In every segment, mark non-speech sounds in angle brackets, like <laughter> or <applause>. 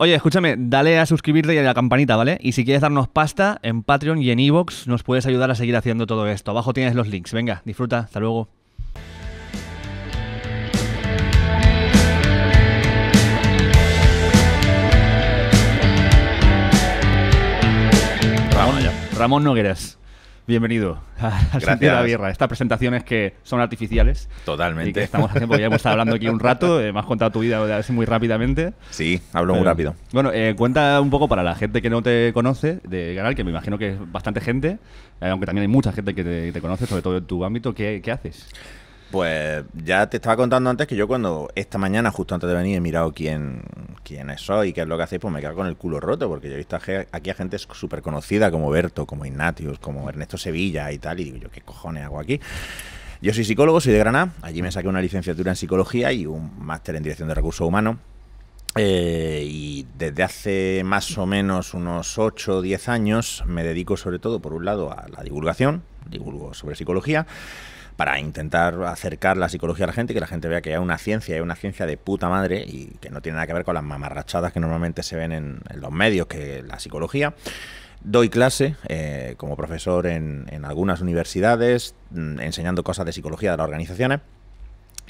Oye, escúchame, dale a suscribirte y a la campanita, ¿vale? Y si quieres darnos pasta, en Patreon y en Evox nos puedes ayudar a seguir haciendo todo esto. Abajo tienes los links. Venga, disfruta. Hasta luego. Ramón, Ramón Nogueras. Bienvenido <laughs> a de la Guerra. Estas presentaciones que son artificiales. Totalmente. Y que estamos haciendo, ya hemos estado hablando aquí un rato, eh, me has contado tu vida muy rápidamente. Sí, hablo muy eh, rápido. Bueno, eh, cuenta un poco para la gente que no te conoce de canal, que me imagino que es bastante gente, aunque también hay mucha gente que te, conoce, sobre todo en tu ámbito, qué haces? Pues ya te estaba contando antes que yo cuando esta mañana, justo antes de venir, he mirado quién, quién soy y qué es lo que hacéis, pues me quedo con el culo roto, porque yo he visto aquí a gente súper conocida como Berto, como Ignatius, como Ernesto Sevilla y tal, y digo yo, ¿qué cojones hago aquí? Yo soy psicólogo, soy de Granada, allí me saqué una licenciatura en psicología y un máster en dirección de recursos humanos. Eh, y desde hace más o menos unos 8 o 10 años me dedico sobre todo, por un lado, a la divulgación, divulgo sobre psicología, para intentar acercar la psicología a la gente, que la gente vea que es una ciencia, hay una ciencia de puta madre y que no tiene nada que ver con las mamarrachadas que normalmente se ven en, los medios, que la psicología. Doy clase eh, como profesor en algunas universidades, mm, enseñando cosas de psicología de las organizaciones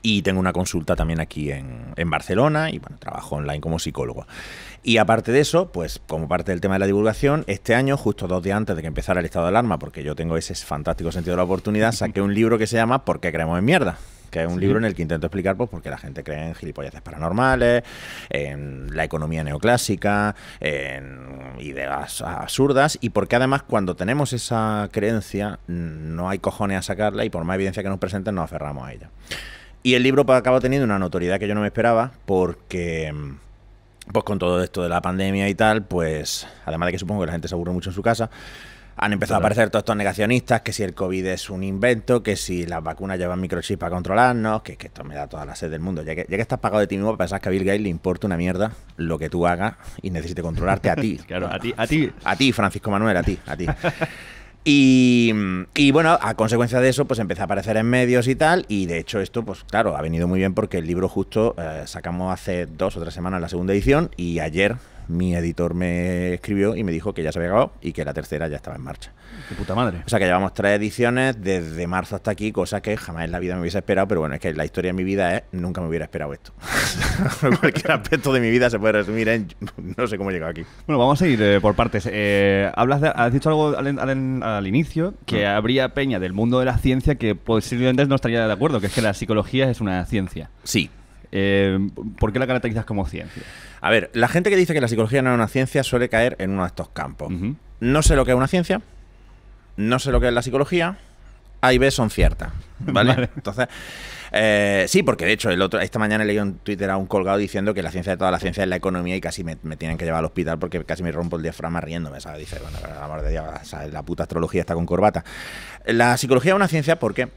y tengo una consulta también aquí en, Barcelona y bueno, trabajo online como psicólogo. Y aparte de eso, pues como parte del tema de la divulgación, este año, justo dos días antes de que empezara el estado de alarma, porque yo tengo ese fantástico sentido de la oportunidad, saqué un libro que se llama ¿Por qué creemos en mierda? que es un libro en el que intento explicar pues, por qué la gente cree en gilipolleces paranormales, en la economía neoclásica, en ideas absurdas, y porque además cuando tenemos esa creencia no hay cojones a sacarla y por más evidencia que nos presenten nos aferramos a ella. Y el libro pues, acaba teniendo una notoriedad que yo no me esperaba porque mm, pues con todo esto de la pandemia y tal, pues además de que supongo que la gente se aburre mucho en su casa, han empezado a aparecer todos estos negacionistas, que si el COVID es un invento, que si las vacunas llevan microchips para controlarnos, que, que esto me da toda la sed del mundo. Ya que, ya que estás pagado de ti mismo, pensás que a Bill Gates le importa una mierda lo que tú hagas y necesite controlarte a ti. <laughs> claro, a ti, a ti. A ti, Francisco Manuel, a ti, a ti. <laughs> Y, bueno, a consecuencia de eso, pues empecé a aparecer en medios y tal. Y de hecho, esto, pues claro, ha venido muy bien porque el libro justo eh, sacamos hace dos o tres semanas la segunda edición y ayer mi editor me escribió y me dijo que ya se había acabado y que la tercera ya estaba en marcha. ¡Qué puta madre! O sea que llevamos tres ediciones desde marzo hasta aquí, cosa que jamás en la vida me hubiese esperado, pero bueno, es que la historia de mi vida es nunca me hubiera esperado esto. <laughs> Cualquier aspecto de mi vida se puede resumir en no sé cómo he llegado aquí. Bueno, vamos a ir eh, por partes. Eh, hablas has dicho algo al, inicio, que mm. habría peña del mundo de la ciencia que posiblemente no estaría de acuerdo, que es que la psicología es una ciencia. Sí, eh, ¿Por qué la caracterizas como ciencia? A ver, la gente que dice que la psicología no es una ciencia suele caer en uno de estos campos. No sé lo que es una ciencia, no sé lo que es la psicología, A y B son ciertas, <laughs> ¿vale? Entonces, eh, sí, porque de hecho, el otro, esta mañana leí en Twitter a un colgado diciendo que la ciencia de toda la ciencia es la economía y casi me, tienen que llevar al hospital porque casi me rompo el diafragma riéndome, Dice, bueno, la puta astrología está con corbata. La psicología es una ciencia porque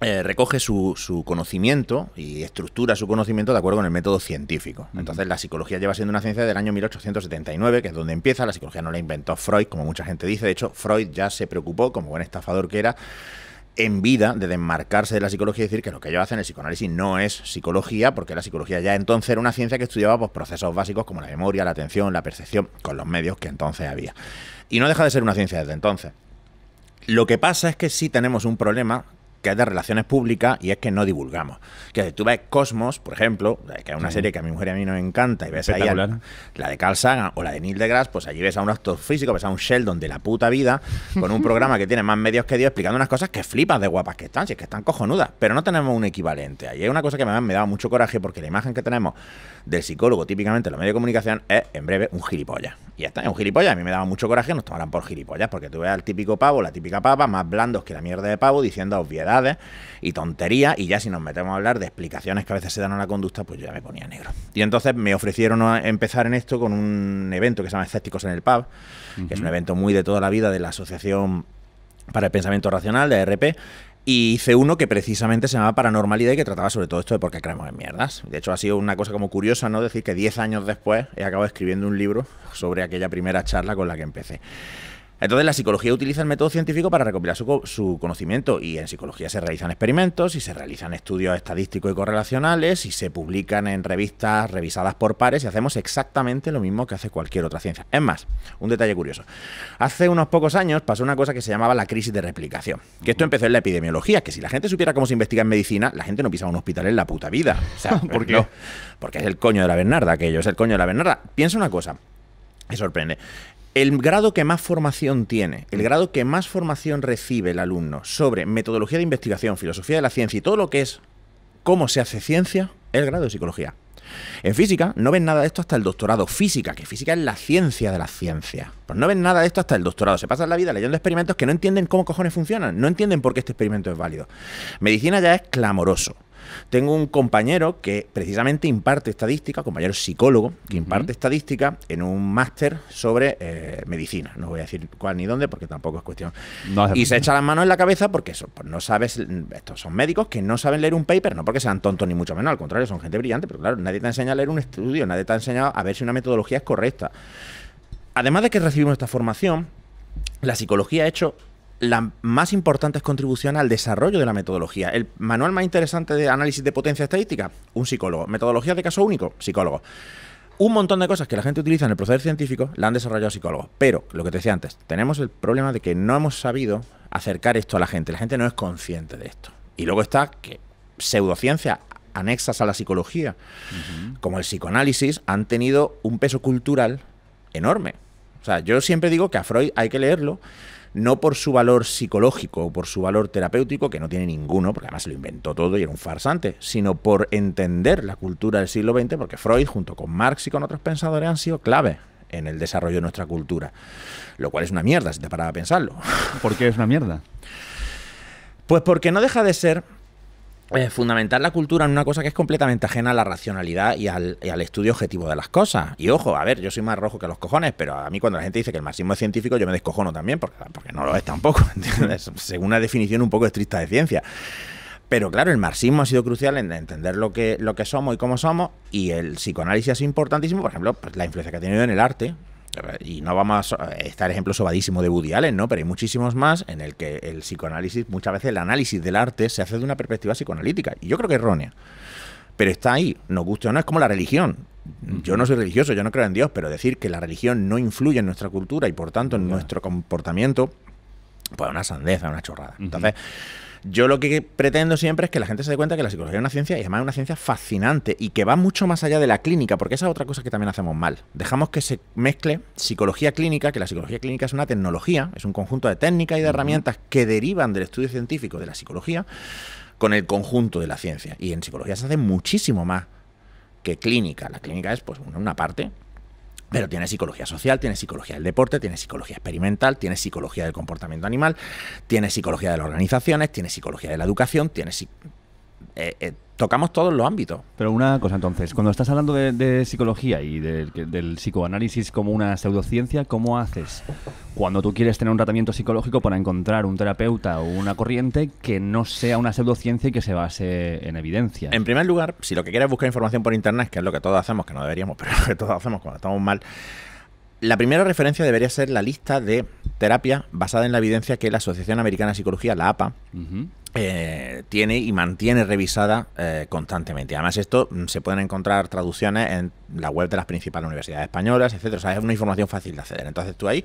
eh, recoge su, conocimiento y estructura su conocimiento de acuerdo con el método científico. Entonces, la psicología lleva siendo una ciencia del año 1879, que es donde empieza. La psicología no la inventó Freud, como mucha gente dice. De hecho, Freud ya se preocupó, como buen estafador que era, en vida de desmarcarse de la psicología y decir que lo que ellos hacen en el psicoanálisis no es psicología, porque la psicología ya entonces era una ciencia que estudiaba pues, procesos básicos como la memoria, la atención, la percepción, con los medios que entonces había. Y no deja de ser una ciencia desde entonces. Lo que pasa es que sí tenemos un problema es de relaciones públicas y es que no divulgamos. Que tú ves Cosmos, por ejemplo, eh, que es una serie que a mi mujer y a mí nos encanta, y ves ahí la de Carl Sagan o la de Neil deGrasse, pues allí ves a un acto físico, ves a un Sheldon de la puta vida, con un programa que tiene más medios que Dios explicando unas cosas que flipas de guapas que están, si es que están cojonudas, pero no tenemos un equivalente. Ahí hay una cosa que me, me da mucho coraje porque la imagen que tenemos del psicólogo, típicamente en los medios de comunicación, es en breve un gilipollas. Y ya está, un gilipollas. A mí me daba mucho coraje, nos tomaran por gilipollas, porque tú ves al típico pavo, la típica papa, más blandos que la mierda de pavo, diciendo obviedades y tonterías. Y ya si nos metemos a hablar de explicaciones que a veces se dan a la conducta, pues yo ya me ponía negro. Y entonces me ofrecieron a empezar en esto con un evento que se llama Escépticos en el Pub, que es un evento muy de toda la vida de la Asociación para el Pensamiento Racional, de RP, y hice uno que precisamente se llamaba Paranormalidad y que trataba sobre todo esto de por qué creemos en mierdas. De hecho, ha sido una cosa como curiosa, ¿no? Decir que 10 años después he acabado escribiendo un libro sobre aquella primera charla con la que empecé. Entonces la psicología utiliza el método científico para recopilar su, conocimiento y en psicología se realizan experimentos y se realizan estudios estadísticos y correlacionales y se publican en revistas revisadas por pares y hacemos exactamente lo mismo que hace cualquier otra ciencia. Es más, un detalle curioso. Hace unos pocos años pasó una cosa que se llamaba la crisis de replicación, que esto empezó en la epidemiología, que si la gente supiera cómo se investiga en medicina, la gente no pisaba un hospital en la puta vida. O sea, <laughs> porque es el coño de la Bernarda, aquello, es el coño de la Bernarda. Piensa una cosa, me sorprende el grado que más formación tiene, el grado que más formación recibe el alumno sobre metodología de investigación, filosofía de la ciencia y todo lo que es cómo se hace ciencia, es el grado de psicología. En física no ven nada de esto hasta el doctorado. Física, que física es la ciencia de la ciencia. Pues no ven nada de esto hasta el doctorado. Se pasan la vida leyendo experimentos que no entienden cómo cojones funcionan, no entienden por qué este experimento es válido. Medicina ya es clamoroso. Tengo un compañero que precisamente imparte estadística, compañero psicólogo, que imparte estadística en un máster sobre eh, medicina. No voy a decir cuál ni dónde porque tampoco es cuestión. y se echa las manos en la cabeza porque eso, pues, no sabes, estos son médicos que no saben leer un paper, no porque sean tontos ni mucho menos, al contrario, son gente brillante, pero claro, nadie te ha enseñado a leer un estudio, nadie te ha enseñado a ver si una metodología es correcta. Además de que recibimos esta formación, la psicología ha hecho la más importante es contribución al desarrollo de la metodología. El manual más interesante de análisis de potencia estadística, un psicólogo. Metodología de caso único, psicólogo. Un montón de cosas que la gente utiliza en el proceso científico la han desarrollado psicólogos. Pero, lo que te decía antes, tenemos el problema de que no hemos sabido acercar esto a la gente. La gente no es consciente de esto. Y luego está que pseudociencia anexas a la psicología, como el psicoanálisis, han tenido un peso cultural enorme. O sea, yo siempre digo que a Freud hay que leerlo no por su valor psicológico o por su valor terapéutico, que no tiene ninguno, porque además lo inventó todo y era un farsante, sino por entender la cultura del siglo XX, porque Freud, junto con Marx y con otros pensadores, han sido clave en el desarrollo de nuestra cultura. Lo cual es una mierda, si te paraba a pensarlo. ¿Por qué es una mierda? Pues porque no deja de ser eh, fundamentar la cultura en una cosa que es completamente ajena a la racionalidad y al, estudio objetivo de las cosas. Y ojo, a ver, yo soy más rojo que los cojones, pero a mí cuando la gente dice que el marxismo es científico, yo me descojono también, porque, no lo es tampoco, <laughs> según una definición un poco estricta de ciencia. Pero claro, el marxismo ha sido crucial en entender lo que, somos y cómo somos, y el psicoanálisis es importantísimo, por ejemplo, pues, la influencia que ha tenido en el arte y no vamos a estar ejemplo sobadísimo de Woody Allen, ¿no? Pero hay muchísimos más en el que el psicoanálisis, muchas veces el análisis del arte se hace de una perspectiva psicoanalítica, y yo creo que es errónea. Pero está ahí, nos guste o no, es como la religión. Yo no soy religioso, yo no creo en Dios, pero decir que la religión no influye en nuestra cultura y por tanto en nuestro comportamiento, pues es una sandeza, una chorrada. Entonces... Yo lo que pretendo siempre es que la gente se dé cuenta que la psicología es una ciencia y además es una ciencia fascinante y que va mucho más allá de la clínica, porque esa es otra cosa que también hacemos mal. Dejamos que se mezcle psicología clínica, que la psicología clínica es una tecnología, es un conjunto de técnicas y de herramientas que derivan del estudio científico de la psicología con el conjunto de la ciencia. Y en psicología se hace muchísimo más que clínica. La clínica es pues una parte pero tiene psicología social, tiene psicología del deporte, tiene psicología experimental, tiene psicología del comportamiento animal, tiene psicología de las organizaciones, tiene psicología de la educación, tiene eh, eh, tocamos todos los ámbitos. Pero una cosa entonces, cuando estás hablando de, psicología y del psicoanálisis como una pseudociencia, ¿cómo haces cuando tú quieres tener un tratamiento psicológico para encontrar un terapeuta o una corriente que no sea una pseudociencia y que se base en evidencia? En primer lugar, si lo que quieres es buscar información por internet, que es lo que todos hacemos, que no deberíamos, <laughs> pero lo que todos hacemos cuando estamos mal, la primera referencia debería ser la lista de terapias basada en la evidencia que la Asociación Americana de Psicología, la APA, eh, tiene y mantiene revisada eh, constantemente. Además, esto mm, se pueden encontrar traducciones en la web de las principales universidades españolas, etc. O sea, es una información fácil de acceder. Entonces tú ahí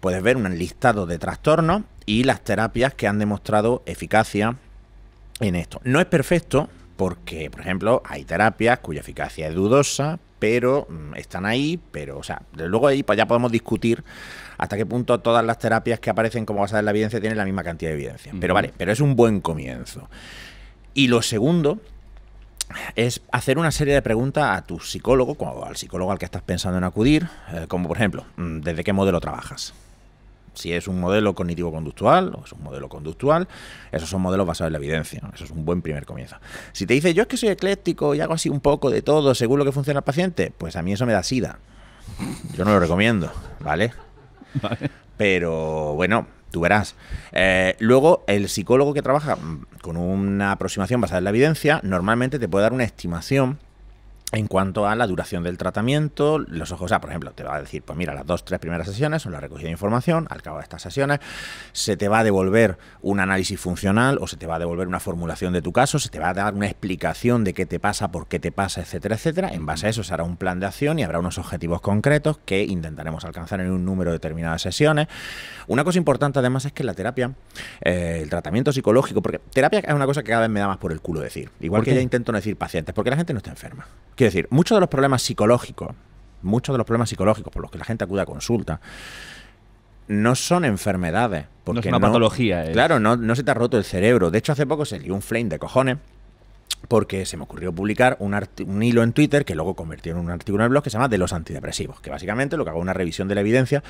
puedes ver un listado de trastornos y las terapias que han demostrado eficacia en esto. No es perfecto, porque, por ejemplo, hay terapias cuya eficacia es dudosa, pero mm, están ahí, pero, o sea, luego ahí pues, ya podemos discutir hasta qué punto todas las terapias que aparecen como basadas en la evidencia tienen la misma cantidad de evidencia. Pero vale, pero es un buen comienzo. Y lo segundo es hacer una serie de preguntas a tu psicólogo, al psicólogo al que estás pensando en acudir, eh, como por ejemplo, mm, ¿desde qué modelo trabajas? Si es un modelo cognitivo-conductual o es un modelo conductual, esos son modelos basados en la evidencia. Eso es un buen primer comienzo. Si te dice yo es que soy ecléctico y hago así un poco de todo según lo que funciona el paciente, pues a mí eso me da sida. Yo no lo recomiendo, ¿vale? <laughs> Pero bueno, tú verás. Eh, luego, el psicólogo que trabaja mm, con una aproximación basada en la evidencia normalmente te puede dar una estimación en cuanto a la duración del tratamiento, los ojos, o sea, por ejemplo, te va a decir, pues mira, las dos, tres primeras sesiones son la recogida de información, al cabo de estas sesiones se te va a devolver un análisis funcional o se te va a devolver una formulación de tu caso, se te va a dar una explicación de qué te pasa, por qué te pasa, etcétera, etcétera. En base a eso se hará un plan de acción y habrá unos objetivos concretos que intentaremos alcanzar en un número determinado de sesiones. Una cosa importante además es que la terapia, eh, el tratamiento psicológico, porque terapia es una cosa que cada vez me da más por el culo decir, igual que ya intento no decir pacientes, porque la gente no está enferma. Quiero decir, muchos de los problemas psicológicos, muchos de los problemas psicológicos por los que la gente acude a consulta, no son enfermedades. Porque no es una patología. Claro, no, se te ha roto el cerebro. De hecho, hace poco se lió un flame de cojones porque se me ocurrió publicar un, un, hilo en Twitter que luego convirtió en un artículo en el blog que se llama De los antidepresivos, que básicamente lo que hago es una revisión de la evidencia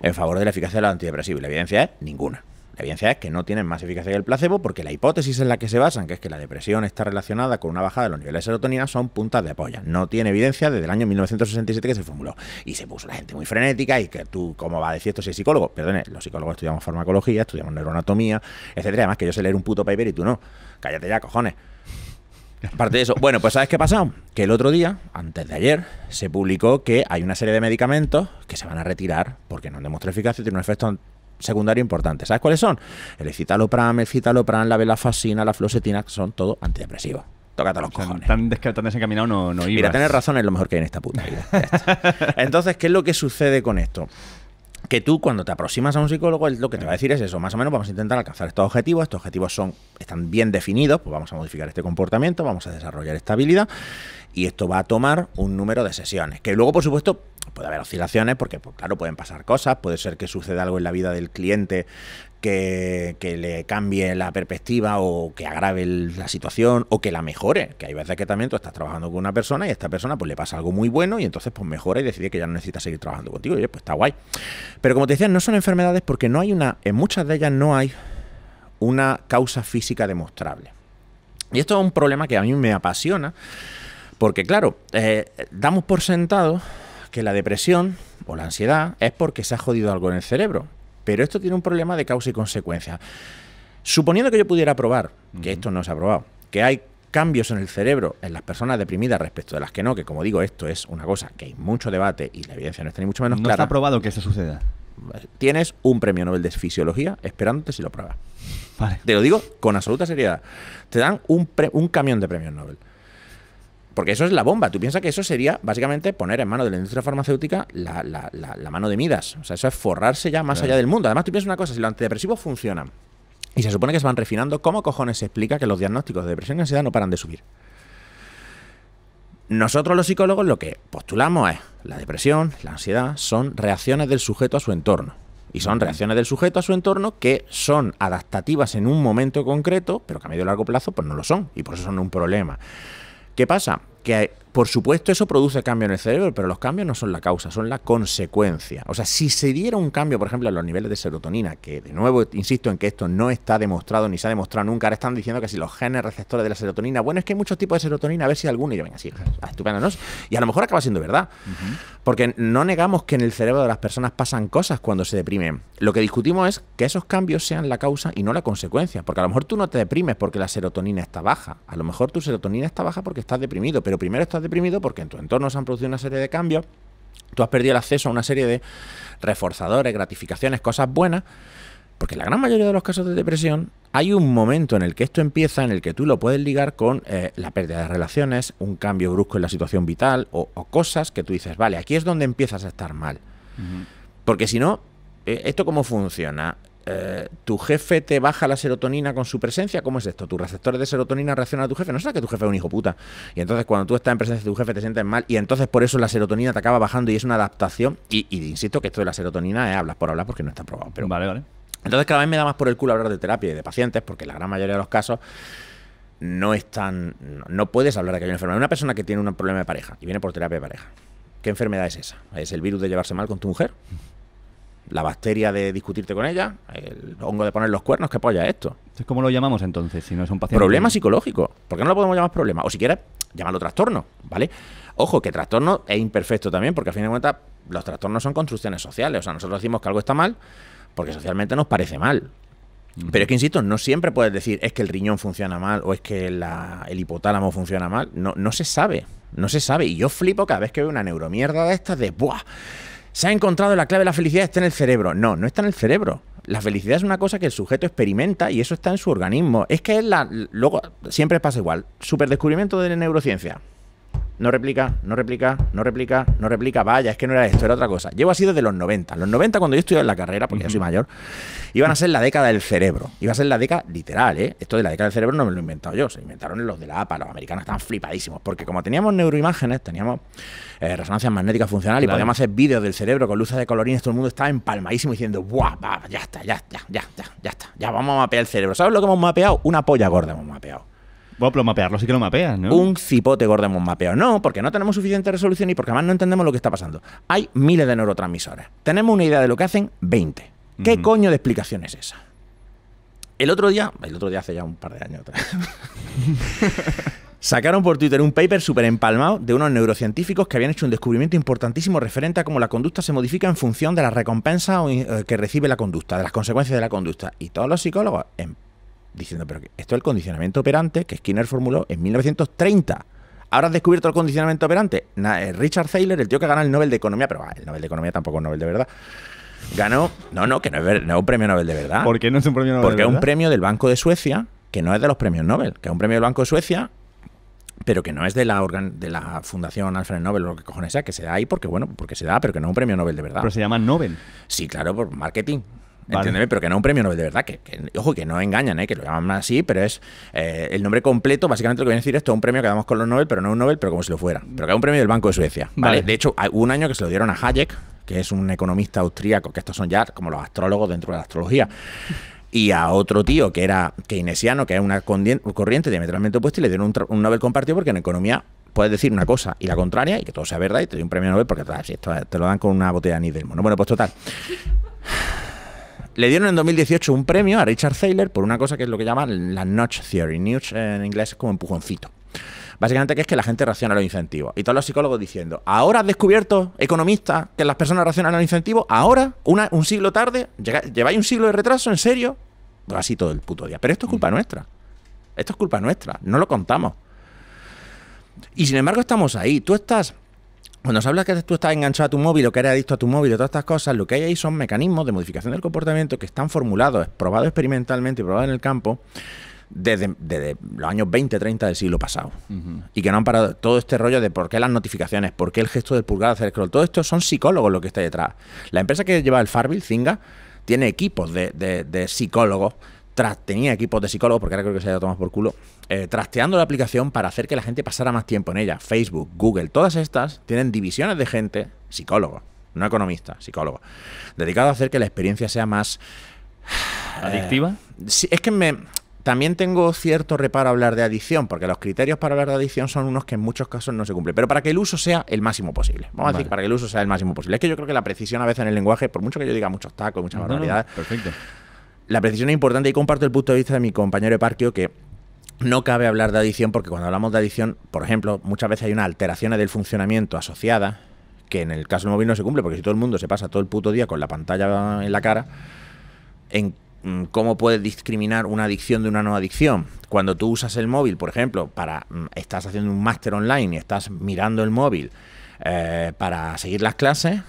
en favor de la eficacia de los antidepresivos. Y la evidencia es ninguna. La evidencia es que no tienen más eficacia que el placebo porque la hipótesis en la que se basan, que es que la depresión está relacionada con una bajada de los niveles de serotonina, son puntas de apoyo No tiene evidencia desde el año 1967 que se formuló. Y se puso la gente muy frenética y que tú, ¿cómo va a decir esto si es psicólogo? Perdone, los psicólogos estudiamos farmacología, estudiamos neuroanatomía, etcétera. Además que yo sé leer un puto paper y tú no. Cállate ya, cojones. Aparte de eso, bueno, pues ¿sabes qué ha pasado? Que el otro día, antes de ayer, se publicó que hay una serie de medicamentos que se van a retirar porque no han demostrado eficacia y tienen un efecto ...secundario importante. ¿Sabes cuáles son? El citalopram, el citalopram, la velafasina, la flosetina, que son todo antidepresivos. Tócate los cojones. Tan, tan, desencaminado no, no iba. Mira, tener razón es lo mejor que hay en esta puta vida. <laughs> Entonces, ¿qué es lo que sucede con esto? que tú cuando te aproximas a un psicólogo lo que te va a decir es eso, más o menos vamos a intentar alcanzar estos objetivos, estos objetivos son están bien definidos, pues vamos a modificar este comportamiento, vamos a desarrollar esta habilidad y esto va a tomar un número de sesiones, que luego por supuesto puede haber oscilaciones porque, pues, claro, pueden pasar cosas, puede ser que suceda algo en la vida del cliente que, le cambie la perspectiva o que agrave la situación o que la mejore, que hay veces que también tú estás trabajando con una persona y a esta persona pues le pasa algo muy bueno y entonces pues mejora y decide que ya no necesita seguir trabajando contigo, y pues está guay. Pero como te decía, no son enfermedades porque no hay una, en muchas de ellas no hay una causa física demostrable. Y esto es un problema que a mí me apasiona, porque claro, eh, damos por sentado que la depresión o la ansiedad es porque se ha jodido algo en el cerebro. Pero esto tiene un problema de causa y consecuencia. Suponiendo que yo pudiera probar, que esto no se ha probado, que hay cambios en el cerebro en las personas deprimidas respecto de las que no, que como digo, esto es una cosa que hay mucho debate y la evidencia no está ni mucho menos clara. No está probado que eso suceda. Tienes un premio Nobel de Fisiología esperándote si lo pruebas. Te lo digo con absoluta seriedad. Te dan un, un camión de premios Nobel. Porque eso es la bomba. Tú piensas que eso sería básicamente poner en mano de la industria farmacéutica la, mano de Midas. O sea, eso es forrarse ya más allá del mundo. Además, tú piensas una cosa, si los antidepresivos funcionan y se supone que se van refinando, ¿cómo cojones se explica que los diagnósticos de depresión y ansiedad no paran de subir? Nosotros los psicólogos lo que postulamos es la depresión, la ansiedad, son reacciones del sujeto a su entorno. Y son reacciones del sujeto a su entorno que son adaptativas en un momento concreto, pero que a medio y largo plazo pues no lo son. Y por eso son un problema. ¿Qué pasa? Que por supuesto, eso produce cambio en el cerebro, pero los cambios no son la causa, son la consecuencia. O sea, si se diera un cambio, por ejemplo, en los niveles de serotonina, que de nuevo insisto en que esto no está demostrado ni se ha demostrado nunca, ahora están diciendo que si los genes receptores de la serotonina, bueno, es que hay muchos tipos de serotonina, a ver si alguno, y yo, venga, así estupendo, Y a lo mejor acaba siendo verdad. Porque no negamos que en el cerebro de las personas pasan cosas cuando se deprimen. Lo que discutimos es que esos cambios sean la causa y no la consecuencia. Porque a lo mejor tú no te deprimes porque la serotonina está baja. A lo mejor tu serotonina está baja porque estás deprimido, pero primero deprimido porque en tu entorno se han producido una serie de cambios, tú has perdido el acceso a una serie de reforzadores, gratificaciones, cosas buenas, porque la gran mayoría de los casos de depresión hay un momento en el que esto empieza, en el que tú lo puedes ligar con eh, la pérdida de relaciones, un cambio brusco en la situación vital o, cosas que tú dices, vale, aquí es donde empiezas a estar mal. Porque si no, eh, ¿esto cómo funciona? Eh, ¿tu jefe te baja la serotonina con su presencia? ¿Cómo es esto? ¿Tus receptores de serotonina reaccionan a tu jefe? ¿No sabes que tu jefe es un hijo puta? Y entonces cuando tú estás en presencia de tu jefe te sientes mal y entonces por eso la serotonina te acaba bajando y es una adaptación. Y, insisto que esto de la serotonina es hablas por hablar porque no está probado. Pero... Vale, vale. Entonces cada vez me da más por el culo hablar de terapia y de pacientes porque la gran mayoría de los casos no están... No, no puedes hablar de que hay una enfermedad. Una persona que tiene un problema de pareja y viene por terapia de pareja. ¿Qué enfermedad es esa? ¿Es el virus de llevarse mal con tu mujer? la bacteria de discutirte con ella, el hongo de poner los cuernos, que polla esto? ¿cómo lo llamamos entonces si no es un paciente? Problema psicológico. ¿Por qué no lo podemos llamar problema? O si quieres, llamarlo trastorno, ¿vale? Ojo, que trastorno es imperfecto también, porque a fin de cuentas los trastornos son construcciones sociales. O sea, nosotros decimos que algo está mal porque socialmente nos parece mal. Mm. Pero es que, insisto, no siempre puedes decir es que el riñón funciona mal o es que el hipotálamo funciona mal. No, no se sabe, no se sabe. Y yo flipo cada vez que veo una neuromierda de estas de, ¡buah! se ha encontrado la clave de la felicidad está en el cerebro. No, no está en el cerebro. La felicidad es una cosa que el sujeto experimenta y eso está en su organismo. Es que es la. Luego, siempre pasa igual. Superdescubrimiento de la neurociencia no replica, no replica, no replica, no replica. Vaya, es que no era esto, era otra cosa. Llevo así desde los 90. Los 90, cuando yo estudié en la carrera, porque yo soy mayor, iban a ser la década del cerebro. Iba a ser la década literal, ¿eh? Esto de la década del cerebro no me lo he inventado yo. Se inventaron los de la APA, los americanos estaban flipadísimos. Porque como teníamos neuroimágenes, teníamos eh, resonancias magnéticas funcionales y podíamos hacer vídeos del cerebro con luces de colorines, todo el mundo estaba empalmadísimo diciendo, ¡buah! bah, ya está, ya está, ya está, ya está. Ya vamos a mapear el cerebro. ¿Sabes lo que hemos mapeado? Una polla gorda hemos mapeado. Bueno, mapearlo sí que lo mapeas, ¿no? Un cipote gordo hemos mapeado. No, porque no tenemos suficiente resolución y porque además no entendemos lo que está pasando. Hay miles de neurotransmisores. Tenemos una idea de lo que hacen 20. ¿Qué coño de explicación es esa? El otro día, el otro día hace ya un par de años atrás, <laughs> sacaron por Twitter un paper súper empalmado de unos neurocientíficos que habían hecho un descubrimiento importantísimo referente a cómo la conducta se modifica en función de las recompensas eh, que recibe la conducta, de las consecuencias de la conducta. Y todos los psicólogos en diciendo, pero esto es el condicionamiento operante que Skinner formuló en 1930. Ahora has descubierto el condicionamiento operante. Eh, Richard Taylor el tío que gana el Nobel de Economía, pero ah, el Nobel de Economía tampoco es Nobel de verdad. Ganó, no, no, que no es, un premio Nobel de verdad. ¿Por qué no es un premio Nobel? Porque es un premio del Banco de Suecia, que no es de los premios Nobel, que es un premio del Banco de Suecia, pero que no es de la, de la Fundación Alfred Nobel o lo que cojones sea, que se da ahí porque, bueno, porque se da, pero que no es un premio Nobel de verdad. Pero se llama Nobel. Sí, claro, por marketing pero que no es un premio Nobel de verdad, que, ojo, que no engañan, ¿eh? que lo llaman así, pero es eh, el nombre completo, básicamente lo que voy a decir es esto, un premio que damos con los Nobel, pero no es un Nobel, pero como si lo fuera. Pero que es un premio del Banco de Suecia. Vale. De hecho, hay un año que se lo dieron a Hayek, que es un economista austríaco, que estos son ya como los astrólogos dentro de la astrología. y a otro tío que era keynesiano, que es una corriente diametralmente opuesta, y le dieron un, Nobel compartido porque en economía puedes decir una cosa y la contraria y que todo sea verdad y te doy un premio Nobel porque te, lo dan con una botella de Nidelmo. Bueno, pues total. Le dieron en 2018 un premio a Richard Thaler por una cosa que es lo que llaman la notch theory. news en inglés es como empujoncito. Básicamente que es que la gente raciona los incentivos. Y todos los psicólogos diciendo, ahora has descubierto, economista que las personas racionan los incentivos, ahora, un siglo tarde, lleváis un siglo de retraso, ¿en serio? Casi pues así todo el puto día. Pero esto es culpa mm. nuestra. Esto es culpa nuestra. No lo contamos. Y sin embargo estamos ahí. Tú estás cuando se hablas que tú estás enganchado a tu móvil o que eres adicto a tu móvil o todas estas cosas, lo que hay ahí son mecanismos de modificación del comportamiento que están formulados, probados experimentalmente y probados en el campo desde, los años 20, 30 del siglo pasado. Y que no han parado todo este rollo de por qué las notificaciones, por qué el gesto del pulgar hacer scroll. Todo esto son psicólogos lo que está detrás. La empresa que lleva el Farville, Zinga, tiene equipos de psicólogos tenía equipos de psicólogos, porque ahora creo que se haya tomado por culo, eh, trasteando la aplicación para hacer que la gente pasara más tiempo en ella. Facebook, Google, todas estas tienen divisiones de gente, psicólogos, no economistas, psicólogos, dedicados a hacer que la experiencia sea más... <sighs> ¿Adictiva? Eh, es que me, también tengo cierto reparo a hablar de adicción, porque los criterios para hablar de adicción son unos que en muchos casos no se cumplen, pero para que el uso sea el máximo posible. Vamos a decir, para que el uso sea el máximo posible. Es que yo creo que la precisión a veces en el lenguaje, por mucho que yo diga muchos tacos, muchas barbaridades. perfecto. La precisión es importante y comparto el punto de vista de mi compañero Eparquio que no cabe hablar de adicción porque cuando hablamos de adicción, por ejemplo, muchas veces hay una alteraciones del funcionamiento asociada que en el caso del móvil no se cumple porque si todo el mundo se pasa todo el puto día con la pantalla en la cara, en mm, cómo puedes discriminar una adicción de una no adicción. Cuando tú usas el móvil, por ejemplo, para mm, estás haciendo un máster online y estás mirando el móvil eh, para seguir las clases,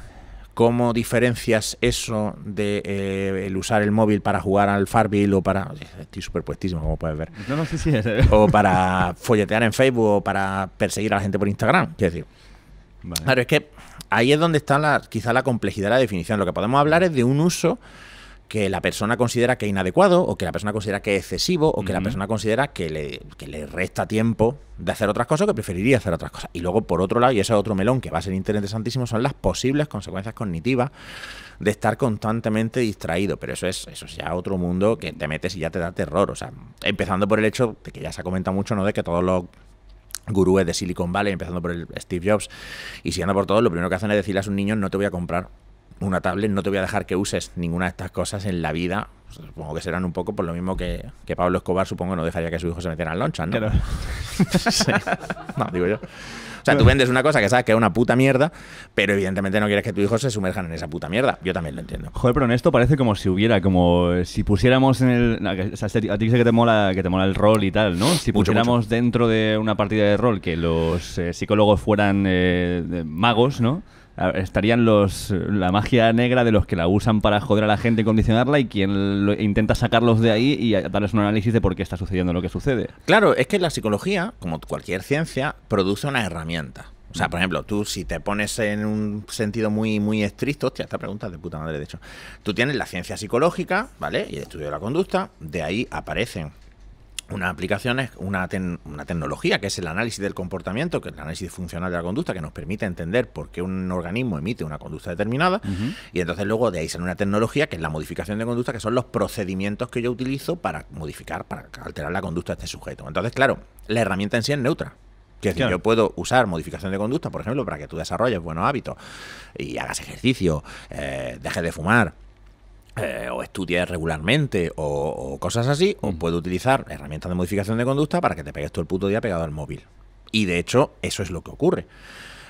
cómo diferencias eso de eh, el usar el móvil para jugar al Farville o para. Estoy superpuestísimo, como puedes ver. No, no sé si es. Eh. O para folletear en Facebook o para perseguir a la gente por Instagram. Quiero decir. Claro, es que ahí es donde está la, quizá la complejidad de la definición. Lo que podemos hablar es de un uso que la persona considera que es inadecuado, o que la persona considera que es excesivo, o que la persona considera que le, le resta tiempo de hacer otras cosas, que preferiría hacer otras cosas. Y luego, por otro lado, y ese es otro melón que va a ser interesantísimo, son las posibles consecuencias cognitivas de estar constantemente distraído. Pero eso es, eso es ya otro mundo que te metes y ya te da terror. O sea, empezando por el hecho de que ya se ha comentado mucho, ¿no? De que todos los gurúes de Silicon Valley, empezando por Steve Jobs y siguiendo por todos, lo primero que hacen es decirle a sus niños, no te voy a comprar una tablet no te voy a dejar que uses ninguna de estas cosas en la vida. Supongo que serán un poco por lo mismo que, Pablo Escobar, supongo, no dejaría que su hijo se metiera al lonchas, ¿no? <laughs> No, digo yo. O sea, tú vendes una cosa que sabes que es una puta mierda, pero evidentemente no quieres que tu hijo se sumerjan en esa puta mierda. Yo también lo entiendo. Joder, pero en esto parece como si hubiera, como si pusiéramos en el. Este a ti dice que te mola, el rol y tal, ¿no? Si pusiéramos dentro de una partida de rol que los eh, psicólogos fueran eh, magos, ¿no? estarían los la magia negra de los que la usan para joder a la gente y condicionarla y quien intenta sacarlos de ahí y darles un análisis de por qué está sucediendo lo que sucede. Claro, es que la psicología, como cualquier ciencia, produce una herramienta. O sea, mm. por ejemplo, tú si te pones en un sentido muy, muy estricto, hostia, esta pregunta es de puta madre, de hecho. Tú tienes la ciencia psicológica, ¿vale? Y el estudio de la conducta, de ahí aparecen una aplicación es una, una, tecnología que es el análisis del comportamiento, que es el análisis funcional de la conducta, que nos permite entender por qué un organismo emite una conducta determinada. Y entonces luego de ahí sale una tecnología que es la modificación de conducta, que son los procedimientos que yo utilizo para modificar, para alterar la conducta de este sujeto. Entonces, claro, la herramienta en sí es neutra. Que yo puedo usar modificación de conducta, por ejemplo, para que tú desarrolles buenos hábitos y hagas ejercicio, deje eh, dejes de fumar, eh, o estudias regularmente o, cosas así, o puedes utilizar herramientas de modificación de conducta para que te pegues todo el puto día pegado al móvil. Y de hecho, eso es lo que ocurre.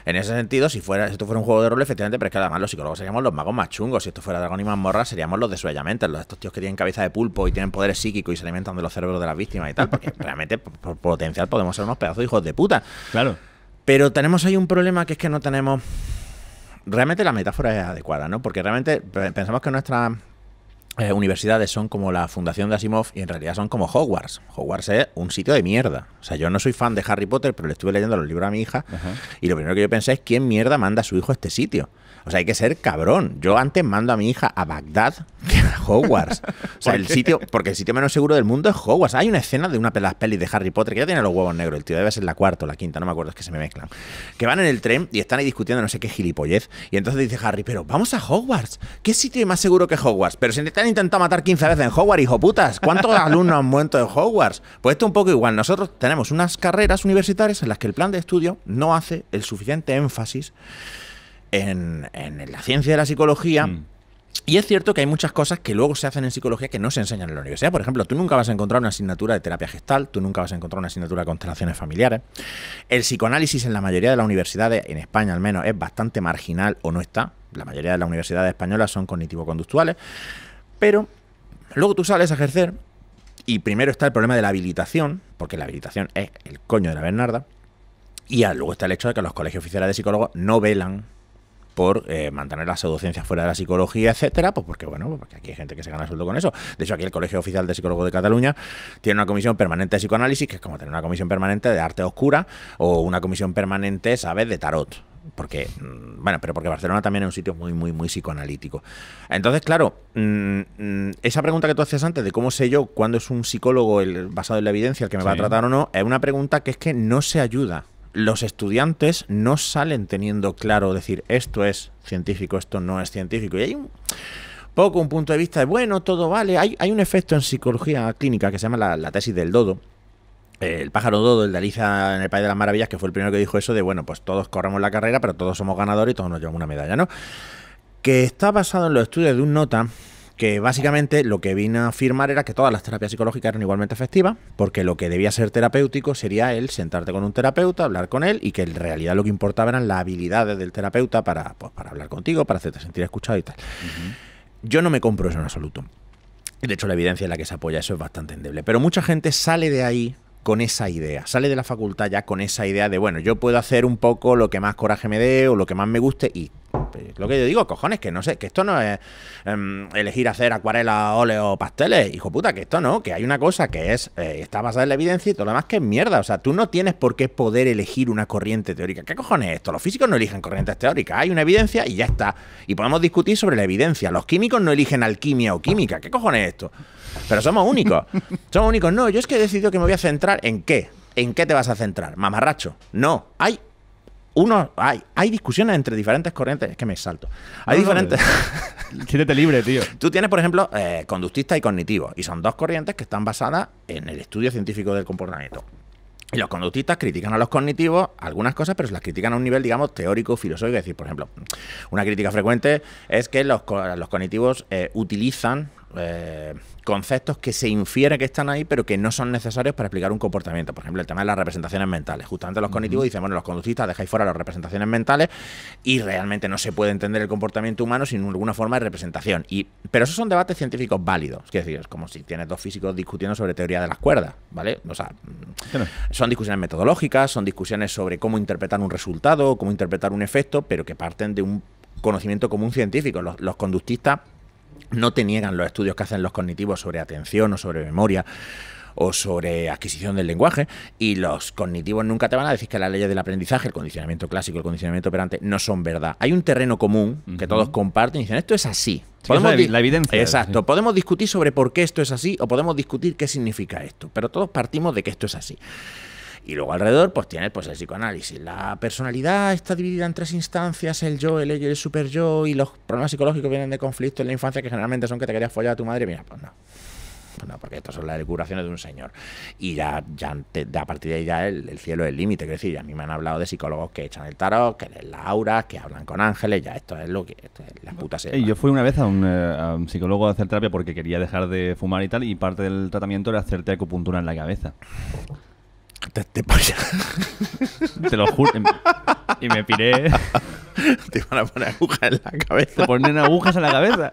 En ese sentido, si fuera, si esto fuera un juego de rol, efectivamente, pero es que además los psicólogos seríamos los magos más chungos. Si esto fuera Dragón y Mazmorra, seríamos los de suellamente, los estos tíos que tienen cabeza de pulpo y tienen poderes psíquicos y se alimentan de los cerebros de las víctimas y tal, porque <laughs> realmente por potencial podemos ser unos pedazos hijos de puta. Claro. Pero tenemos ahí un problema que es que no tenemos. Realmente la metáfora es adecuada, ¿no? Porque realmente pensamos que nuestra eh, universidades son como la fundación de Asimov y en realidad son como Hogwarts. Hogwarts es un sitio de mierda. O sea, yo no soy fan de Harry Potter, pero le estuve leyendo los libros a mi hija y lo primero que yo pensé es quién mierda manda a su hijo a este sitio. O sea, hay que ser cabrón. Yo antes mando a mi hija a Bagdad que a Hogwarts. <laughs> O sea, el sitio, porque el sitio menos seguro del mundo es Hogwarts. Hay una escena de una de las pelis de Harry Potter que ya tiene los huevos negros. El tío debe ser la cuarta o la quinta, no me acuerdo, es que se me mezclan. Que van en el tren y están ahí discutiendo no sé qué gilipollez. Y entonces dice Harry, pero vamos a Hogwarts. ¿Qué sitio es más seguro que Hogwarts? Pero si te han intentado matar 15 veces en Hogwarts, hijo putas. ¿Cuántos <laughs> alumnos han muerto en Hogwarts? Pues esto un poco igual. Nosotros tenemos unas carreras universitarias en las que el plan de estudio no hace el suficiente énfasis en, la ciencia de la psicología. Mm. Y es cierto que hay muchas cosas que luego se hacen en psicología que no se enseñan en la universidad. Por ejemplo, tú nunca vas a encontrar una asignatura de terapia gestal, tú nunca vas a encontrar una asignatura de constelaciones familiares. El psicoanálisis en la mayoría de las universidades, en España al menos, es bastante marginal o no está. La mayoría de las universidades españolas son cognitivo-conductuales. Pero luego tú sales a ejercer y primero está el problema de la habilitación, porque la habilitación es el coño de la Bernarda. Y luego está el hecho de que los colegios oficiales de psicólogos no velan por eh, mantener las pseudociencias fuera de la psicología, etcétera, pues porque bueno, porque aquí hay gente que se gana sueldo con eso. De hecho, aquí el Colegio Oficial de Psicólogos de Cataluña tiene una comisión permanente de psicoanálisis, que es como tener una comisión permanente de arte oscura o una comisión permanente, ¿sabes?, de tarot. Porque, mm, bueno, pero porque Barcelona también es un sitio muy, muy, muy psicoanalítico. Entonces, claro, mm, mm, esa pregunta que tú hacías antes de cómo sé yo cuándo es un psicólogo el, basado en la evidencia el que me va a tratar o no, es una pregunta que es que no se ayuda los estudiantes no salen teniendo claro decir esto es científico, esto no es científico. Y hay un poco un punto de vista de bueno, todo vale. Hay, un efecto en psicología clínica que se llama la, tesis del dodo. Eh, el pájaro dodo, el de en el País de las Maravillas, que fue el primero que dijo eso de, bueno, pues todos corremos la carrera, pero todos somos ganadores y todos nos llevamos una medalla, ¿no? Que está basado en los estudios de un nota que básicamente lo que vine a afirmar era que todas las terapias psicológicas eran igualmente efectivas, porque lo que debía ser terapéutico sería el sentarte con un terapeuta, hablar con él, y que en realidad lo que importaba eran las habilidades del terapeuta para, pues, hablar contigo, para hacerte sentir escuchado y tal. Yo no me compro eso en absoluto. De hecho, la evidencia en la que se apoya eso es bastante endeble. Pero mucha gente sale de ahí con esa idea, sale de la facultad ya con esa idea de, bueno, yo puedo hacer un poco lo que más coraje me dé o lo que más me guste y lo que yo digo, cojones, que no sé, que esto no es em, elegir hacer acuarela, óleo, pasteles, hijo puta, que esto no, que hay una cosa que es, eh, está basada en la evidencia y todo lo demás que es mierda. O sea, tú no tienes por qué poder elegir una corriente teórica. ¿Qué cojones es esto? Los físicos no eligen corrientes teóricas, hay una evidencia y ya está. Y podemos discutir sobre la evidencia. Los químicos no eligen alquimia o química. ¿Qué cojones es esto? Pero somos únicos. <laughs> somos únicos. No, yo es que he decidido que me voy a centrar en qué. ¿En qué te vas a centrar? Mamarracho. No, hay uno, hay, hay discusiones entre diferentes corrientes. Es que me salto. Hay diferentes. No, <laughs> libre, tío. Tú tienes, por ejemplo, eh, conductista y cognitivo. Y son dos corrientes que están basadas en el estudio científico del comportamiento. Y los conductistas critican a los cognitivos algunas cosas, pero se las critican a un nivel, digamos, teórico, filosófico. Es decir, por ejemplo, una crítica frecuente es que los, cognitivos eh, utilizan eh, conceptos que se infiere que están ahí, pero que no son necesarios para explicar un comportamiento. Por ejemplo, el tema de las representaciones mentales. Justamente los cognitivos dicen, bueno, los conductistas dejáis fuera las representaciones mentales y realmente no se puede entender el comportamiento humano sin alguna forma de representación. Y, pero esos son debates científicos válidos. Es decir, es como si tienes dos físicos discutiendo sobre teoría de las cuerdas, ¿vale? O sea, son discusiones metodológicas, son discusiones sobre cómo interpretar un resultado, cómo interpretar un efecto, pero que parten de un conocimiento común científico. los conductistas no te niegan los estudios que hacen los cognitivos sobre atención o sobre memoria o sobre adquisición del lenguaje y los cognitivos nunca te van a decir que las leyes del aprendizaje, el condicionamiento clásico, el condicionamiento operante no son verdad. Hay un terreno común que todos comparten y dicen esto es así. Podemos la evidencia. Exacto. Podemos discutir sobre por qué esto es así o podemos discutir qué significa esto, pero todos partimos de que esto es así. Y luego alrededor, pues tienes pues, el psicoanálisis. La personalidad está dividida en tres instancias: el yo, el ello y el super yo. Y los problemas psicológicos vienen de conflictos en la infancia, que generalmente son que te querías follar a tu madre. Mira, pues no. Pues no, porque estas son las curaciones de un señor. Y ya, ya a partir de ahí ya el, cielo es el límite. Quiero decir, a mí me han hablado de psicólogos que echan el tarot, que leen la aura que hablan con ángeles. Ya esto es lo que. Esto es la puta Yo fui una vez a un, eh, a un, psicólogo a hacer terapia porque quería dejar de fumar y tal. Y parte del tratamiento era hacerte acupuntura en la cabeza. Te, te, te lo juro. Em, y me piré. <laughs> Te van a poner agujas en la cabeza. Te ponen agujas en la cabeza.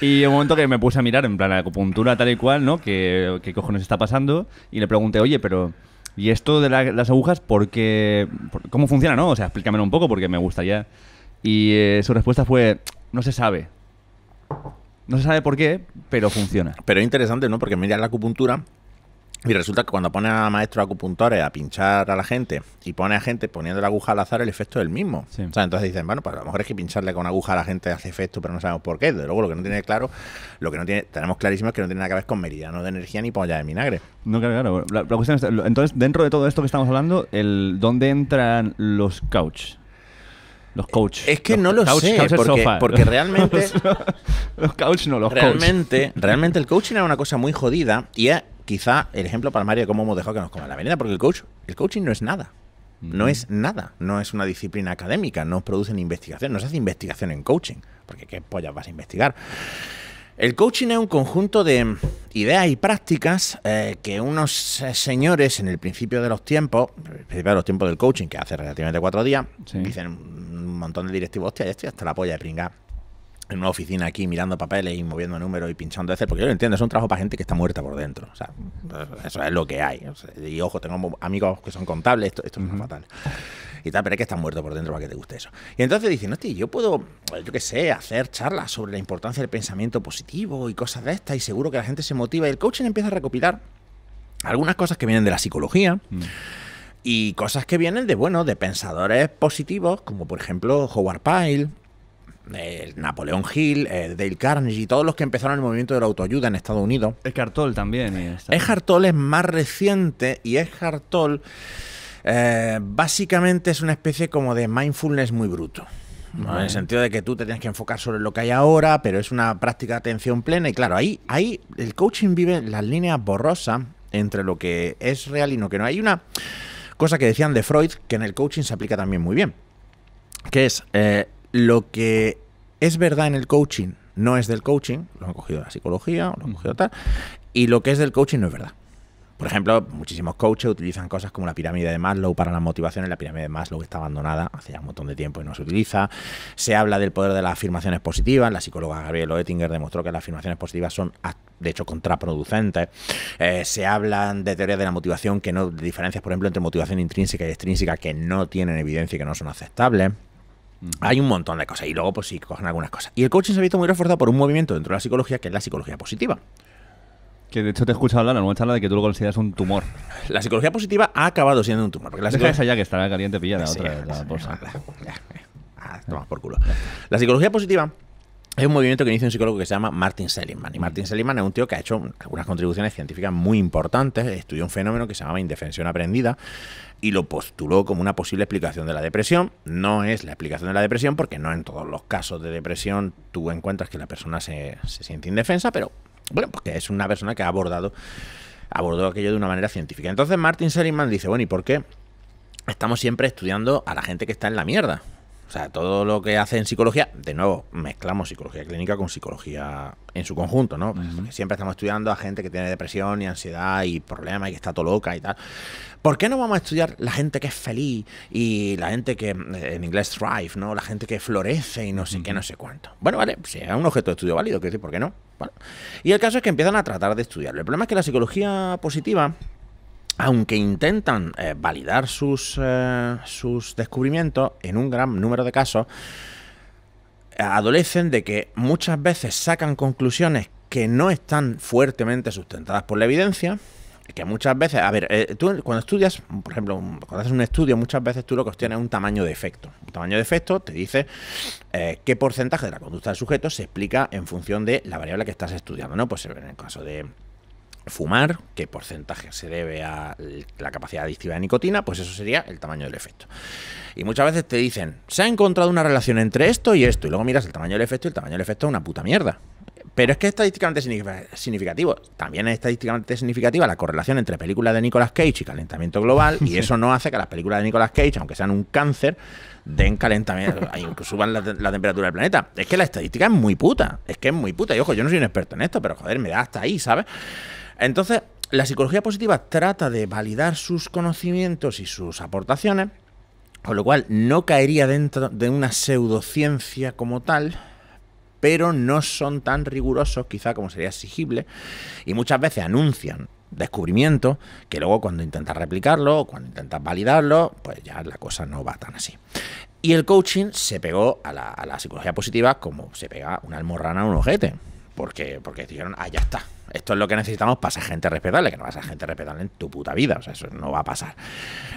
Y un momento que me puse a mirar, en plan, acupuntura tal y cual, ¿no? ¿Qué, cojones está pasando? Y le pregunté, oye, pero. ¿Y esto de las agujas, por qué? ¿Cómo funciona, no? O sea, explícamelo un poco porque me gusta ya Y eh, su respuesta fue: no se sabe. No se sabe por qué, pero funciona. Pero es interesante, ¿no? Porque mira la acupuntura y resulta que cuando pone a maestros acupuntores a pinchar a la gente y pone a gente poniendo la aguja al azar, el efecto es el mismo. entonces dicen, bueno, pues a lo mejor es que pincharle con aguja a la gente hace efecto, pero no sabemos por qué. luego, lo que no tiene claro, lo que no tiene, tenemos clarísimo es que no tiene nada que ver con meridiano de energía ni polla de vinagre. No, claro, La, cuestión es, entonces, dentro de todo esto que estamos hablando, el ¿dónde entran los couch? Los coach. Es que no los sé, porque, realmente... los, los, no, los realmente, Realmente el coaching era una cosa muy jodida y... es quizá el ejemplo palmario de cómo hemos dejado que nos coman la venida, porque el, coaching no es nada. No es nada, no es una disciplina académica, no producen investigación, no se hace investigación en coaching, porque qué pollas vas a investigar. El coaching es un conjunto de ideas y prácticas eh, que unos eh, señores en el principio de los tiempos, el principio de los tiempos del coaching, que hace relativamente cuatro días, dicen un montón de directivos, hostia, estoy hasta la polla de pringar en una oficina aquí mirando papeles y moviendo números y pinchando Excel, porque yo lo entiendo, es un trabajo para gente que está muerta por dentro. O sea, eso es lo que hay. y ojo, tengo amigos que son contables, esto, esto es fatal. Y tal, pero es que está muerto por dentro para que te guste eso. Y entonces dicen, hostia, yo puedo, yo qué sé, hacer charlas sobre la importancia del pensamiento positivo y cosas de estas, y seguro que la gente se motiva. Y el coaching empieza a recopilar algunas cosas que vienen de la psicología. Mm. y cosas que vienen de, bueno, de pensadores positivos, como por ejemplo Howard Pyle, Napoleón Hill, Dale Carnegie, todos los que empezaron el movimiento de la autoayuda en Estados Unidos. Es Hartol también. Es Hartol es más reciente y es Hartol... Eh, básicamente es una especie como de mindfulness muy bruto. En el sentido de que tú te tienes que enfocar sobre lo que hay ahora, pero es una práctica de atención plena. Y claro, ahí, ahí el coaching vive las líneas borrosas entre lo que es real y lo que no. Hay una cosa que decían de Freud que en el coaching se aplica también muy bien, que es eh, lo que es verdad en el coaching no es del coaching, lo han cogido de la psicología, o lo han cogido tal, y lo que es del coaching no es verdad. Por ejemplo, muchísimos coaches utilizan cosas como la pirámide de Maslow para las motivaciones. La pirámide de Maslow está abandonada hace ya un montón de tiempo y no se utiliza. Se habla del poder de las afirmaciones positivas. La psicóloga Gabriela Oettinger demostró que las afirmaciones positivas son, de hecho, contraproducentes. Eh, se hablan de teorías de la motivación que no, de diferencias, por ejemplo, entre motivación intrínseca y extrínseca que no tienen evidencia y que no son aceptables. Hay un montón de cosas y luego pues sí cogen algunas cosas. Y el coaching se ha visto muy reforzado por un movimiento dentro de la psicología que es la psicología positiva. Que de hecho te he escuchado hablar en una charla de que tú lo consideras un tumor. La psicología positiva ha acabado siendo un tumor. Porque la ya que estará caliente pillada otra la <laughs> bolsa. Ah, por culo. La psicología positiva es un movimiento que inicia un psicólogo que se llama Martin Seligman. Y Martin Seligman es un tío que ha hecho algunas contribuciones científicas muy importantes. Estudió un fenómeno que se llamaba indefensión aprendida, y lo postuló como una posible explicación de la depresión. No es la explicación de la depresión porque no en todos los casos de depresión tú encuentras que la persona se, se siente indefensa, pero bueno, porque es una persona que ha abordado abordó aquello de una manera científica. Entonces Martin Seligman dice, bueno, ¿y por qué estamos siempre estudiando a la gente que está en la mierda? O sea, todo lo que hace en psicología, de nuevo, mezclamos psicología clínica con psicología en su conjunto, ¿no? Siempre estamos estudiando a gente que tiene depresión y ansiedad y problemas y que está todo loca y tal. ¿Por qué no vamos a estudiar la gente que es feliz y la gente que, eh, en inglés, thrive, ¿no? La gente que florece y no sé qué, no sé cuánto. Bueno, vale, si es un objeto de estudio válido, ¿qué ¿por qué no? Y el caso es que empiezan a tratar de estudiarlo. El problema es que la psicología positiva aunque intentan eh, validar sus, eh, sus descubrimientos, en un gran número de casos, adolecen de que muchas veces sacan conclusiones que no están fuertemente sustentadas por la evidencia, que muchas veces, a ver, eh, tú cuando estudias, por ejemplo, cuando haces un estudio, muchas veces tú lo que un tamaño de efecto. Un tamaño de efecto te dice qué porcentaje de la conducta del sujeto se explica en función de la variable que estás estudiando, ¿no? Pues en el caso de fumar, qué porcentaje se debe a la capacidad adictiva de nicotina, pues eso sería el tamaño del efecto. Y muchas veces te dicen, se ha encontrado una relación entre esto y esto, y luego miras el tamaño del efecto y el tamaño del efecto es una puta mierda. Pero es que es estadísticamente significativo. También es estadísticamente significativa la correlación entre películas de Nicolas Cage y calentamiento global. Y eso no hace que las películas de Nicolas Cage, aunque sean un cáncer, den calentamiento, <laughs> incluso suban la, la, temperatura del planeta. Es que la estadística es muy puta. Es que es muy puta. Y ojo, yo no soy un experto en esto, pero joder, me da hasta ahí, ¿sabes? Entonces, la psicología positiva trata de validar sus conocimientos y sus aportaciones, con lo cual no caería dentro de una pseudociencia como tal, pero no son tan rigurosos quizá como sería exigible y muchas veces anuncian descubrimientos que luego cuando intentas replicarlo o cuando intentas validarlo, pues ya la cosa no va tan así. Y el coaching se pegó a la, psicología positiva como se pega una almorrana a un ojete, porque, porque dijeron, «ah, ya está, esto es lo que necesitamos para ser gente respetable, que no va a ser gente respetable en tu puta vida. O sea, eso no va a pasar.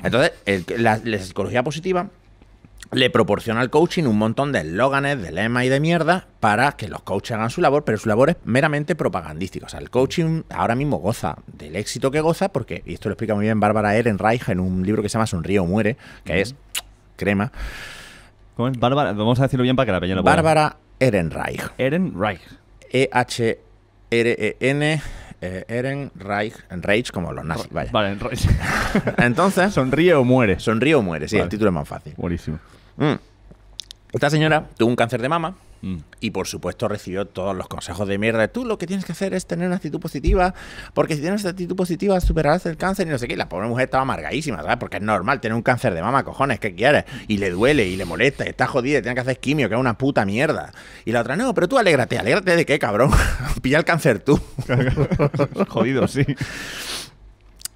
Entonces, la, psicología positiva le proporciona al coaching un montón de eslóganes, de lemas y de mierda para que los coaches hagan su labor, pero su labor es meramente propagandística. O sea, el coaching ahora mismo goza del éxito que goza, porque, y esto lo explica muy bien Bárbara Ehrenreich en un libro que se llama Sonríe o Muere, que es crema. ¿Cómo Bárbara, vamos a decirlo bien para que la peña lo pueda. Bárbara Ehrenreich. Ehrenreich. E-H R-E-N. Eh, Eren Reich, Reich como los nazis, Vale, <laughs> Entonces. Sonríe o muere. Sonríe o muere, sí, el título es más fácil. Buenísimo. Mm. Esta señora tuvo un cáncer de mama Mm. Y por supuesto recibió todos los consejos de mierda. Tú lo que tienes que hacer es tener una actitud positiva, porque si tienes una actitud positiva superarás el cáncer y no sé qué. la pobre mujer estaba amargadísima, ¿sabes? Porque es normal tener un cáncer de mama, cojones, ¿qué quieres? Y le duele y le molesta, y está jodida, y tiene que hacer quimio, que es una puta mierda. Y la otra, no, pero tú alégrate, alégrate de qué, cabrón. <laughs> Pilla el cáncer tú. <laughs> Jodido, sí. <laughs>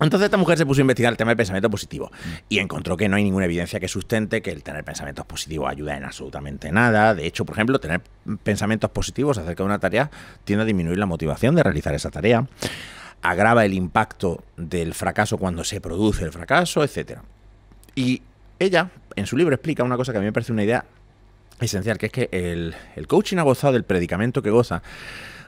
Entonces esta mujer se puso a investigar el tema del pensamiento positivo y encontró que no hay ninguna evidencia que sustente que el tener pensamientos positivos ayuda en absolutamente nada. De hecho, por ejemplo, tener pensamientos positivos acerca de una tarea tiende a disminuir la motivación de realizar esa tarea, agrava el impacto del fracaso cuando se produce el fracaso, etc. Y ella, en su libro, explica una cosa que a mí me parece una idea esencial, que es que el, el coaching ha gozado del predicamento que goza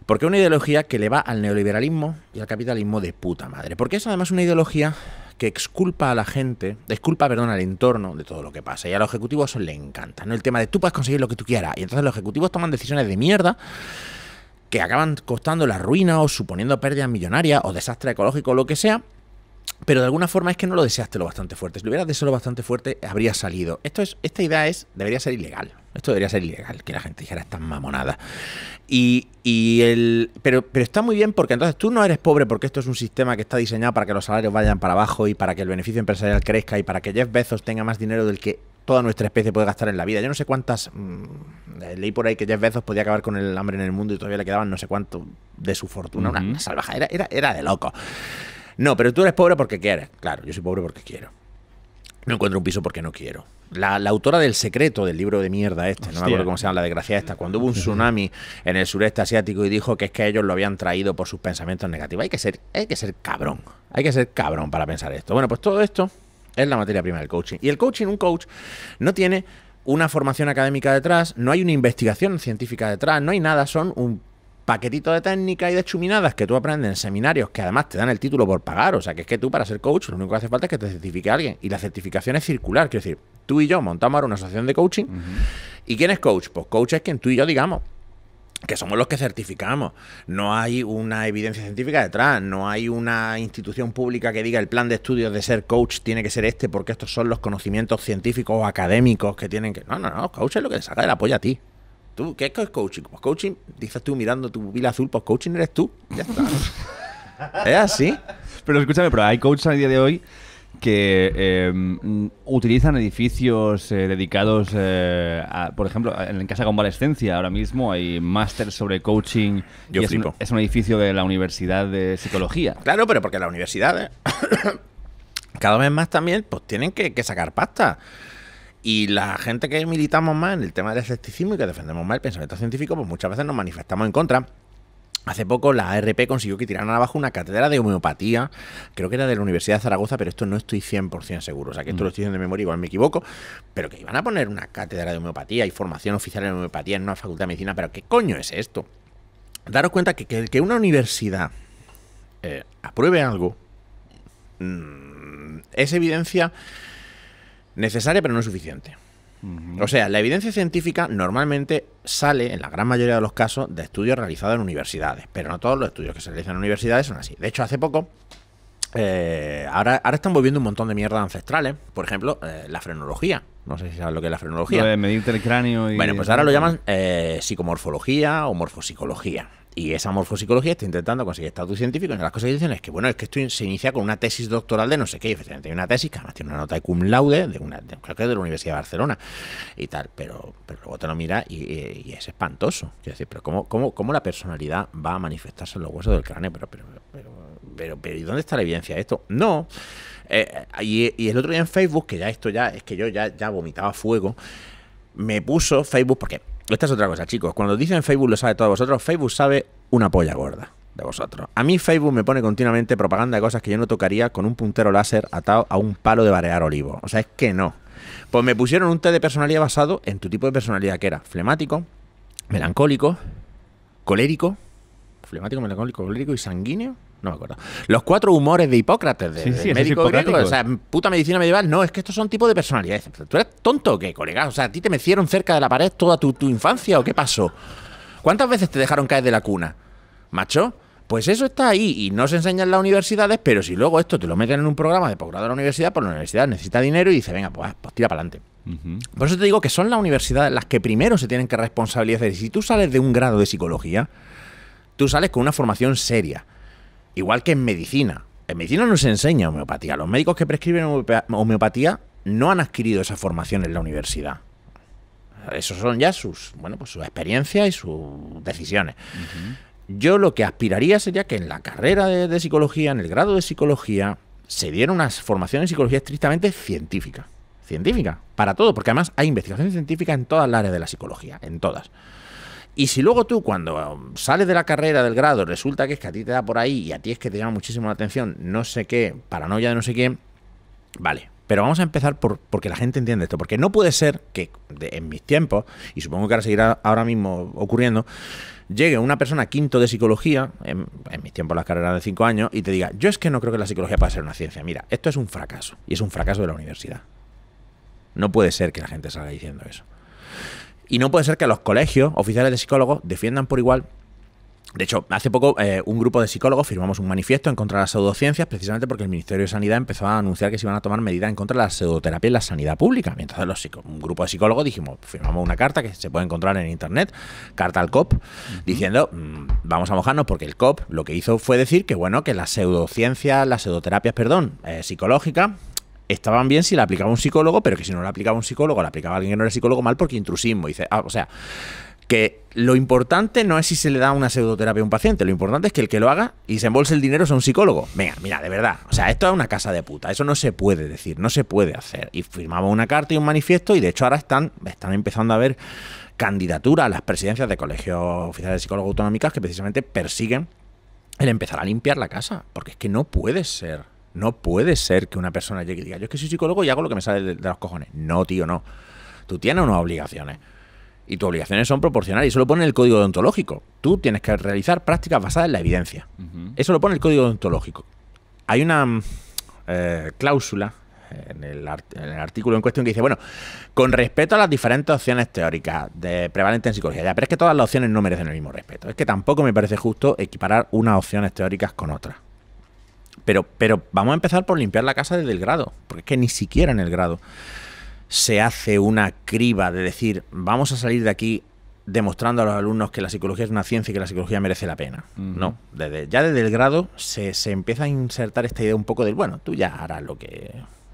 porque es una ideología que le va al neoliberalismo y al capitalismo de puta madre. Porque es además una ideología que exculpa a la gente, exculpa, perdón, al entorno de todo lo que pasa. Y a los ejecutivos eso le encanta, ¿no? El tema de tú puedes conseguir lo que tú quieras. Y entonces los ejecutivos toman decisiones de mierda que acaban costando la ruina o suponiendo pérdidas millonarias o desastre ecológico o lo que sea pero de alguna forma es que no lo deseaste lo bastante fuerte. Si lo hubieras deseado lo bastante fuerte, habría salido. Esto es, esta idea es, debería ser ilegal. Esto debería ser ilegal, que la gente dijera estas mamonadas. Y, pero, pero está muy bien porque entonces tú no eres pobre porque esto es un sistema que está diseñado para que los salarios vayan para abajo y para que el beneficio empresarial crezca y para que Jeff Bezos tenga más dinero del que toda nuestra especie puede gastar en la vida. Yo no sé cuántas. Mm, eh, leí por ahí que Jeff Bezos podía acabar con el hambre en el mundo y todavía le quedaban no sé cuánto de su fortuna. Una, salvaja. Era, era, era de loco. No, pero tú eres pobre porque quieres. Claro, yo soy pobre porque quiero. No encuentro un piso porque no quiero. La, autora del secreto del libro de mierda este, no me acuerdo cómo se llama, la desgracia esta, cuando hubo un tsunami en el sureste asiático y dijo que es que ellos lo habían traído por sus pensamientos negativos. Hay que ser, hay que ser cabrón, hay que ser cabrón para pensar esto. Bueno, pues todo esto es la materia prima del coaching. Y el coaching, un coach, no tiene una formación académica detrás, no hay una investigación científica detrás, no hay nada, son un paquetito de técnicas y de chuminadas que tú aprendes en seminarios que además te dan el título por pagar. O sea, que es que tú para ser coach lo único que hace falta es que te certifique alguien. Y la certificación es circular. Quiero decir, tú y yo montamos ahora una asociación de coaching. ¿Y quién es coach? Pues coach es quien tú y yo digamos que somos los que certificamos. No hay una evidencia científica detrás, no hay una institución pública que diga el plan de estudios de ser coach tiene que ser este porque estos son los conocimientos científicos o académicos que tienen que... No, no, no, coach es lo que te saca de la a ti. ¿Tú qué es coaching? Pues coaching, dices tú mirando tu pila azul, pues coaching eres tú. Ya está. <laughs> es así. Pero escúchame, pero hay coaches a día de hoy que em, utilizan edificios eh, dedicados, eh, a, por ejemplo, en Casa Convalescencia ahora mismo hay máster sobre coaching. Yo flipo. Es, un, edificio de la Universidad de Psicología. Claro, pero porque las universidades eh, <coughs> cada vez más también pues tienen que sacar pasta. Y la gente que militamos más en el tema del escepticismo y que defendemos más el pensamiento científico, pues muchas veces nos manifestamos en contra. Hace poco la ARP consiguió que tiraran abajo una cátedra de homeopatía, creo que era de la Universidad de Zaragoza, pero esto no estoy 100% seguro, o sea que esto mm. lo estoy diciendo de memoria, igual me equivoco, pero que iban a poner una cátedra de homeopatía y formación oficial en homeopatía en una facultad de medicina, pero ¿qué coño es esto? Daros cuenta que, que, una universidad eh, apruebe algo mm, es evidencia Necesaria, pero no suficiente. O sea, la evidencia científica normalmente sale, en la gran mayoría de los casos, de estudios realizados en universidades, pero no todos los estudios que se realizan en universidades son así. De hecho, hace poco, eh, ahora, están volviendo un montón de mierdas ancestrales, por ejemplo, eh, la frenología. No sé si sabes lo que es la frenología. de el cráneo y... Bueno, pues ahora lo llaman eh, psicomorfología o morfopsicología. Y esa morfopsicología está intentando conseguir estatus científico. Y las cosas que dicen es que, bueno, es que esto se inicia con una tesis doctoral de no sé qué. Y efectivamente hay una tesis que además tiene una nota de cum laude, de una, de, creo que de la Universidad de Barcelona y tal. Pero, pero luego te lo mira y, es espantoso. Quiero decir, pero ¿cómo, cómo, la personalidad va a manifestarse en los huesos del cráneo? Pero, pero, pero, pero, ¿y dónde está la evidencia de esto? No. Eh, y, el otro día en Facebook, que ya esto ya es que yo ya, ya vomitaba fuego, me puso Facebook porque esta es otra cosa, chicos. Cuando dicen Facebook lo sabe todo vosotros, Facebook sabe una polla gorda de vosotros. A mí Facebook me pone continuamente propaganda de cosas que yo no tocaría con un puntero láser atado a un palo de barear olivo. O sea, es que no. Pues me pusieron un test de personalidad basado en tu tipo de personalidad, que era flemático, melancólico, colérico, flemático, melancólico, colérico y sanguíneo no me acuerdo. Los cuatro humores de Hipócrates, de, médico griego, o sea, puta medicina medieval, no, es que estos son tipos de personalidades. ¿Tú eres tonto o qué, colega? O sea, ¿a ti te metieron cerca de la pared toda tu, infancia o qué pasó? ¿Cuántas veces te dejaron caer de la cuna? Macho, pues eso está ahí y no se enseña en las universidades, pero si luego esto te lo meten en un programa de posgrado de la universidad, pues la universidad necesita dinero y dice, venga, pues, pues tira para adelante. Por eso te digo que son las universidades las que primero se tienen que responsabilizar. si tú sales de un grado de psicología, tú sales con una formación seria Igual que en medicina. En medicina no se enseña homeopatía. Los médicos que prescriben homeopatía no han adquirido esa formación en la universidad. Esos son ya sus, bueno, pues sus experiencias y sus decisiones. Yo lo que aspiraría sería que en la carrera de, psicología, en el grado de psicología, se diera unas formación en psicología estrictamente científica. Científica, para todo, porque además hay investigación científica en todas las áreas de la psicología, en todas. Y si luego tú, cuando sales de la carrera del grado, resulta que es que a ti te da por ahí y a ti es que te llama muchísimo la atención, no sé qué, paranoia de no sé quién, vale. Pero vamos a empezar por, porque la gente entiende esto. Porque no puede ser que en mis tiempos, y supongo que ahora seguirá ahora mismo ocurriendo, llegue una persona quinto de psicología, en, en mis tiempos las carreras de cinco años, y te diga, yo es que no creo que la psicología pueda ser una ciencia. Mira, esto es un fracaso. Y es un fracaso de la universidad. No puede ser que la gente salga diciendo eso. Y no puede ser que los colegios oficiales de psicólogos defiendan por igual de hecho, hace poco eh, un grupo de psicólogos firmamos un manifiesto en contra de las pseudociencias precisamente porque el Ministerio de Sanidad empezó a anunciar que se iban a tomar medidas en contra de la pseudoterapia en la sanidad pública. mientras entonces los un grupo de psicólogos dijimos, firmamos una carta que se puede encontrar en internet, carta al COP, diciendo, mm, vamos a mojarnos porque el COP lo que hizo fue decir que, bueno, que la pseudociencia, las pseudoterapias, perdón, eh, estaban bien si la aplicaba un psicólogo, pero que si no la aplicaba un psicólogo, la aplicaba alguien que no era psicólogo, mal porque intrusismo. Dice, ah, o sea, que lo importante no es si se le da una pseudoterapia a un paciente, lo importante es que el que lo haga y se embolse el dinero sea un psicólogo. Venga, mira, de verdad. O sea, esto es una casa de puta. Eso no se puede decir, no se puede hacer. Y firmamos una carta y un manifiesto y de hecho ahora están, están empezando a haber candidaturas a las presidencias de colegios oficiales de psicólogos autonómicas que precisamente persiguen el empezar a limpiar la casa. Porque es que no puede ser no puede ser que una persona llegue y diga, yo es que soy psicólogo y hago lo que me sale de, los cojones. No, tío, no. Tú tienes unas obligaciones. Y tus obligaciones son proporcionales. Y eso lo pone el código deontológico. Tú tienes que realizar prácticas basadas en la evidencia. Eso lo pone el código deontológico. Hay una mm, eh, cláusula en el, artículo en cuestión que dice, bueno, con respecto a las diferentes opciones teóricas de prevalente en psicología, ya, pero es que todas las opciones no merecen el mismo respeto. Es que tampoco me parece justo equiparar unas opciones teóricas con otras. Pero, pero vamos a empezar por limpiar la casa desde el grado, porque es que ni siquiera en el grado se hace una criba de decir, vamos a salir de aquí demostrando a los alumnos que la psicología es una ciencia y que la psicología merece la pena. No, ya desde el grado se, empieza a insertar esta idea un poco del, bueno, tú ya harás lo que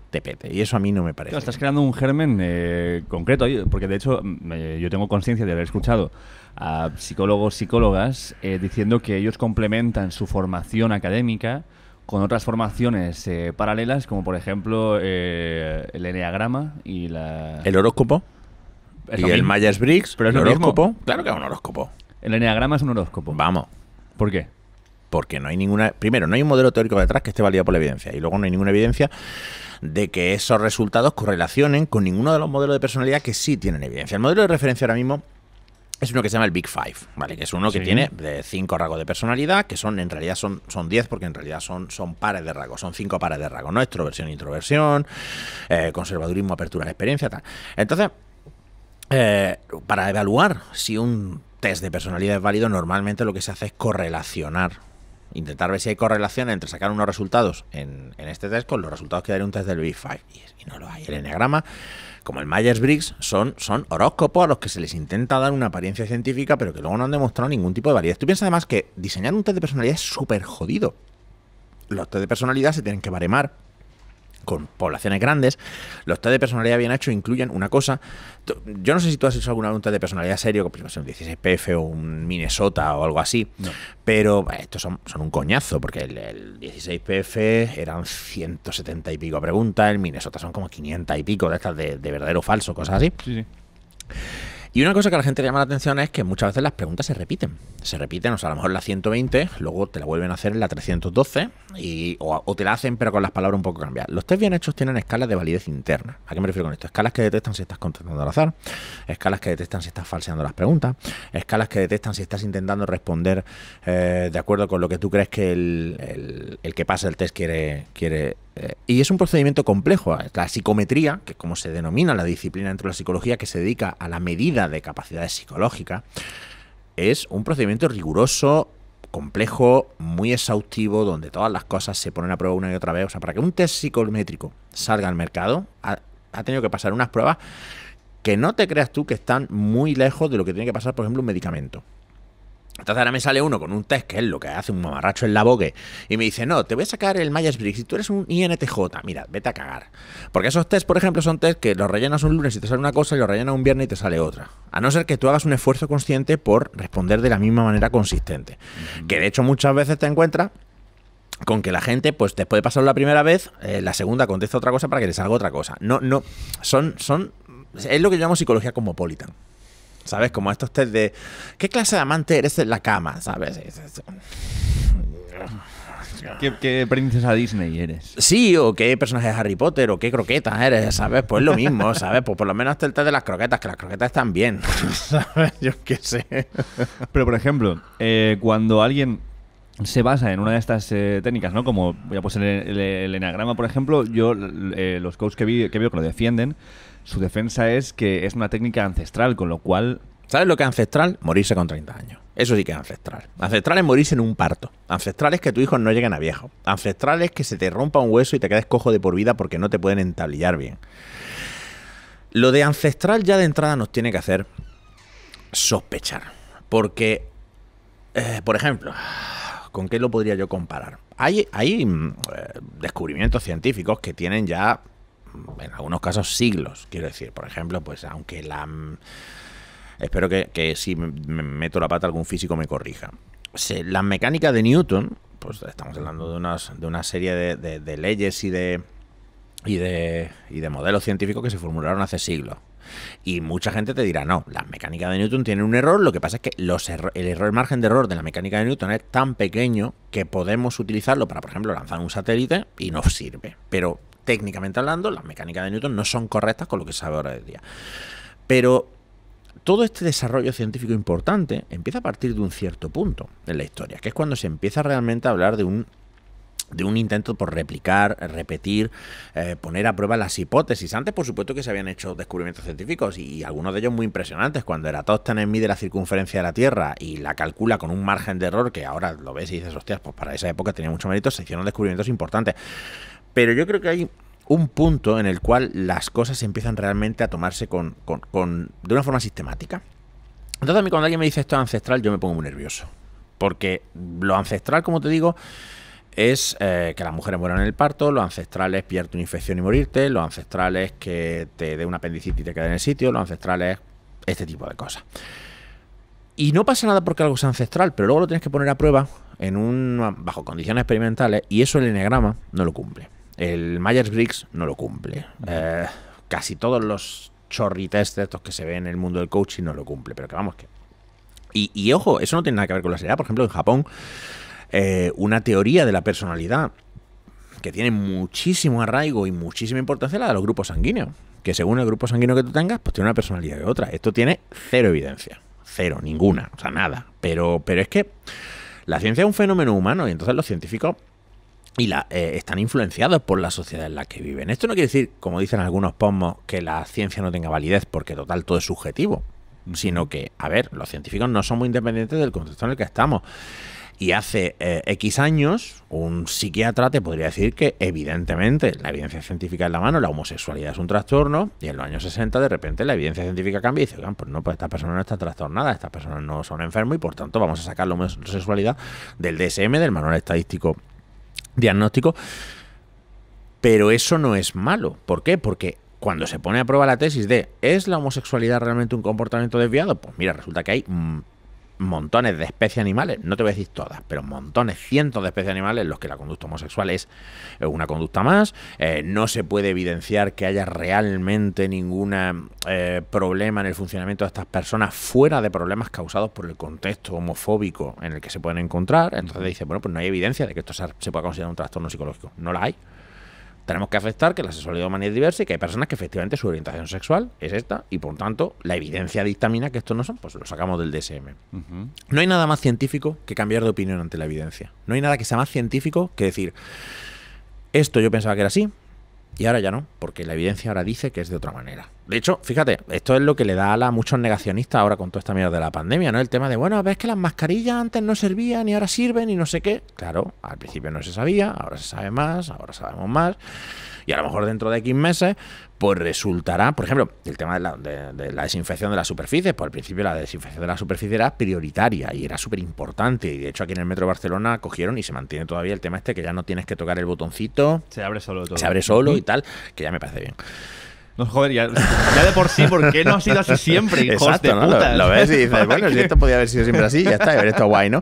te pete. Y eso a mí no me parece. estás creando un germen eh, concreto, porque de hecho mm, eh, yo tengo conciencia de haber escuchado a psicólogos, psicólogas, eh, diciendo que ellos complementan su formación académica con otras formaciones eh, paralelas, como por ejemplo eh, el Enneagrama y la... El horóscopo. y el Myers Briggs. Pero es el horóscopo. Claro que es un horóscopo. El eneagrama es un horóscopo. Vamos. ¿Por qué? Porque no hay ninguna. Primero, no hay un modelo teórico detrás que esté validado por la evidencia. Y luego no hay ninguna evidencia de que esos resultados correlacionen con ninguno de los modelos de personalidad que sí tienen evidencia. El modelo de referencia ahora mismo es uno que se llama el Big Five, ¿vale? Que es uno que tiene tiene cinco rasgos de personalidad, que son, en realidad son, son diez, porque en realidad son, son pares de rasgos, son cinco pares de rasgos, ¿no? Extroversión, e introversión, eh, conservadurismo, apertura, experiencia, tal. Entonces, eh, para evaluar si un test de personalidad es válido, normalmente lo que se hace es correlacionar intentar ver si hay correlación entre sacar unos resultados en, en, este test con los resultados que daría un test del Big Five. Y, no lo hay. El enneagrama como el Myers-Briggs, son, son horóscopos a los que se les intenta dar una apariencia científica, pero que luego no han demostrado ningún tipo de validez. Tú piensas además que diseñar un test de personalidad es súper jodido. Los test de personalidad se tienen que baremar con poblaciones grandes, los test de personalidad bien hecho incluyen una cosa. Yo no sé si tú has hecho alguna pregunta test de personalidad serio, como pues, un 16PF o un Minnesota o algo así, pero eh, estos son, son, un coñazo, porque el, 16PF eran 170 y pico preguntas, el Minnesota son como 500 y pico de estas de, de verdadero o falso, cosas así. Sí, sí. Y una cosa que a la gente le llama la atención es que muchas veces las preguntas se repiten. Se repiten, o sea, a lo mejor la 120, luego te la vuelven a hacer en la 312, y, o, te la hacen pero con las palabras un poco cambiadas. Los test bien hechos tienen escalas de validez interna. ¿A qué me refiero con esto? Escalas que detectan si estás contestando al azar, escalas que detectan si estás falseando las preguntas, escalas que detectan si estás intentando responder eh, de acuerdo con lo que tú crees que el, el, que pasa el test quiere, quiere eh, y es un procedimiento complejo. La psicometría, que como se denomina la disciplina dentro de la psicología que se dedica a la medida de capacidades psicológicas, es un procedimiento riguroso, complejo, muy exhaustivo, donde todas las cosas se ponen a prueba una y otra vez. O sea, para que un test psicométrico salga al mercado, ha, tenido que pasar unas pruebas que no te creas tú que están muy lejos de lo que tiene que pasar, por ejemplo, un medicamento. Entonces ahora me sale uno con un test, que es lo que hace un mamarracho en la boque, y me dice, no, te voy a sacar el Myers Briggs, si tú eres un INTJ, mira, vete a cagar. Porque esos tests, por ejemplo, son tests que los rellenas un lunes y te sale una cosa, y los rellenas un viernes y te sale otra. A no ser que tú hagas un esfuerzo consciente por responder de la misma manera consistente. Que de hecho muchas veces te encuentras con que la gente, pues después de pasar la primera vez, eh, la segunda contesta otra cosa para que le salga otra cosa. No, no, son, son, es lo que llamamos psicología cosmopolitan. ¿Sabes? Como estos test de. ¿Qué clase de amante eres en la cama? ¿Sabes? ¿Qué, princesa Disney eres? Sí, o qué personaje de Harry Potter, o qué croqueta eres, ¿sabes? Pues lo mismo, <laughs> ¿sabes? Pues por lo menos el test de las croquetas, que las croquetas están bien, <laughs> ¿sabes? Yo qué sé. Pero por ejemplo, eh, cuando alguien se basa en una de estas eh, técnicas, ¿no? Como voy a poner el, enagrama, por ejemplo, yo eh, los coaches que, que veo que lo defienden su defensa es que es una técnica ancestral, con lo cual... ¿Sabes lo que es ancestral? Morirse con 30 años. Eso sí que es ancestral. Ancestral es morirse en un parto. Ancestral es que tus hijos no lleguen a viejo. Ancestral es que se te rompa un hueso y te quedes cojo de por vida porque no te pueden entablillar bien. Lo de ancestral ya de entrada nos tiene que hacer sospechar. Porque, eh, por ejemplo, ¿con qué lo podría yo comparar? Hay, hay mm, eh, descubrimientos científicos que tienen ya en algunos casos siglos, quiero decir. Por ejemplo, pues aunque la... Mm, espero que, si me meto la pata algún físico me corrija. la mecánica de Newton, pues estamos hablando de, de una serie de, leyes y de, y de, y de modelos científicos que se formularon hace siglos. Y mucha gente te dirá, no, la mecánica de Newton tiene un error, lo que pasa es que los el, error, el margen de error de la mecánica de Newton es tan pequeño que podemos utilizarlo para, por ejemplo, lanzar un satélite y nos sirve. Pero técnicamente hablando, las mecánicas de Newton no son correctas con lo que se sabe ahora del día. Pero todo este desarrollo científico importante empieza a partir de un cierto punto en la historia, que es cuando se empieza realmente a hablar de un de un intento por replicar, repetir, eh, poner a prueba las hipótesis. Antes, por supuesto, que se habían hecho descubrimientos científicos y, algunos de ellos muy impresionantes. Cuando Eratóstenes mide la circunferencia de la Tierra y la calcula con un margen de error que ahora lo ves y dices, hostias, pues para esa época tenía mucho mérito, se hicieron descubrimientos importantes. Pero yo creo que hay un punto en el cual las cosas empiezan realmente a tomarse con, con, con, de una forma sistemática. Entonces a mí cuando alguien me dice esto es ancestral, yo me pongo muy nervioso. Porque lo ancestral, como te digo, es eh, que las mujeres mueran en el parto, lo ancestral es pillarte una infección y morirte, lo ancestral es que te dé un apendicitis y te quede en el sitio, lo ancestral es este tipo de cosas. Y no pasa nada porque algo es ancestral, pero luego lo tienes que poner a prueba en un, bajo condiciones experimentales y eso el enneagrama no lo cumple. El Myers-Briggs no lo cumple. Eh, casi todos los chorrites estos que se ven en el mundo del coaching no lo cumple, pero que vamos que... Y, ojo, eso no tiene nada que ver con la seriedad. Por ejemplo, en Japón, eh, una teoría de la personalidad que tiene muchísimo arraigo y muchísima importancia la de los grupos sanguíneos. Que según el grupo sanguíneo que tú tengas, pues tiene una personalidad de otra. Esto tiene cero evidencia. Cero, ninguna. O sea, nada. Pero, pero es que la ciencia es un fenómeno humano y entonces los científicos y la, eh, están influenciados por la sociedad en la que viven. Esto no quiere decir, como dicen algunos pomos, que la ciencia no tenga validez, porque total todo es subjetivo, sino que, a ver, los científicos no son muy independientes del contexto en el que estamos. Y hace eh, X años, un psiquiatra te podría decir que, evidentemente, la evidencia científica en la mano, la homosexualidad es un trastorno, y en los años 60, de repente, la evidencia científica cambia y dice, pues no, pues estas personas no están trastornadas, estas personas no son enfermos, y por tanto, vamos a sacar la homosexualidad del DSM, del manual estadístico diagnóstico. Pero eso no es malo. ¿Por qué? Porque cuando se pone a prueba la tesis de ¿es la homosexualidad realmente un comportamiento desviado? Pues mira, resulta que hay mm, montones de especies animales, no te voy a decir todas, pero montones, cientos de especies animales en los que la conducta homosexual es eh, una conducta más, eh, no se puede evidenciar que haya realmente ningún eh, problema en el funcionamiento de estas personas fuera de problemas causados por el contexto homofóbico en el que se pueden encontrar, entonces dice, bueno, pues no hay evidencia de que esto se pueda considerar un trastorno psicológico, no la hay tenemos que aceptar que la sexualidad humana es diversa y que hay personas que efectivamente su orientación sexual es esta y por tanto la evidencia dictamina que esto no son, pues lo sacamos del DSM. No hay nada más científico que cambiar de opinión ante la evidencia. No hay nada que sea más científico que decir, esto yo pensaba que era así, y ahora ya no, porque la evidencia ahora dice que es de otra manera. De hecho, fíjate, esto es lo que le da a muchos negacionistas ahora con toda esta mierda de la pandemia, ¿no? El tema de, bueno, ves que las mascarillas antes no servían y ahora sirven y no sé qué. Claro, al principio no se sabía, ahora se sabe más, ahora sabemos más. Y a lo mejor dentro de X meses, pues resultará, por ejemplo, el tema de la, de la desinfección de las superficies, pues al principio la desinfección de las superficies era prioritaria y era súper importante, y de hecho aquí en el Metro de Barcelona cogieron y se mantiene todavía el tema este que ya no tienes que tocar el botoncito. Se abre solo todo. Se abre solo y tal, que ya me parece bien. No, joder, ya, de por sí, ¿por qué no ha sido así siempre? de lo, lo, ves y dices, <laughs> bueno, si esto podía haber sido siempre así, ya está, haber estado guay, ¿no?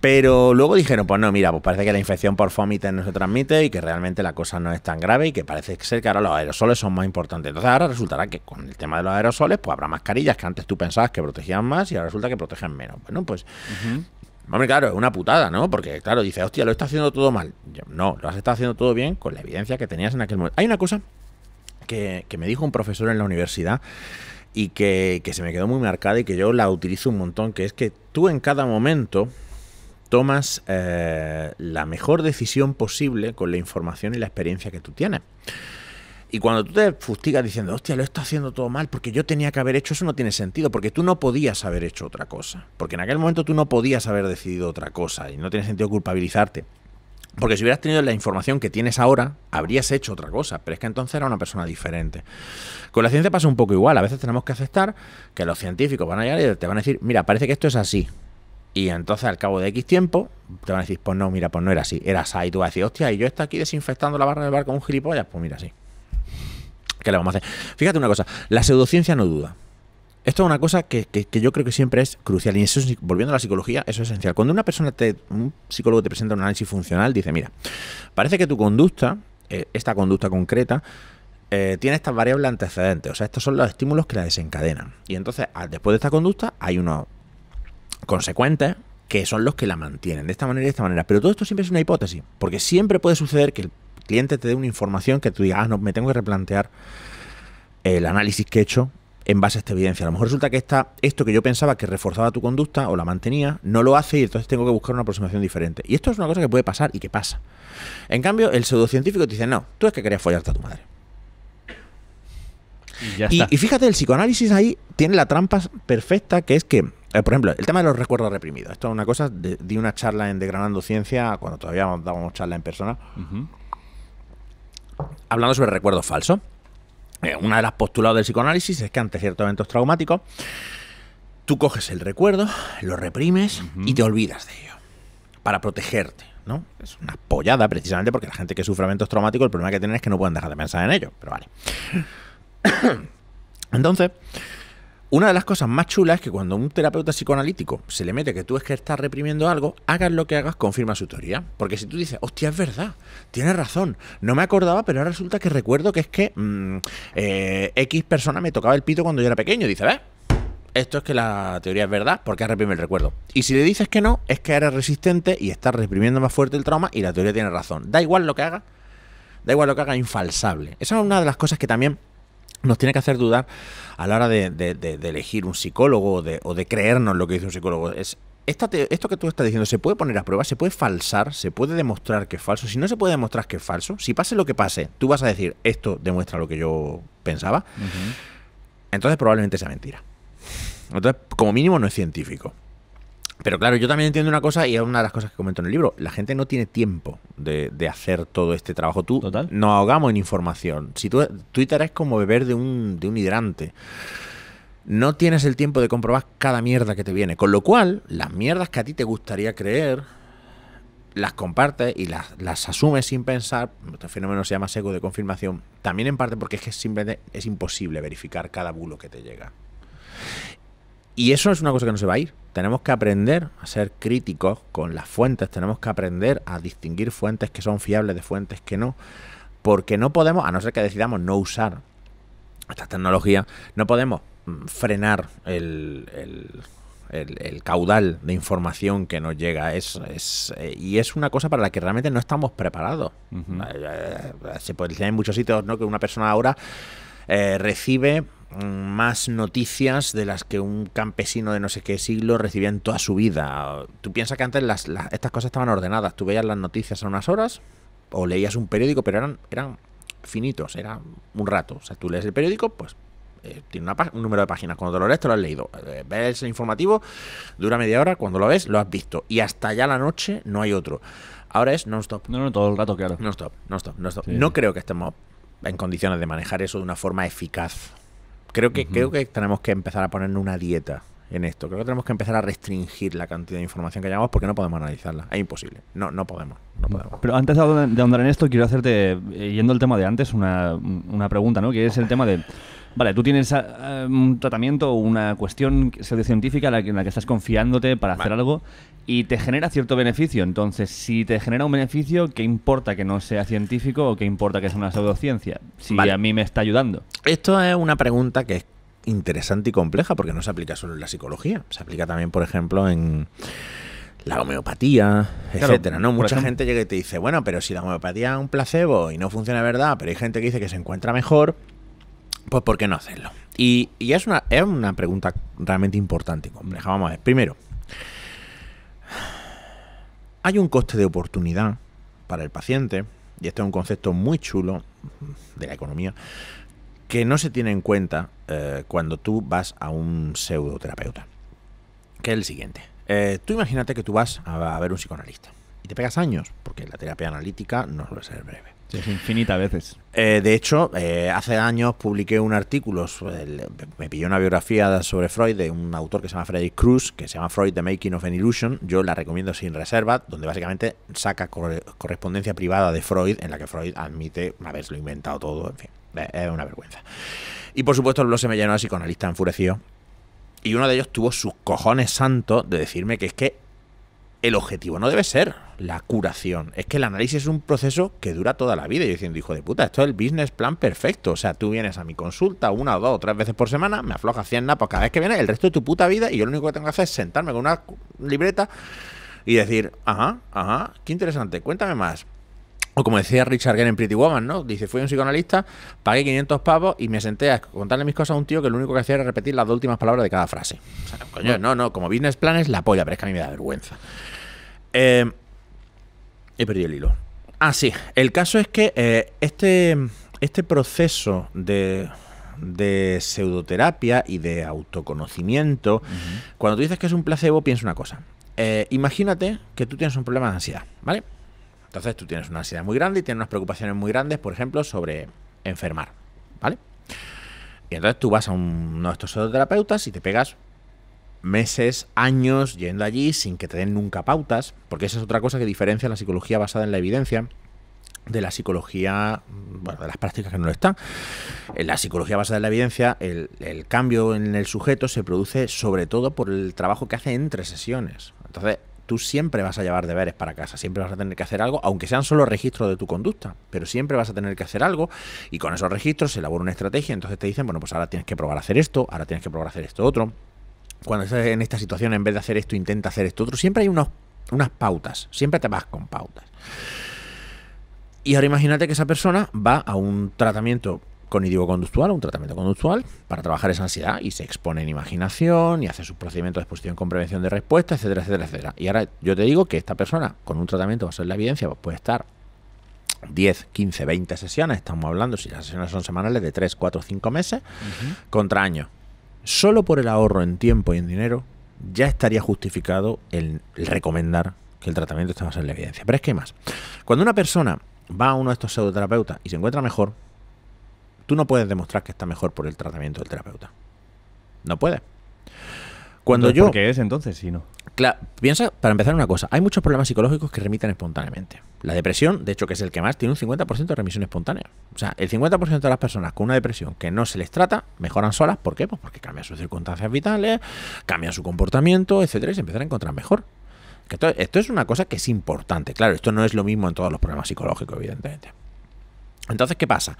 Pero luego dijeron, pues no, mira, pues parece que la infección por fómite no se transmite y que realmente la cosa no es tan grave y que parece ser que ahora los aerosoles son más importantes. Entonces ahora resultará que con el tema de los aerosoles, pues habrá mascarillas que antes tú pensabas que protegían más y ahora resulta que protegen menos. Bueno, pues... Hombre, claro, es una putada, ¿no? Porque, claro, dice, hostia, lo está haciendo todo mal. no, lo has estado haciendo todo bien con la evidencia que tenías en aquel momento. Hay una cosa que, me dijo un profesor en la universidad y que, se me quedó muy marcada y que yo la utilizo un montón, que es que tú en cada momento tomas eh, la mejor decisión posible con la información y la experiencia que tú tienes. Y cuando tú te fustigas diciendo, hostia, lo está haciendo todo mal porque yo tenía que haber hecho eso, no tiene sentido, porque tú no podías haber hecho otra cosa. Porque en aquel momento tú no podías haber decidido otra cosa y no tiene sentido culpabilizarte. Porque si hubieras tenido la información que tienes ahora, habrías hecho otra cosa, pero es que entonces era una persona diferente. Con la ciencia pasa un poco igual, a veces tenemos que aceptar que los científicos van a llegar y te van a decir, mira, parece que esto es así. Y entonces al cabo de X tiempo te van a decir, pues no, mira, pues no era así, era así. Y tú vas a decir, hostia, y yo estoy aquí desinfectando la barra del bar con un gilipollas, pues mira, sí. ¿Qué le vamos a hacer? Fíjate una cosa, la pseudociencia no duda. Esto es una cosa que, yo creo que siempre es crucial. Y eso volviendo a la psicología, eso es esencial. Cuando una persona, te, un psicólogo te presenta un análisis funcional, dice, mira, parece que tu conducta, eh, esta conducta concreta, eh, tiene estas variables antecedentes. O sea, estos son los estímulos que la desencadenan. Y entonces, ah, después de esta conducta, hay unos consecuentes que son los que la mantienen, de esta manera y de esta manera. Pero todo esto siempre es una hipótesis, porque siempre puede suceder que el cliente te dé una información que tú digas, ah, no, me tengo que replantear el análisis que he hecho en base a esta evidencia. A lo mejor resulta que esta, esto que yo pensaba que reforzaba tu conducta o la mantenía, no lo hace y entonces tengo que buscar una aproximación diferente. Y esto es una cosa que puede pasar y que pasa. En cambio, el pseudocientífico te dice, no, tú es que querías follarte a tu madre. Y, fíjate, el psicoanálisis ahí tiene la trampa perfecta que es que eh, por ejemplo, el tema de los recuerdos reprimidos. Esto es una cosa, di de, una charla en Degranando Ciencia, cuando todavía dábamos charla en persona, hablando sobre recuerdos falsos. Eh, una de las postuladas del psicoanálisis es que ante ciertos eventos traumáticos, tú coges el recuerdo, lo reprimes y te olvidas de ello, para protegerte. ¿no? Es una pollada precisamente porque la gente que sufre eventos traumáticos, el problema que tienen es que no pueden dejar de pensar en ello, pero vale. <coughs> Entonces, una de las cosas más chulas es que cuando un terapeuta psicoanalítico se le mete que tú es que estás reprimiendo algo, hagas lo que hagas, confirma su teoría. Porque si tú dices, hostia, es verdad, tienes razón, no me acordaba, pero ahora resulta que recuerdo que es que mm, eh, X persona me tocaba el pito cuando yo era pequeño. Dice, ¿ves? Esto es que la teoría es verdad porque ha el recuerdo. Y si le dices que no, es que eres resistente y estás reprimiendo más fuerte el trauma y la teoría tiene razón. Da igual lo que haga, da igual lo que haga, infalsable. Esa es una de las cosas que también nos tiene que hacer dudar a la hora de, elegir un psicólogo o de, creernos lo que dice un psicólogo. Es, esto que tú estás diciendo se puede poner a prueba, se puede falsar, se puede demostrar que es falso. Si no se puede demostrar que es falso, si pase lo que pase, tú vas a decir, esto demuestra lo que yo pensaba, entonces probablemente sea mentira. Entonces, como mínimo no es científico. Pero claro, yo también entiendo una cosa y es una de las cosas que comento en el libro. La gente no tiene tiempo de, hacer todo este trabajo. Tú Total. nos ahogamos en información. Si tú, Twitter es como beber de un, de hidrante. No tienes el tiempo de comprobar cada mierda que te viene. Con lo cual, las mierdas que a ti te gustaría creer, las compartes y las, las, asumes sin pensar, este fenómeno se llama seco de confirmación, también en parte porque es que simplemente es imposible verificar cada bulo que te llega. Y eso es una cosa que no se va a ir. Tenemos que aprender a ser críticos con las fuentes, tenemos que aprender a distinguir fuentes que son fiables de fuentes que no, porque no podemos, a no ser que decidamos no usar esta tecnología, no podemos mm, frenar el, caudal de información que nos llega. Eh, y es una cosa para la que realmente no estamos preparados. Eh, eh, se puede decir en muchos sitios ¿no? que una persona ahora recibe más noticias de las que un campesino de no sé qué siglo recibía en toda su vida. Tú piensas que antes las, estas cosas estaban ordenadas. Tú veías las noticias a unas horas o leías un periódico, pero eran, eran finitos, era un rato. O sea, tú lees el periódico, pues eh, tiene un número de páginas. Cuando te lo lees, te lo has leído. Eh, ves el informativo, dura media hora. Cuando lo ves, lo has visto. Y hasta ya la noche no hay otro. Ahora es non-stop. No, no, todo el rato, claro. Non-stop, non-stop, non-stop. No creo que estemos en condiciones de manejar eso de una forma eficaz Creo que, creo que tenemos que empezar a poner una dieta en esto. Creo que tenemos que empezar a restringir la cantidad de información que llevamos porque no podemos analizarla. Es imposible. No, no podemos. Pero antes de ahondar en esto, quiero hacerte, eh, yendo al tema de antes, una, pregunta, ¿no? Que es el tema de. Vale, tú tienes ah, ah, un tratamiento o una cuestión científica en la que estás confiándote para hacer algo y te genera cierto beneficio. Entonces, si te genera un beneficio, ¿qué importa que no sea científico o qué importa que sea una pseudociencia? Si a mí me está ayudando. Esto es una pregunta que es interesante y compleja porque no se aplica solo en la psicología, se aplica también, por ejemplo, en la homeopatía, etcétera, ¿no? Mucha gente llega y te dice, bueno, pero si la homeopatía es un placebo y no funciona de verdad, pero hay gente que dice que se encuentra mejor, pues ¿por qué no hacerlo? Y, es, una, es una pregunta realmente importante y compleja. Vamos a ver, primero, hay un coste de oportunidad para el paciente, y este es un concepto muy chulo de la economía, que no se tiene en cuenta eh, cuando tú vas a un pseudoterapeuta, que es el siguiente. Eh, tú imagínate que tú vas a, a ver un psicoanalista y te pegas años, porque la terapia analítica no suele ser breve. Es infinita veces. Eh, de hecho, eh, hace años publiqué un artículo, me pilló una biografía sobre Freud de un autor que se llama Frederick Cruz, que se llama Freud, The Making of an Illusion. Yo la recomiendo sin reserva, donde básicamente saca correspondencia privada de Freud, en la que Freud admite haberlo inventado todo, en fin, es una vergüenza. Y por supuesto, el blog se me llenó la lista enfurecidos. Y uno de ellos tuvo sus cojones santos de decirme que es que el objetivo no debe ser la curación. Es que el análisis es un proceso que dura toda la vida. Y yo diciendo, hijo de puta, esto es el business plan perfecto. O sea, tú vienes a mi consulta una, o dos o tres veces por semana, me aflojas 100 napos cada vez que vienes, el resto de tu puta vida, y yo lo único que tengo que hacer es sentarme con una libreta y decir, ajá, ajá, qué interesante, cuéntame más. O como decía Richard Gere en Pretty Woman, ¿no? Dice, fui un psicoanalista, pagué 500 pavos y me senté a contarle mis cosas a un tío que lo único que hacía era repetir las dos últimas palabras de cada frase. O sea, coño, no, no, como business plan es la polla, pero es que a mí me da vergüenza. Em, he perdido el hilo. Ah, sí. El caso es que eh, este, este proceso de, pseudoterapia y de autoconocimiento, cuando tú dices que es un placebo, piensa una cosa. Eh, imagínate que tú tienes un problema de ansiedad, ¿vale? Entonces tú tienes una ansiedad muy grande y tienes unas preocupaciones muy grandes, por ejemplo, sobre enfermar, ¿vale? Y entonces tú vas a uno de estos terapeutas y te pegas meses, años yendo allí sin que te den nunca pautas, porque esa es otra cosa que diferencia la psicología basada en la evidencia de la psicología, bueno, de las prácticas que no lo están. En la psicología basada en la evidencia, el, el cambio en el sujeto se produce sobre todo por el trabajo que hace entre sesiones. Entonces, tú siempre vas a llevar deberes para casa, siempre vas a tener que hacer algo, aunque sean solo registros de tu conducta, pero siempre vas a tener que hacer algo y con esos registros se elabora una estrategia, entonces te dicen, bueno, pues ahora tienes que probar a hacer esto, ahora tienes que probar a hacer esto otro. Cuando estás en esta situación, en vez de hacer esto, intenta hacer esto otro. Siempre hay unas pautas, siempre te vas con pautas. Y ahora imagínate que esa persona va a un tratamiento con conductual un tratamiento conductual, para trabajar esa ansiedad y se expone en imaginación y hace sus procedimientos de exposición con prevención de respuesta, etcétera, etcétera, etcétera. Y ahora yo te digo que esta persona con un tratamiento basado en la evidencia puede estar 10, 15, 20 sesiones, estamos hablando, si las sesiones son semanales, de 3, 4, 5 meses, contra años. Solo por el ahorro en tiempo y en dinero ya estaría justificado el, recomendar que el tratamiento esté basado en la evidencia. Pero es que más. Cuando una persona va a uno de estos pseudoterapeutas y se encuentra mejor, Tú no puedes demostrar que está mejor por el tratamiento del terapeuta. No puedes. Cuando yo. ¿Qué es entonces si no? Claro, piensa, para empezar, una cosa. Hay muchos problemas psicológicos que remiten espontáneamente. La depresión, de hecho, que es el que más, tiene un 50% de remisión espontánea. O sea, el 50% de las personas con una depresión que no se les trata mejoran solas. ¿Por qué? Pues porque cambian sus circunstancias vitales, cambian su comportamiento, etcétera, y se empiezan a encontrar mejor. esto es una cosa que es importante. Claro, esto no es lo mismo en todos los problemas psicológicos, evidentemente. Entonces, ¿qué pasa?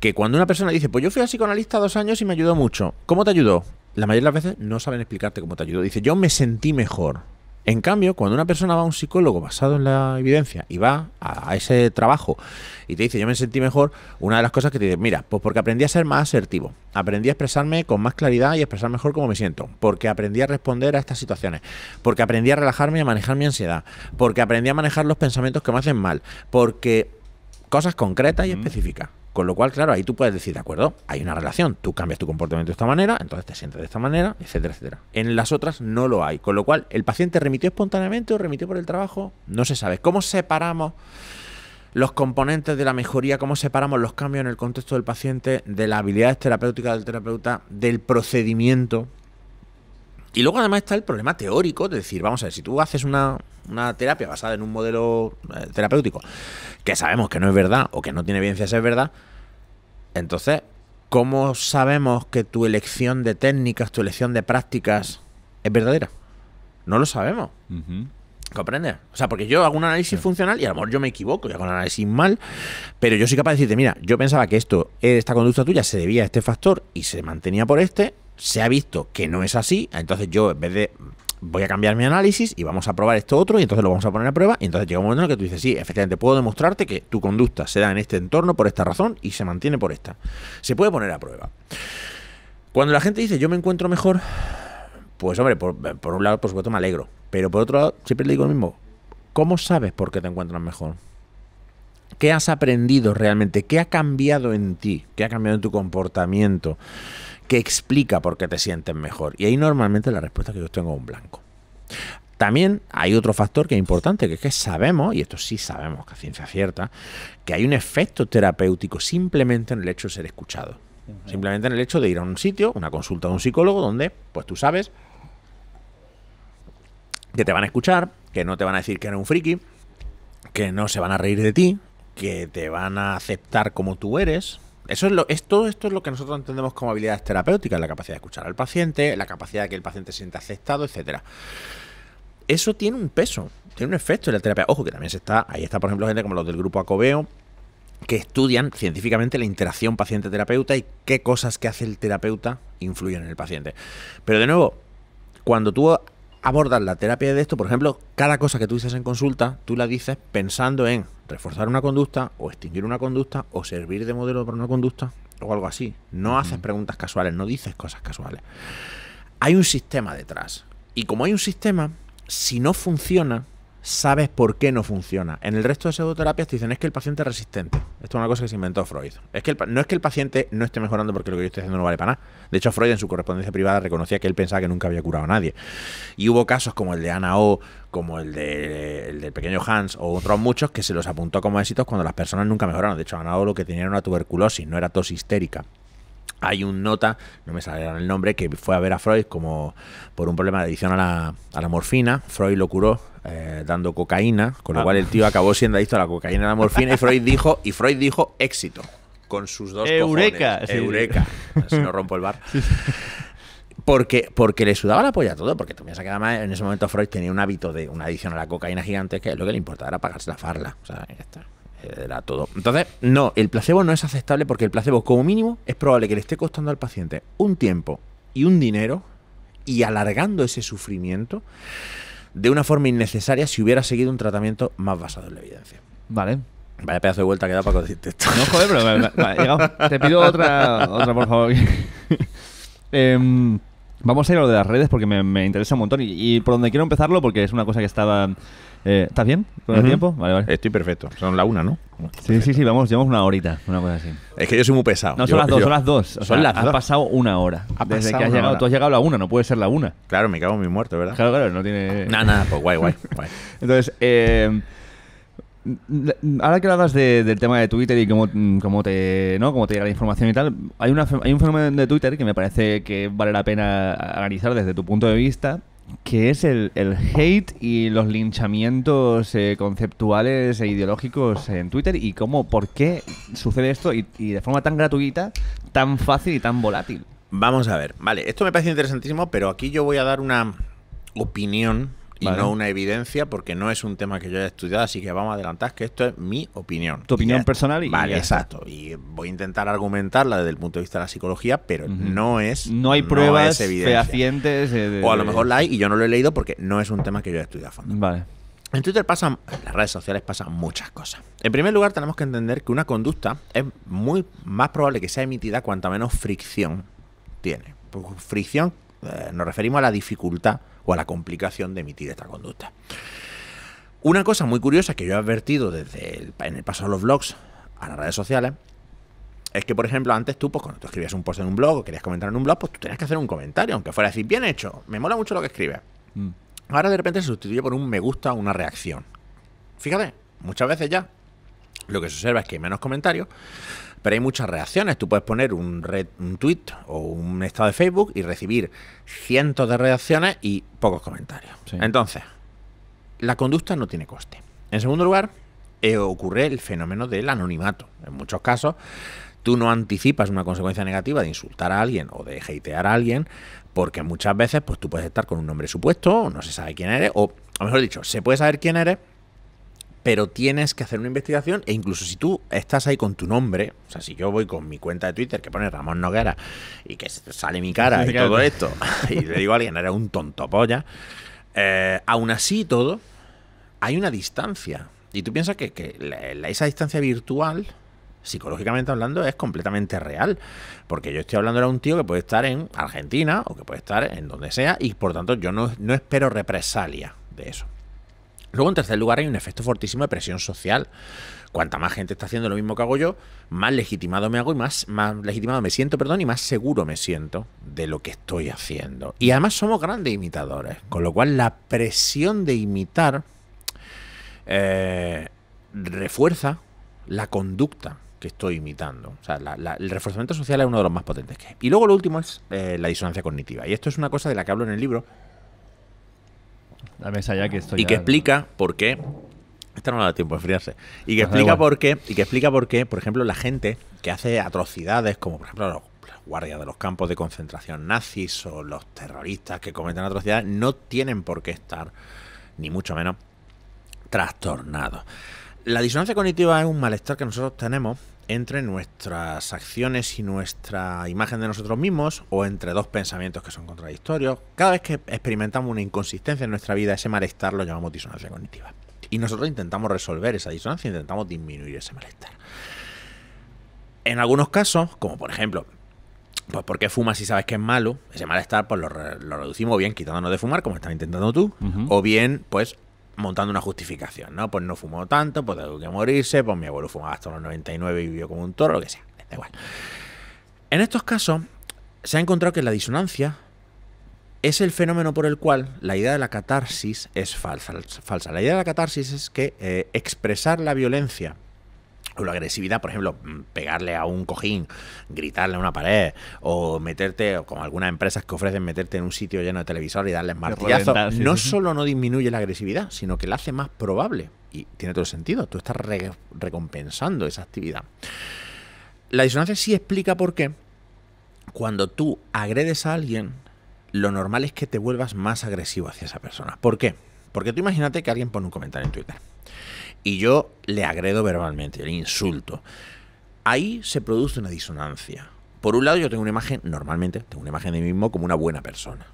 que cuando una persona dice, pues yo fui a psicoanalista dos años y me ayudó mucho, ¿cómo te ayudó? La mayoría de las veces no saben explicarte cómo te ayudó. Dice, yo me sentí mejor. En cambio, cuando una persona va a un psicólogo basado en la evidencia y va a, ese trabajo y te dice, yo me sentí mejor, una de las cosas que te dice, mira, pues porque aprendí a ser más asertivo, aprendí a expresarme con más claridad y expresar mejor cómo me siento, porque aprendí a responder a estas situaciones, porque aprendí a relajarme y a manejar mi ansiedad, porque aprendí a manejar los pensamientos que me hacen mal, porque cosas concretas y específicas. Con lo cual, claro, ahí tú puedes decir, de acuerdo, hay una relación, tú cambias tu comportamiento de esta manera, entonces te sientes de esta manera, etcétera, etcétera. En las otras no lo hay, con lo cual el paciente remitió espontáneamente o remitió por el trabajo, no se sabe. ¿Cómo separamos los componentes de la mejoría, cómo separamos los cambios en el contexto del paciente, de las habilidades terapéuticas del terapeuta, del procedimiento y luego además está el problema teórico, de decir, vamos a ver, si tú haces una, terapia basada en un modelo eh, terapéutico que sabemos que no es verdad o que no tiene evidencia de ser verdad, entonces, ¿cómo sabemos que tu elección de técnicas, tu elección de prácticas es verdadera? No lo sabemos. ¿Comprendes? O sea, porque yo hago un análisis funcional y a lo mejor yo me equivoco y hago un análisis mal, pero yo soy capaz de decirte, mira, yo pensaba que esto, esta conducta tuya se debía a este factor y se mantenía por este, se ha visto que no es así, entonces yo en vez de voy a cambiar mi análisis y vamos a probar esto otro y entonces lo vamos a poner a prueba y entonces llega un momento en el que tú dices, sí, efectivamente puedo demostrarte que tu conducta se da en este entorno por esta razón y se mantiene por esta. Se puede poner a prueba. Cuando la gente dice yo me encuentro mejor, pues hombre, por, un lado por supuesto me alegro, pero por otro lado siempre le digo lo mismo, ¿cómo sabes por qué te encuentras mejor? ¿Qué has aprendido realmente? ¿Qué ha cambiado en ti? ¿Qué ha cambiado en tu comportamiento? que explica por qué te sientes mejor. Y ahí normalmente la respuesta que yo tengo es un blanco. También hay otro factor que es importante, que es que sabemos, y esto sí sabemos que a ciencia cierta, que hay un efecto terapéutico simplemente en el hecho de ser escuchado. Simplemente en el hecho de ir a un sitio, una consulta de un psicólogo, donde, pues tú sabes que te van a escuchar, que no te van a decir que eres un friki, que no se van a reír de ti, que te van a aceptar como tú eres, es todo esto es lo que nosotros entendemos como habilidades terapéuticas, la capacidad de escuchar al paciente, la capacidad de que el paciente sienta aceptado, etcétera. Eso tiene un peso, tiene un efecto en la terapia. Ojo, que también se está, ahí está, por ejemplo, gente como los del grupo Acobeo, que estudian científicamente la interacción paciente-terapeuta y qué cosas que hace el terapeuta influyen en el paciente. Pero de nuevo, cuando tú abordas la terapia de esto, por ejemplo, cada cosa que tú dices en consulta, tú la dices pensando en reforzar una conducta o extinguir una conducta o servir de modelo para una conducta o algo así. No haces preguntas casuales, no dices cosas casuales. Hay un sistema detrás. Y como hay un sistema, si no funciona, sabes por qué no funciona. En el resto de pseudoterapias te dicen es que el paciente es resistente. Esto es una cosa que se inventó Freud. Es que no es que el paciente no esté mejorando porque lo que yo estoy haciendo no vale para nada. De hecho, Freud en su correspondencia privada reconocía que él pensaba que nunca había curado a nadie. Y hubo casos como el de Ana O, como el, de, el del pequeño Hans o otros muchos que se los apuntó como éxitos cuando las personas nunca mejoraron. De hecho, Ana O lo que tenía era una tuberculosis, no era tos histérica hay un nota, no me sale el nombre, que fue a ver a Freud como por un problema de adicción a la morfina. Freud lo curó eh, dando cocaína, con lo ah. cual el tío acabó siendo adicto a la cocaína y la morfina y Freud dijo, y Freud dijo éxito, con sus dos Eureka, Eureka. Si no rompo el bar. porque, porque le sudaba la polla a todo, porque también se quedaba en ese momento Freud tenía un hábito de una adicción a la cocaína gigante, que lo que le importaba era pagarse la farla. Era todo. Entonces, no, el placebo no es aceptable porque el placebo, como mínimo, es probable que le esté costando al paciente un tiempo y un dinero y alargando ese sufrimiento de una forma innecesaria si hubiera seguido un tratamiento más basado en la evidencia. Vale. Vaya pedazo de vuelta que da para decirte esto. No, joder, pero te pido otra, otra por favor. <laughs> Em, vamos a ir a lo de las redes porque me, me interesa un montón y, y, por donde quiero empezarlo porque es una cosa que estaba eh, ¿Estás bien? ¿Con el tiempo? Vale, vale. Estoy perfecto. Son la una, ¿no? Sí, sí, sí, vamos, llevamos una horita, una cosa así. Es que yo soy muy pesado. No, son las dos, son las dos. O son las has pasado una hora. desde que has llegado, tú has llegado a la una, no puede ser la una. Claro, me cago en mi muerto, ¿verdad? Claro, claro, no tiene. Nada, nada, pues guay, guay. <laughs> Entonces, eh. Ahora que hablas de, del tema de Twitter y cómo, cómo, te, ¿no? te llega la información y tal, hay, una, hay un fenómeno de Twitter que me parece que vale la pena analizar desde tu punto de vista, ¿Qué es el, hate y los linchamientos eh, conceptuales e ideológicos en Twitter y cómo, por qué sucede esto y, y, de forma tan gratuita, tan fácil y tan volátil. Vamos a ver, vale, esto me parece interesantísimo, pero aquí yo voy a dar una opinión y no una evidencia porque no es un tema que yo haya estudiado, así que vamos a adelantar que esto es mi opinión. Tu opinión personal y... Vale, exacto. Y voy a intentar argumentarla desde el punto de vista de la psicología, pero no es... No hay pruebas fehacientes... o a lo mejor la hay y yo no lo he leído porque no es un tema que yo haya estudiado a fondo. Vale. En Twitter pasan, en las redes sociales pasan muchas cosas. En primer lugar, tenemos que entender que una conducta es muy más probable que sea emitida cuanta menos fricción tiene. Pues, fricción eh, nos referimos a la dificultad o a la complicación de emitir esta conducta. Una cosa muy curiosa que yo he advertido desde en el paso de los blogs a las redes sociales es que, por ejemplo, antes tú, pues cuando tú escribías un post en un blog o querías comentar en un blog, pues tú tenías que hacer un comentario, aunque fuera decir, bien hecho, me mola mucho lo que escribes. Mm. Ahora de repente se sustituye por un me gusta o una reacción. Fíjate, muchas veces ya lo que se observa es que hay menos comentarios, pero hay muchas reacciones. Tú puedes poner un, red, un tweet o un estado de Facebook y recibir cientos de reacciones y pocos comentarios. Entonces, la conducta no tiene coste. En segundo lugar, eh, ocurre el fenómeno del anonimato. En muchos casos, tú no anticipas una consecuencia negativa de insultar a alguien o de hatear a alguien, porque muchas veces pues, tú puedes estar con un nombre supuesto, no se sabe quién eres, o, mejor dicho, se puede saber quién eres, pero tienes que hacer una investigación e incluso si tú estás ahí con tu nombre, o sea, si yo voy con mi cuenta de Twitter que pone Ramón Noguera y que sale mi cara y <laughs> todo esto, <laughs> y le digo a alguien, era un tonto polla, eh, aún así todo, hay una distancia. Y tú piensas que, la, esa distancia virtual, psicológicamente hablando, es completamente real. Porque yo estoy hablando de un tío que puede estar en Argentina o que puede estar en donde sea y por tanto yo no espero represalia de eso. Luego, en tercer lugar, hay un efecto fortísimo de presión social. Cuanta más gente está haciendo lo mismo que hago yo, más legitimado me hago y más, legitimado me siento, perdón, y más seguro me siento de lo que estoy haciendo. Y además somos grandes imitadores, con lo cual la presión de imitar eh, refuerza la conducta que estoy imitando. O sea, el reforzamiento social es uno de los más potentes que hay. Y luego lo último es eh, la disonancia cognitiva. Y esto es una cosa de la que hablo en el libro, y que explica por qué. Esta no le da tiempo de enfriarse. Y que pues explica por qué. Y que explica por qué, por ejemplo, la gente que hace atrocidades, como por ejemplo los, los guardias de los campos de concentración nazis o los terroristas que cometen atrocidades, no tienen por qué estar, ni mucho menos, trastornados. La disonancia cognitiva es un malestar que nosotros tenemos entre nuestras acciones y nuestra imagen de nosotros mismos o entre dos pensamientos que son contradictorios. Cada vez que experimentamos una inconsistencia en nuestra vida, ese malestar lo llamamos disonancia cognitiva. Y nosotros intentamos resolver esa disonancia, intentamos disminuir ese malestar. En algunos casos, como por ejemplo, pues ¿por qué fumas si sabes que es malo? Ese malestar pues lo, reducimos bien quitándonos de fumar, como estás intentando tú, o bien pues montando una justificación, ¿no? Pues no fumó tanto, pues tuvo que morirse, pues mi abuelo fumaba hasta los 99 y vivió como un toro, lo que sea, da igual. En estos casos, se ha encontrado que la disonancia es el fenómeno por el cual la idea de la catarsis es falsa. falsa. La idea de la catarsis es que eh, expresar la violencia o la agresividad, por ejemplo, mm, pegarle a un cojín, gritarle a una pared, o meterte, o como algunas empresas que ofrecen meterte en un sitio lleno de televisor y darles martillazos, no solo no disminuye la agresividad, sino que la hace más probable. Y tiene todo el sentido, tú estás recompensando esa actividad. La disonancia sí explica por qué cuando tú agredes a alguien, lo normal es que te vuelvas más agresivo hacia esa persona. ¿Por qué? Porque tú imagínate que alguien pone un comentario en Twitter y yo le agredo verbalmente, le insulto. Ahí se produce una disonancia. Por un lado, yo tengo una imagen, normalmente, tengo una imagen de mí mismo como una buena persona.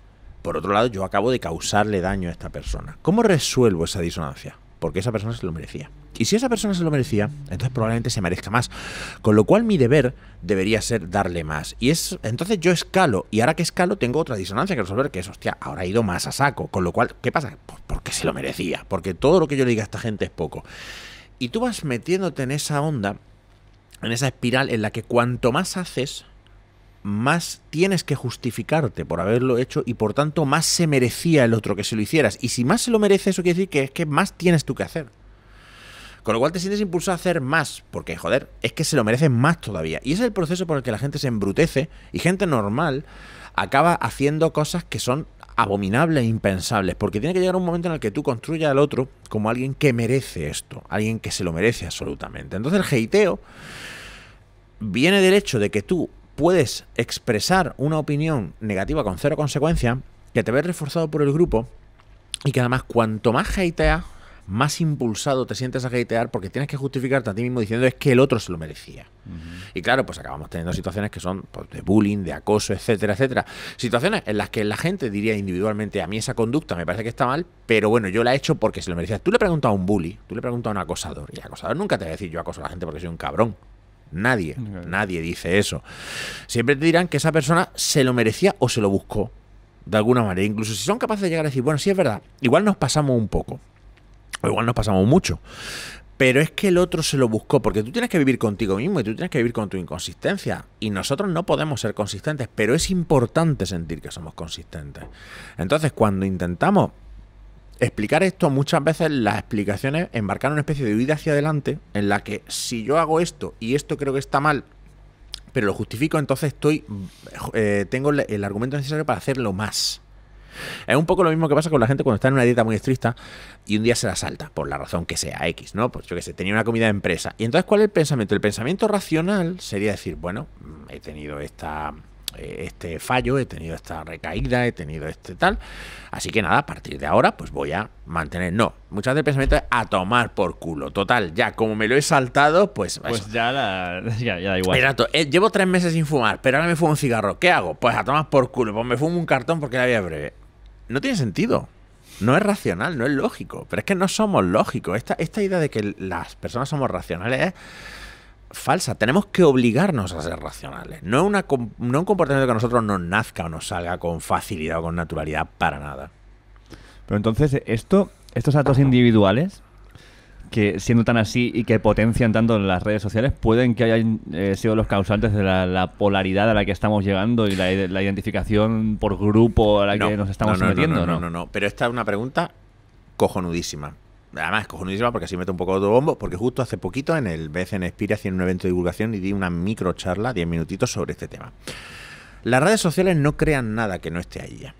Por otro lado, yo acabo de causarle daño a esta persona. ¿Cómo resuelvo esa disonancia? porque esa persona se lo merecía. Y si esa persona se lo merecía, entonces probablemente se merezca más. Con lo cual mi deber debería ser darle más. Y es entonces yo escalo, y ahora que escalo tengo otra disonancia que resolver, que es, hostia, ahora ha ido más a saco. Con lo cual, ¿qué pasa? Pues porque se lo merecía, porque todo lo que yo le diga a esta gente es poco. Y tú vas metiéndote en esa onda, en esa espiral en la que cuanto más haces, más tienes que justificarte por haberlo hecho y por tanto más se merecía el otro que se lo hicieras. Y si más se lo merece, eso quiere decir que es que más tienes tú que hacer. Con lo cual te sientes impulsado a hacer más, porque joder, es que se lo merecen más todavía. Y ese es el proceso por el que la gente se embrutece y gente normal acaba haciendo cosas que son abominables e impensables, porque tiene que llegar un momento en el que tú construyas al otro como alguien que merece esto, alguien que se lo merece absolutamente. Entonces el heiteo viene del hecho de que tú puedes expresar una opinión negativa con cero consecuencia, que te ves reforzado por el grupo y que además cuanto más hateas, más impulsado te sientes a hatear porque tienes que justificarte a ti mismo diciendo es que el otro se lo merecía. Y claro, pues acabamos teniendo situaciones que son pues, de bullying, de acoso, etcétera, etcétera. Situaciones en las que la gente diría individualmente, a mí esa conducta me parece que está mal, pero bueno, yo la he hecho porque se lo merecía. Tú le preguntas a un bully, tú le preguntas a un acosador, y el acosador nunca te va a decir yo acoso a la gente porque soy un cabrón. Nadie, nadie dice eso. Siempre te dirán que esa persona se lo merecía o se lo buscó. De alguna manera, incluso si son capaces de llegar a decir, bueno, sí es verdad, igual nos pasamos un poco, o igual nos pasamos mucho, pero es que el otro se lo buscó, porque tú tienes que vivir contigo mismo y tú tienes que vivir con tu inconsistencia. Y nosotros no podemos ser consistentes, pero es importante sentir que somos consistentes. Entonces, cuando intentamos explicar esto, muchas veces las explicaciones embarcan una especie de huida hacia adelante en la que si yo hago esto y esto creo que está mal, pero lo justifico, entonces estoy eh, tengo el argumento necesario para hacerlo más. Es un poco lo mismo que pasa con la gente cuando está en una dieta muy estricta y un día se la salta, por la razón que sea, X, ¿no? Pues yo que sé, tenía una comida de empresa. Y entonces, ¿cuál es el pensamiento? El pensamiento racional sería decir, bueno, he tenido esta eh, este fallo, he tenido esta recaída, he tenido este tal. Así que nada, a partir de ahora, pues voy a mantener. No, muchas veces el pensamiento es a tomar por culo. Total, ya como me lo he saltado, pues. Pues ya, <laughs> ya, ya da igual. Exacto, eh, llevo tres meses sin fumar, pero ahora me fumo un cigarro. ¿Qué hago? Pues a tomar por culo. Pues me fumo un cartón porque la vida es breve. No tiene sentido. No es racional, no es lógico. Pero es que no somos lógicos. Esta, esta idea de que las personas somos racionales es falsa. Tenemos que obligarnos a ser racionales. No, una, no un comportamiento que a nosotros nos nazca o nos salga con facilidad o con naturalidad para nada. Pero entonces, esto, estos actos individuales, que siendo tan así y que potencian tanto en las redes sociales, pueden que hayan eh, sido los causantes de la, polaridad a la que estamos llegando y la, identificación por grupo a la que nos estamos metiendo. No, no, no, no. Pero esta es una pregunta cojonudísima. Además, cojonísima porque así meto un poco de bombo, porque justo hace poquito en el BCN Spire hacía un evento de divulgación y di una micro charla, 10 minutitos, sobre este tema. Las redes sociales no crean nada que no esté ahí ya. ¿eh?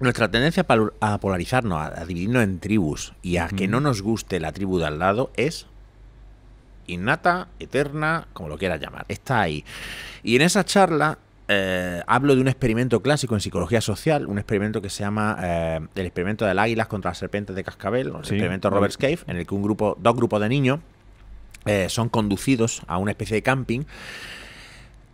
Nuestra tendencia a polarizarnos, a dividirnos en tribus y a que no nos guste la tribu de al lado es innata, eterna, como lo quieras llamar. Está ahí. Y en esa charla eh, hablo de un experimento clásico en psicología social, un experimento que se llama eh, el experimento del águilas contra las serpientes de cascabel, el experimento Robert Cave, en el que un grupo, dos grupos de niños eh, son conducidos a una especie de camping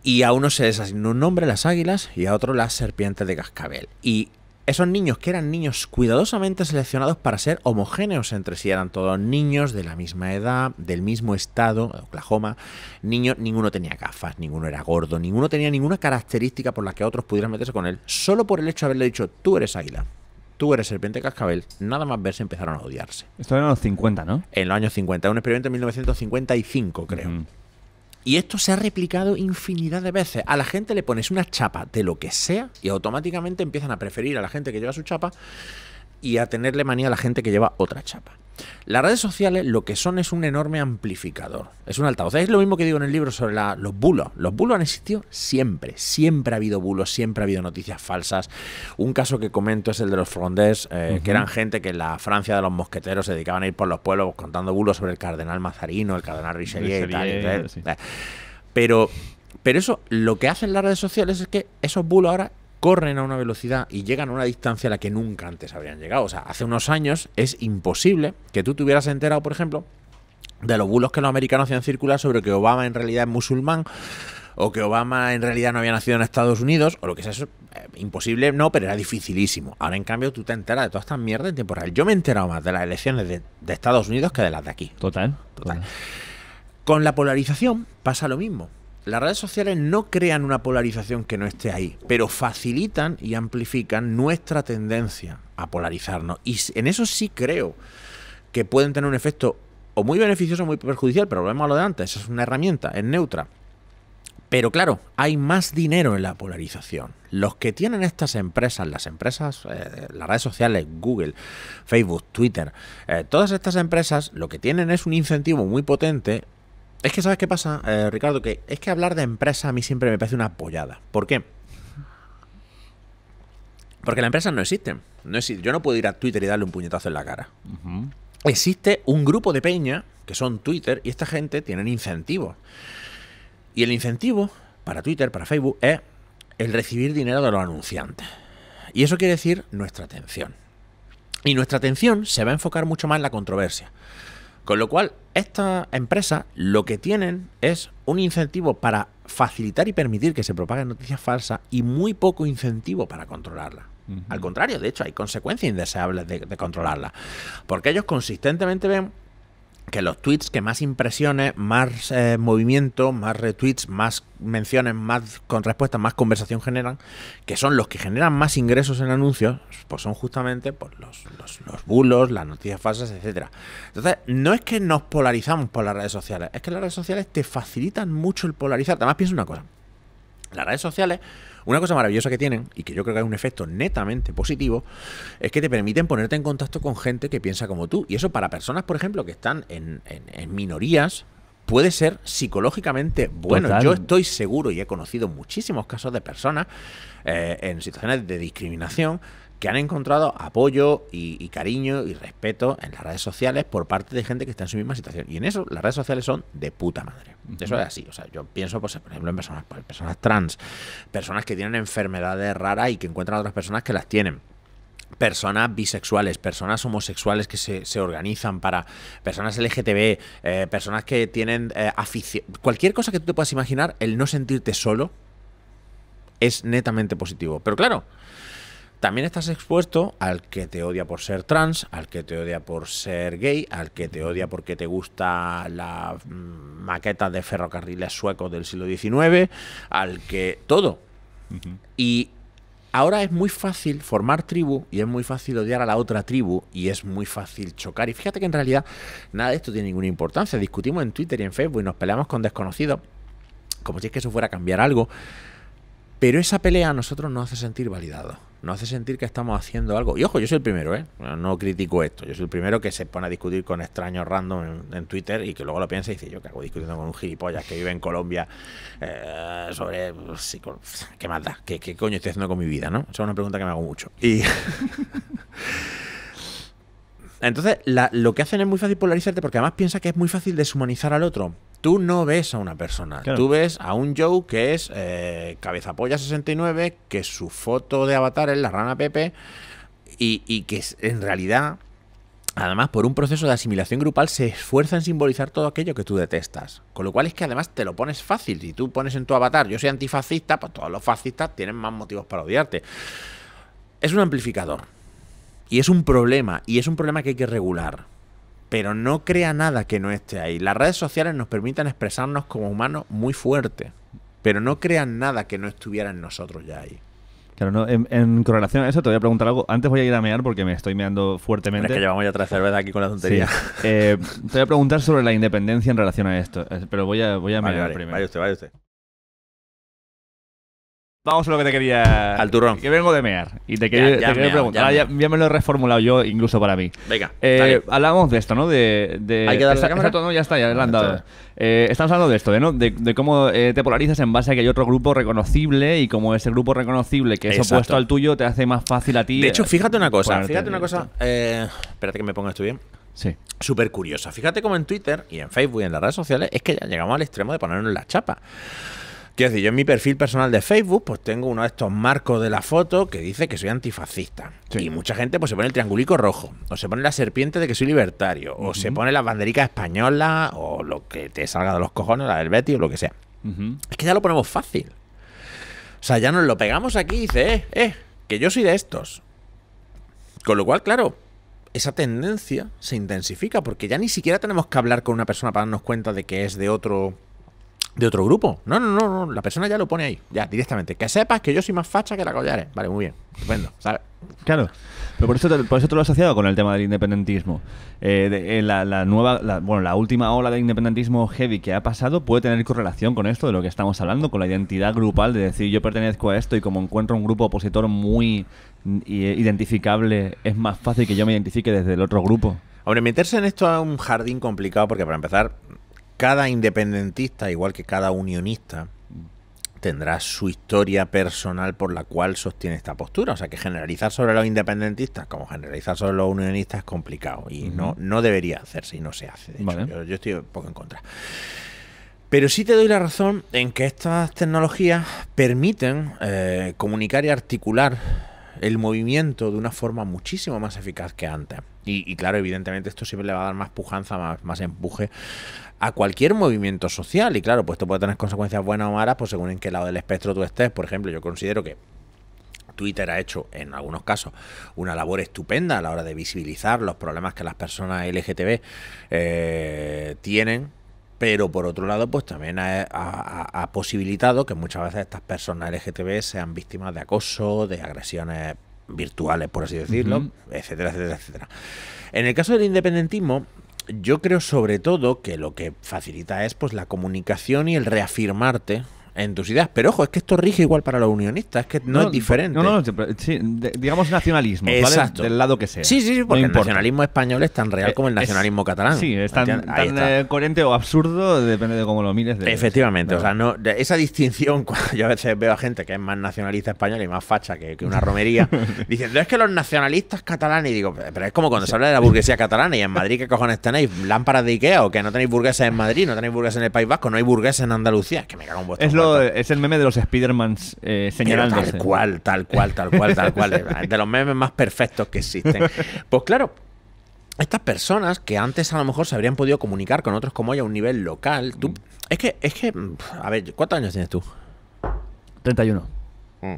y a uno se les asigna un nombre, las águilas, y a otro las serpientes de cascabel. Y esos niños que eran niños cuidadosamente seleccionados para ser homogéneos entre sí, eran todos niños de la misma edad, del mismo estado, Oklahoma, Niño, ninguno tenía gafas, ninguno era gordo, ninguno tenía ninguna característica por la que otros pudieran meterse con él, solo por el hecho de haberle dicho, tú eres águila tú eres serpiente cascabel, nada más verse empezaron a odiarse. Esto era en los 50, ¿no? En los años 50, un experimento en 1955, creo. Y esto se ha replicado infinidad de veces. A la gente le pones una chapa de lo que sea y automáticamente empiezan a preferir a la gente que lleva su chapa y a tenerle manía a la gente que lleva otra chapa. Las redes sociales lo que son es un enorme amplificador, es un altavoz. Es lo mismo que digo en el libro sobre los bulos. Los bulos han existido siempre, siempre ha habido bulos, siempre ha habido noticias falsas. Un caso que comento es el de los frondés, eh, que eran gente que en la Francia de los mosqueteros se dedicaban a ir por los pueblos contando bulos sobre el cardenal Mazarino, el cardenal Richelieu y tal. Eh, pero, pero eso, lo que hacen las redes sociales es que esos bulos ahora corren a una velocidad y llegan a una distancia a la que nunca antes habrían llegado. O sea, hace unos años es imposible que tú te hubieras enterado, por ejemplo, de los bulos que los americanos hacían circular sobre que Obama en realidad es musulmán o que Obama en realidad no había nacido en Estados Unidos, o lo que sea, eso, eh, imposible, no, pero era dificilísimo. Ahora, en cambio, tú te enteras de todas estas mierdas en tiempo real. Yo me he enterado más de las elecciones de, Estados Unidos que de las de aquí. Total. Total. Con la polarización pasa lo mismo las redes sociales no crean una polarización que no esté ahí, pero facilitan y amplifican nuestra tendencia a polarizarnos. Y en eso sí creo que pueden tener un efecto o muy beneficioso o muy perjudicial, pero volvemos a lo de antes, es una herramienta, es neutra. Pero claro, hay más dinero en la polarización. Los que tienen estas empresas, las empresas, eh, las redes sociales, Google, Facebook, Twitter, eh, todas estas empresas lo que tienen es un incentivo muy potente es que, ¿sabes qué pasa, eh, Ricardo? Que es que hablar de empresa a mí siempre me parece una apoyada. ¿Por qué? Porque las empresas no existen. No existe. Yo no puedo ir a Twitter y darle un puñetazo en la cara. Existe un grupo de peña que son Twitter y esta gente tienen incentivos. Y el incentivo para Twitter, para Facebook, es el recibir dinero de los anunciantes. Y eso quiere decir nuestra atención. Y nuestra atención se va a enfocar mucho más en la controversia. Con lo cual, estas empresas lo que tienen es un incentivo para facilitar y permitir que se propaguen noticias falsas y muy poco incentivo para controlarlas. Al contrario, de hecho, hay consecuencias indeseables de, de controlarlas. Porque ellos consistentemente ven que los tweets que más impresiones, más eh, movimiento, más retweets, más menciones, más con respuestas, más conversación generan, que son los que generan más ingresos en anuncios, pues son justamente pues, los, los, bulos, las noticias falsas, etcétera. Entonces, no es que nos polarizamos por las redes sociales, es que las redes sociales te facilitan mucho el polarizar. Además, piensa una cosa. Las redes sociales una cosa maravillosa que tienen, y que yo creo que es un efecto netamente positivo, es que te permiten ponerte en contacto con gente que piensa como tú. Y eso para personas, por ejemplo, que están en, minorías, puede ser psicológicamente bueno. Yo estoy seguro y he conocido muchísimos casos de personas eh, en situaciones de discriminación que han encontrado apoyo y, cariño y respeto en las redes sociales por parte de gente que está en su misma situación. Y en eso las redes sociales son de puta madre. Eso es así. O sea, yo pienso, pues, por ejemplo, en personas, personas trans, personas que tienen enfermedades raras y que encuentran a otras personas que las tienen personas bisexuales, personas homosexuales que se, organizan para personas LGTB, eh, personas que tienen eh, afición, cualquier cosa que tú te puedas imaginar, el no sentirte solo es netamente positivo. Pero claro, también estás expuesto al que te odia por ser trans, al que te odia por ser gay, al que te odia porque te gusta la mm, maqueta de ferrocarriles suecos del siglo XIX, al que todo. Y ahora es muy fácil formar tribu y es muy fácil odiar a la otra tribu y es muy fácil chocar. Y fíjate que en realidad nada de esto tiene ninguna importancia. Discutimos en Twitter y en Facebook y nos peleamos con desconocidos, como si es que eso fuera a cambiar algo. Pero esa pelea a nosotros nos hace sentir validados no hace sentir que estamos haciendo algo. Y ojo, yo soy el primero, ¿eh? No critico esto. Yo soy el primero que se pone a discutir con extraños random en, Twitter y que luego lo piensa y dice, yo que hago discutiendo con un gilipollas que vive en Colombia eh, sobre... Pues, ¿Qué más da? ¿Qué, ¿Qué coño estoy haciendo con mi vida, no? Esa es una pregunta que me hago mucho. Y... <laughs> <laughs> Entonces, lo que hacen es muy fácil polarizarte porque además piensa que es muy fácil deshumanizar al otro. Tú no ves a una persona, tú ves a un Joe que es eh, Cabeza polla 69 que su foto de avatar es la rana Pepe y, que en realidad Además, por un proceso de asimilación grupal se esfuerza en simbolizar todo aquello que tú detestas. Con lo cual es que además te lo pones fácil. Si tú pones en tu avatar yo soy antifascista, pues todos los fascistas tienen más motivos para odiarte. Es un amplificador. Y es un problema, y es un problema que hay que regular. Pero no crea nada que no esté ahí. Las redes sociales nos permitan expresarnos como humanos muy fuerte, pero no crean nada que no estuviera en nosotros ya ahí. Claro, no, en, en, correlación a eso te voy a preguntar algo. Antes voy a ir a mear porque me estoy meando fuertemente. es que llevamos ya tres cervezas aquí con la tontería. Eh, te voy a preguntar sobre la independencia en relación a esto, eh, pero voy a, voy a mear primero. Vaya usted, vaya usted. Vamos a lo que te quería. Al turrón. Que vengo de mear. Y te quería, preguntar. Ya, me lo he reformulado yo, incluso para mí. Venga. Eh, hablamos de esto, ¿no? De, Hay que darle la cámara. ya está, ya le han dado. Eh, estamos hablando de esto, ¿eh? ¿no? De, cómo te polarizas en base a que hay otro grupo reconocible y como ese grupo reconocible que es opuesto al tuyo te hace más fácil a ti. De hecho, fíjate una cosa. Fíjate una cosa. espérate que me ponga tú bien. Sí. Súper curiosa. Fíjate cómo en Twitter y en Facebook y en las redes sociales es que ya llegamos al extremo de ponernos la chapa. Es decir, yo en mi perfil personal de Facebook, pues tengo uno de estos marcos de la foto que dice que soy antifascista. Y mucha gente pues se pone el triangulico rojo, o se pone la serpiente de que soy libertario, o se pone la banderica española, o lo que te salga de los cojones, la del Betty, o lo que sea. Es que ya lo ponemos fácil. O sea, ya nos lo pegamos aquí y dice, eh, eh, que yo soy de estos. Con lo cual, claro, esa tendencia se intensifica porque ya ni siquiera tenemos que hablar con una persona para darnos cuenta de que es de otro de otro grupo. No, no, no, la persona ya lo pone ahí, ya, directamente. Que sepas que yo soy más facha que la Collares. Vale, muy bien, estupendo, Claro, pero por eso, te, lo he asociado con el tema del independentismo. Eh, eh, la, nueva, la, bueno, la última ola de independentismo heavy que ha pasado puede tener correlación con esto de lo que estamos hablando, con la identidad grupal, de decir yo pertenezco a esto y como encuentro un grupo opositor muy identificable, es más fácil que yo me identifique desde el otro grupo. Hombre, meterse en esto es un jardín complicado porque para empezar cada independentista, igual que cada unionista, tendrá su historia personal por la cual sostiene esta postura. O sea que generalizar sobre los independentistas como generalizar sobre los unionistas es complicado y no, no debería hacerse y no se hace. yo, estoy un poco en contra. Pero sí te doy la razón en que estas tecnologías permiten eh, comunicar y articular el movimiento de una forma muchísimo más eficaz que antes. Y, claro, evidentemente esto siempre le va a dar más pujanza, más empuje a cualquier movimiento social. Y claro, pues esto puede tener consecuencias buenas o malas, pues según en qué lado del espectro tú estés. Por ejemplo, yo considero que Twitter ha hecho en algunos casos una labor estupenda a la hora de visibilizar los problemas que las personas LGTB eh, tienen. Pero por otro lado, pues también ha, posibilitado que muchas veces estas personas LGTB sean víctimas de acoso, de agresiones virtuales, por así decirlo, etcétera, etcétera, etcétera. En el caso del independentismo, yo creo sobre todo que lo que facilita es pues la comunicación y el reafirmarte en tus ideas. Pero ojo, es que esto rige igual para los unionistas, es que no, es diferente. No, no, digamos nacionalismo, ¿vale? Del lado que sea. Sí, sí, sí porque el nacionalismo español es tan real eh, como el nacionalismo catalán. Sí, es tan, eh, coherente o absurdo, depende de cómo lo mires. Efectivamente, o sea, no, esa distinción, <laughs> yo a veces veo a gente que es más nacionalista español y más facha que, una <laughs> romería, diciendo es que los nacionalistas catalanes, y digo, pero es como cuando se habla de la burguesía catalana y en Madrid, ¿qué cojones tenéis? ¿Lámparas de Ikea o que no tenéis burgueses en Madrid, no tenéis burguesas en el País Vasco, no hay burgueses en Andalucía? Es que me cago en es el meme de los spider eh, tal cual, tal cual, tal cual, tal cual. Eh, de, los memes más perfectos que existen. Pues claro, estas personas que antes a lo mejor se habrían podido comunicar con otros como yo a un nivel local. Mm. es que, es que, a ver, ¿cuántos años tienes tú? 31. Mm.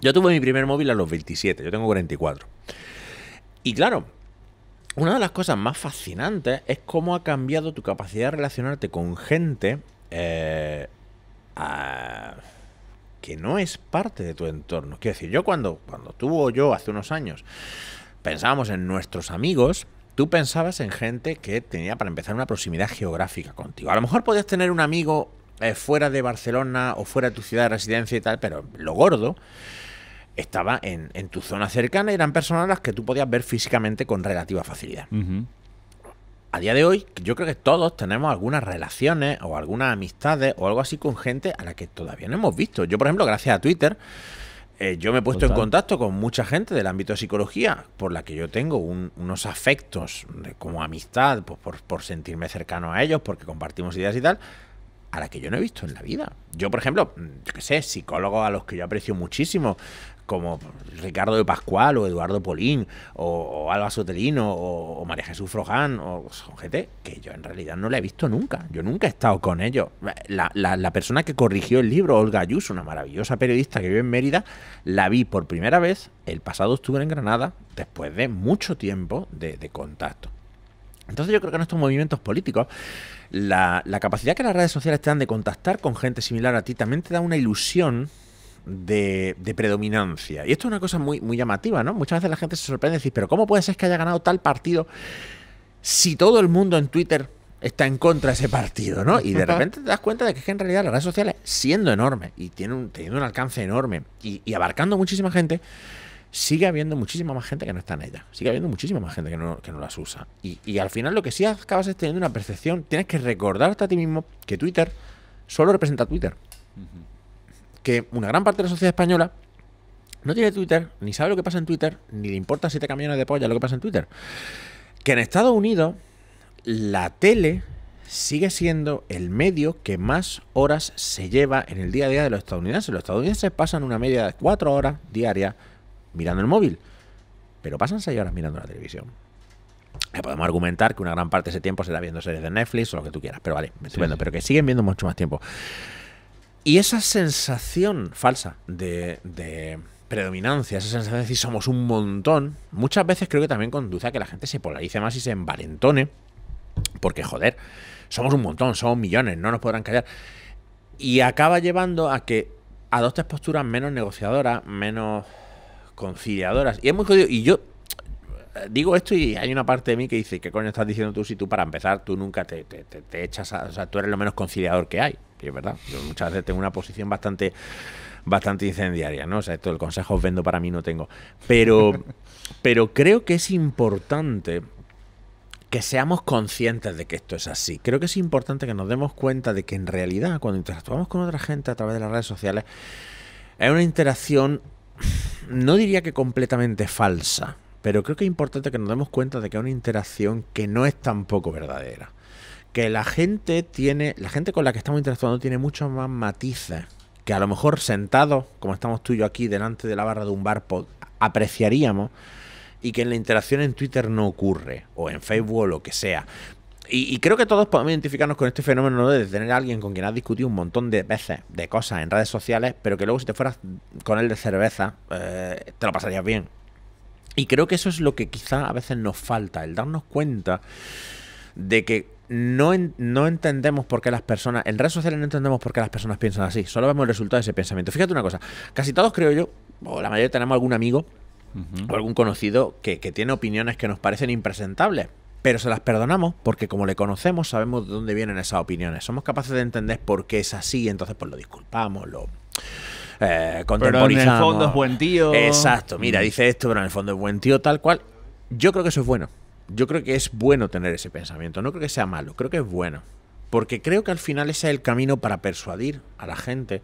Yo tuve mi primer móvil a los 27, yo tengo 44. Y claro, una de las cosas más fascinantes es cómo ha cambiado tu capacidad de relacionarte con gente eh, que no es parte de tu entorno. Quiero decir, yo cuando, cuando tú o yo hace unos años pensábamos en nuestros amigos, tú pensabas en gente que tenía para empezar una proximidad geográfica contigo. A lo mejor podías tener un amigo eh, fuera de Barcelona o fuera de tu ciudad de residencia y tal, pero lo gordo estaba en, tu zona cercana y eran personas a las que tú podías ver físicamente con relativa facilidad a día de hoy, yo creo que todos tenemos algunas relaciones o algunas amistades o algo así con gente a la que todavía no hemos visto. Yo, por ejemplo, gracias a Twitter, eh, yo me he puesto en contacto con mucha gente del ámbito de psicología, por la que yo tengo unos afectos como amistad, pues por, por, sentirme cercano a ellos, porque compartimos ideas y tal, a la que yo no he visto en la vida. Yo, por ejemplo, yo qué sé, psicólogos a los que yo aprecio muchísimo, como Ricardo de Pascual o Eduardo Polín o, Alba Sotelino o, María Jesús Froján o son que yo en realidad no le he visto nunca. Yo nunca he estado con ellos. La, la, persona que corrigió el libro, Olga Ayuso, una maravillosa periodista que vive en Mérida, la vi por primera vez el pasado octubre en Granada después de mucho tiempo de, contacto. Entonces yo creo que en estos movimientos políticos la, la capacidad que las redes sociales te dan de contactar con gente similar a ti también te da una ilusión de, predominancia. Y esto es una cosa muy, muy llamativa, ¿no? Muchas veces la gente se sorprende y dice, pero ¿cómo puede ser que haya ganado tal partido si todo el mundo en Twitter está en contra de ese partido, ¿no? Y de <laughs> repente te das cuenta de que, que en realidad las redes sociales, siendo enormes y tiene un, teniendo un alcance enorme y, abarcando muchísima gente, sigue habiendo muchísima más gente que no está en ellas, sigue habiendo muchísima más gente que no, que no las usa. Y, al final lo que sí acabas es teniendo una percepción, tienes que recordarte a ti mismo que Twitter solo representa a Twitter que una gran parte de la sociedad española no tiene Twitter, ni sabe lo que pasa en Twitter, ni le importa si te camiones de polla lo que pasa en Twitter. Que en Estados Unidos la tele sigue siendo el medio que más horas se lleva en el día a día de los estadounidenses. Los estadounidenses pasan una media de cuatro horas diarias mirando el móvil, pero pasan seis horas mirando la televisión. podemos argumentar que una gran parte de ese tiempo se da viendo series de Netflix o lo que tú quieras, pero vale, estupendo, pero que siguen viendo mucho más tiempo. Y esa sensación falsa de, predominancia, esa sensación de decir somos un montón, muchas veces creo que también conduce a que la gente se polarice más y se envalentone. Porque, joder, somos un montón, somos millones, no nos podrán callar. Y acaba llevando a que adoptes posturas menos negociadoras, menos conciliadoras. Y es muy jodido. Y yo digo esto y hay una parte de mí que dice, ¿qué coño estás diciendo tú si tú para empezar tú nunca te, echas a, O sea, tú eres lo menos conciliador que hay, y es verdad. Yo muchas veces tengo una posición bastante bastante incendiaria, ¿no? O sea, esto el consejo os vendo para mí no tengo. Pero, <laughs> pero creo que es importante que seamos conscientes de que esto es así. Creo que es importante que nos demos cuenta de que en realidad cuando interactuamos con otra gente a través de las redes sociales es una interacción, no diría que completamente falsa, pero creo que es importante que nos demos cuenta de que es una interacción que no es tampoco verdadera. Que la gente tiene, la gente con la que estamos interactuando tiene muchos más matices que a lo mejor sentados, como estamos tú y yo aquí delante de la barra de un bar, apreciaríamos y que en la interacción en Twitter no ocurre, o en Facebook o lo que sea. Y, creo que todos podemos identificarnos con este fenómeno de tener a alguien con quien has discutido un montón de veces de cosas en redes sociales, pero que luego si te fueras con él de cerveza, eh, te lo pasarías bien. Y creo que eso es lo que quizá a veces nos falta, el darnos cuenta de que no, no, entendemos por qué las personas, en redes sociales no entendemos por qué las personas piensan así, solo vemos el resultado de ese pensamiento. Fíjate una cosa, casi todos creo yo, o la mayoría tenemos algún amigo o algún conocido que, que tiene opiniones que nos parecen impresentables, pero se las perdonamos porque como le conocemos sabemos de dónde vienen esas opiniones, somos capaces de entender por qué es así, entonces pues lo disculpamos, lo eh, Pero en el fondo es buen tío. Exacto, mira, mm. dice esto, pero en el fondo es buen tío, tal cual. Yo creo que eso es bueno. Yo creo que es bueno tener ese pensamiento. No creo que sea malo, creo que es bueno. Porque creo que al final ese es el camino para persuadir a la gente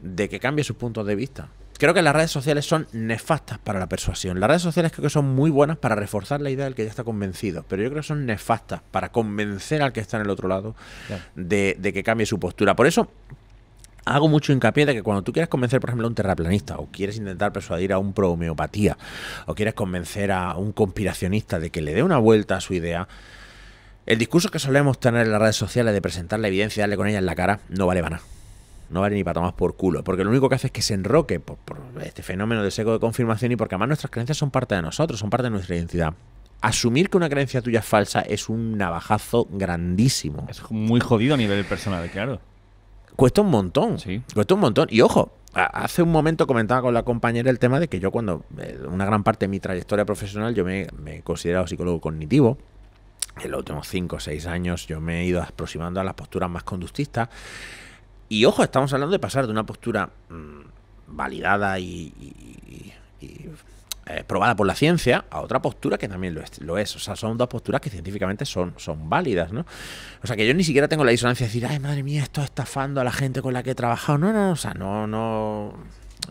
de que cambie sus puntos de vista. Creo que las redes sociales son nefastas para la persuasión. Las redes sociales creo que son muy buenas para reforzar la idea del que ya está convencido, pero yo creo que son nefastas para convencer al que está en el otro lado de que cambie su postura. Por eso, hago mucho hincapié de que cuando tú quieres convencer, por ejemplo, a un terraplanista o quieres intentar persuadir a un pro homeopatía o quieres convencer a un conspiracionista de que le dé una vuelta a su idea, el discurso que solemos tener en las redes sociales de presentar la evidencia y darle con ella en la cara no vale para nada. No vale ni para tomar por culo, porque lo único que hace es que se enroque por, por este fenómeno de seco de confirmación y porque además nuestras creencias son parte de nosotros, son parte de nuestra identidad asumir que una creencia tuya es falsa es un navajazo grandísimo. Es muy jodido a nivel personal, claro cuesta un montón. Cuesta un montón. Y ojo, hace un momento comentaba con la compañera el tema de que yo cuando, eh, una gran parte de mi trayectoria profesional, yo me, he considerado psicólogo cognitivo. En los últimos 5 o 6 años yo me he ido aproximando a las posturas más conductistas. Y ojo, estamos hablando de pasar de una postura mm, validada y eh, probada por la ciencia a otra postura que también lo es, O sea, son dos posturas que científicamente son, son válidas, ¿no? O sea, que yo ni siquiera tengo la disonancia de decir, ay, madre mía, esto estafando a la gente con la que he trabajado. No, no, o sea, no, no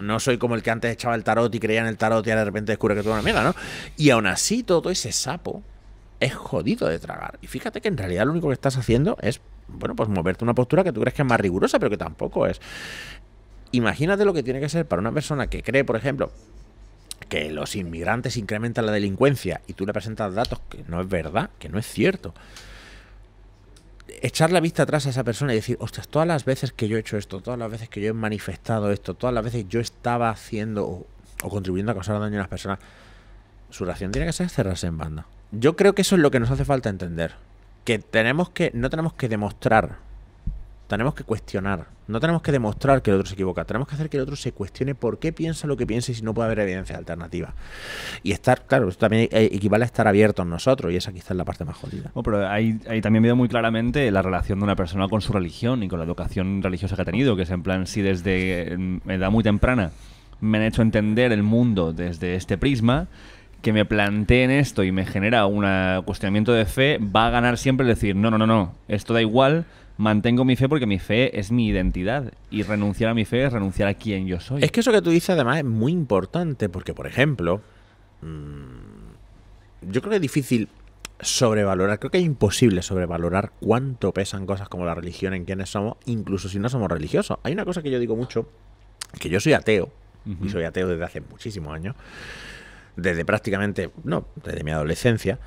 no soy como el que antes echaba el tarot y creía en el tarot y ahora de repente descubre que todo una mierda, ¿no? Y aún así, todo ese sapo es jodido de tragar. Y fíjate que en realidad lo único que estás haciendo es, bueno, pues moverte una postura que tú crees que es más rigurosa, pero que tampoco es. Imagínate lo que tiene que ser para una persona que cree, por ejemplo, que los inmigrantes incrementan la delincuencia y tú le presentas datos que no es verdad, que no es cierto. Echar la vista atrás a esa persona y decir, ostras, todas las veces que yo he hecho esto, todas las veces que yo he manifestado esto, todas las veces yo estaba haciendo o, contribuyendo a causar daño a las personas, su reacción tiene que ser cerrarse en banda. Yo creo que eso es lo que nos hace falta entender. Que tenemos que, no tenemos que demostrar tenemos que cuestionar. No tenemos que demostrar que el otro se equivoca. Tenemos que hacer que el otro se cuestione por qué piensa lo que piensa y si no puede haber evidencia alternativa. Y estar, claro, esto también eh, equivale a estar abierto abiertos nosotros y esa quizás es la parte más jodida. pero ahí, ahí, también veo muy claramente la relación de una persona con su religión y con la educación religiosa que ha tenido, que es en plan, si desde em, edad muy temprana me han hecho entender el mundo desde este prisma, que me planteen esto y me genera un cuestionamiento de fe, va a ganar siempre decir, no, no, no, no, esto da igual, mantengo mi fe porque mi fe es mi identidad y renunciar a mi fe es renunciar a quién yo soy. Es que eso que tú dices además es muy importante porque, por ejemplo, mm, yo creo que es difícil sobrevalorar, creo que es imposible sobrevalorar cuánto pesan cosas como la religión en quienes somos, incluso si no somos religiosos. Hay una cosa que yo digo mucho, que yo soy ateo, y soy ateo desde hace muchísimos años, desde prácticamente, no, desde mi adolescencia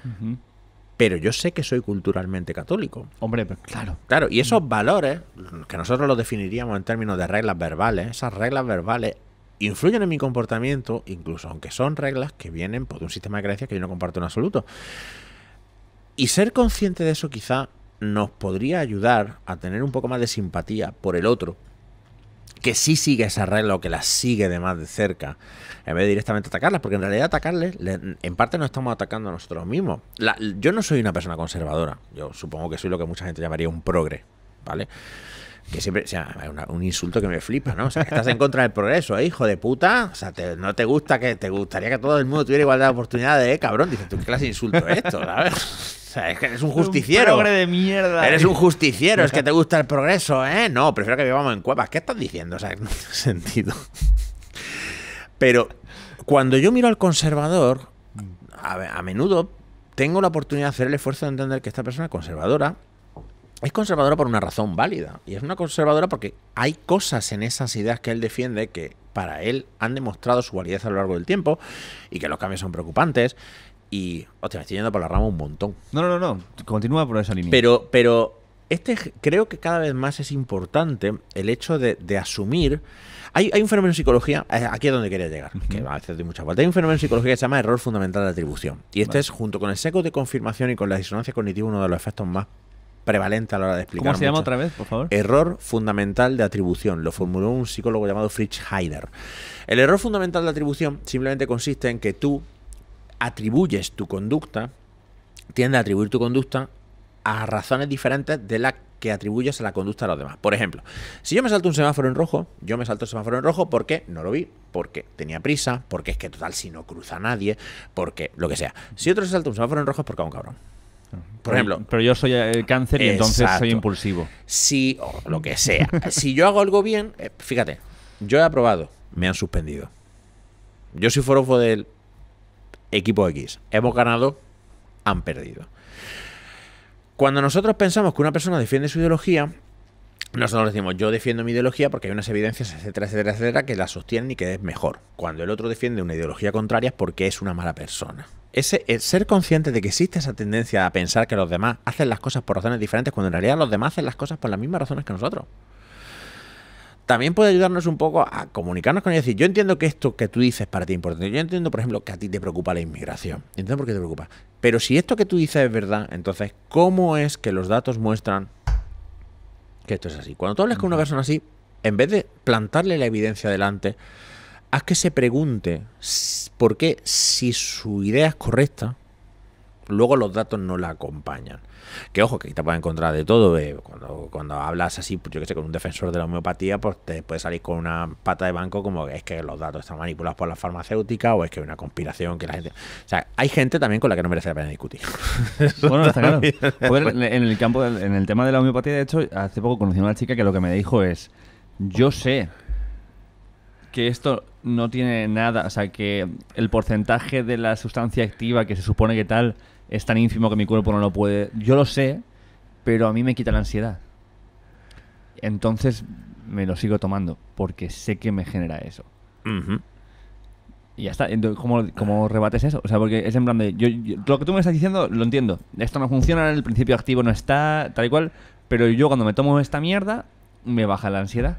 pero yo sé que soy culturalmente católico. Hombre, claro. Claro, y esos valores, que nosotros los definiríamos en términos de reglas verbales, esas reglas verbales influyen en mi comportamiento, incluso aunque son reglas que vienen pues, de un sistema de creencias que yo no comparto en absoluto. Y ser consciente de eso quizá nos podría ayudar a tener un poco más de simpatía por el otro, que sí sigue esa regla o que la sigue de más de cerca, en vez de directamente atacarlas, porque en realidad atacarles, en parte nos estamos atacando a nosotros mismos. yo no soy una persona conservadora, yo supongo que soy lo que mucha gente llamaría un progre, ¿vale? que siempre, o sea, un insulto que me flipa, ¿no? O sea, que estás en contra del progreso, ¿eh, hijo de puta. O sea, no te gusta que te gustaría que todo el mundo tuviera igualdad de oportunidades, ¿eh, cabrón? Dices, ¿tú qué clase de insulto es esto, ¿sabes? <laughs> O sea, es que eres un justiciero. Un de mierda. Eres un justiciero, es que <laughs> te gusta el progreso, ¿eh? No, prefiero que vivamos en cuevas. ¿Qué estás diciendo? O sea, <laughs> no tiene sentido. Pero cuando yo miro al conservador, a, a menudo tengo la oportunidad de hacer el esfuerzo de entender que esta persona es conservadora es conservadora por una razón válida. Y es una conservadora porque hay cosas en esas ideas que él defiende que para él han demostrado su validez a lo largo del tiempo y que los cambios son preocupantes. Y, hostia, me estoy yendo por la rama un montón. No, no, no, continúa por esa línea. Pero, pero este creo que cada vez más es importante el hecho de, asumir. Hay, un fenómeno en psicología, eh, aquí es donde quería llegar, que mucha Hay un fenómeno en psicología que se llama error fundamental de atribución. Y este es, junto con el seco de confirmación y con la disonancia cognitiva, uno de los efectos más prevalente a la hora de explicar. ¿Cómo se llama otra vez, por favor? Error fundamental de atribución. Lo formuló un psicólogo llamado Fritz Heider. El error fundamental de atribución simplemente consiste en que tú atribuyes tu conducta, tiende a atribuir tu conducta a razones diferentes de las que atribuyes a la conducta de los demás. Por ejemplo, si yo me salto un semáforo en rojo, yo me salto el semáforo en rojo porque no lo vi, porque tenía prisa, porque es que total si no cruza nadie, porque lo que sea. Si otro se salta un semáforo en rojo es porque es un cabrón. Por ejemplo. Pero, yo soy el cáncer y entonces soy impulsivo. Si, o lo que sea, si yo hago algo bien, eh, fíjate, yo he aprobado, me han suspendido. Yo soy forofo del equipo X. Hemos ganado, han perdido. Cuando nosotros pensamos que una persona defiende su ideología, nosotros decimos, yo defiendo mi ideología porque hay unas evidencias, etcétera, etcétera, etcétera, que la sostienen y que es mejor. Cuando el otro defiende una ideología contraria es porque es una mala persona ese, eh, ser consciente de que existe esa tendencia a pensar que los demás hacen las cosas por razones diferentes, cuando en realidad los demás hacen las cosas por las mismas razones que nosotros. También puede ayudarnos un poco a comunicarnos con ellos y decir, yo entiendo que esto que tú dices para ti es importante. Yo entiendo, por ejemplo, que a ti te preocupa la inmigración. Entiendo por qué te preocupa. Pero si esto que tú dices es verdad, entonces, ¿cómo es que los datos muestran que esto es así? Cuando tú hablas con una persona así, en vez de plantarle la evidencia delante, haz que se pregunte porque si su idea es correcta, luego los datos no la acompañan. Que ojo, que te puedes encontrar de todo. Eh, cuando, cuando, hablas así, yo que sé, con un defensor de la homeopatía, pues te puede salir con una pata de banco como es que los datos están manipulados por la farmacéutica o es que hay una conspiración que la gente. O sea, hay gente también con la que no merece la pena discutir. <laughs> bueno, está claro. <laughs> en el campo, en el tema de la homeopatía, de hecho, hace poco conocí a una chica que lo que me dijo es: Yo sé que esto no tiene nada, o sea, que el porcentaje de la sustancia activa que se supone que tal es tan ínfimo que mi cuerpo no lo puede. Yo lo sé, pero a mí me quita la ansiedad. Entonces me lo sigo tomando porque sé que me genera eso. Y ya está. ¿cómo, rebates eso? O sea, porque es en plan de. Yo, lo que tú me estás diciendo, lo entiendo. Esto no funciona, el principio activo no está, tal y cual. Pero yo cuando me tomo esta mierda, me baja la ansiedad.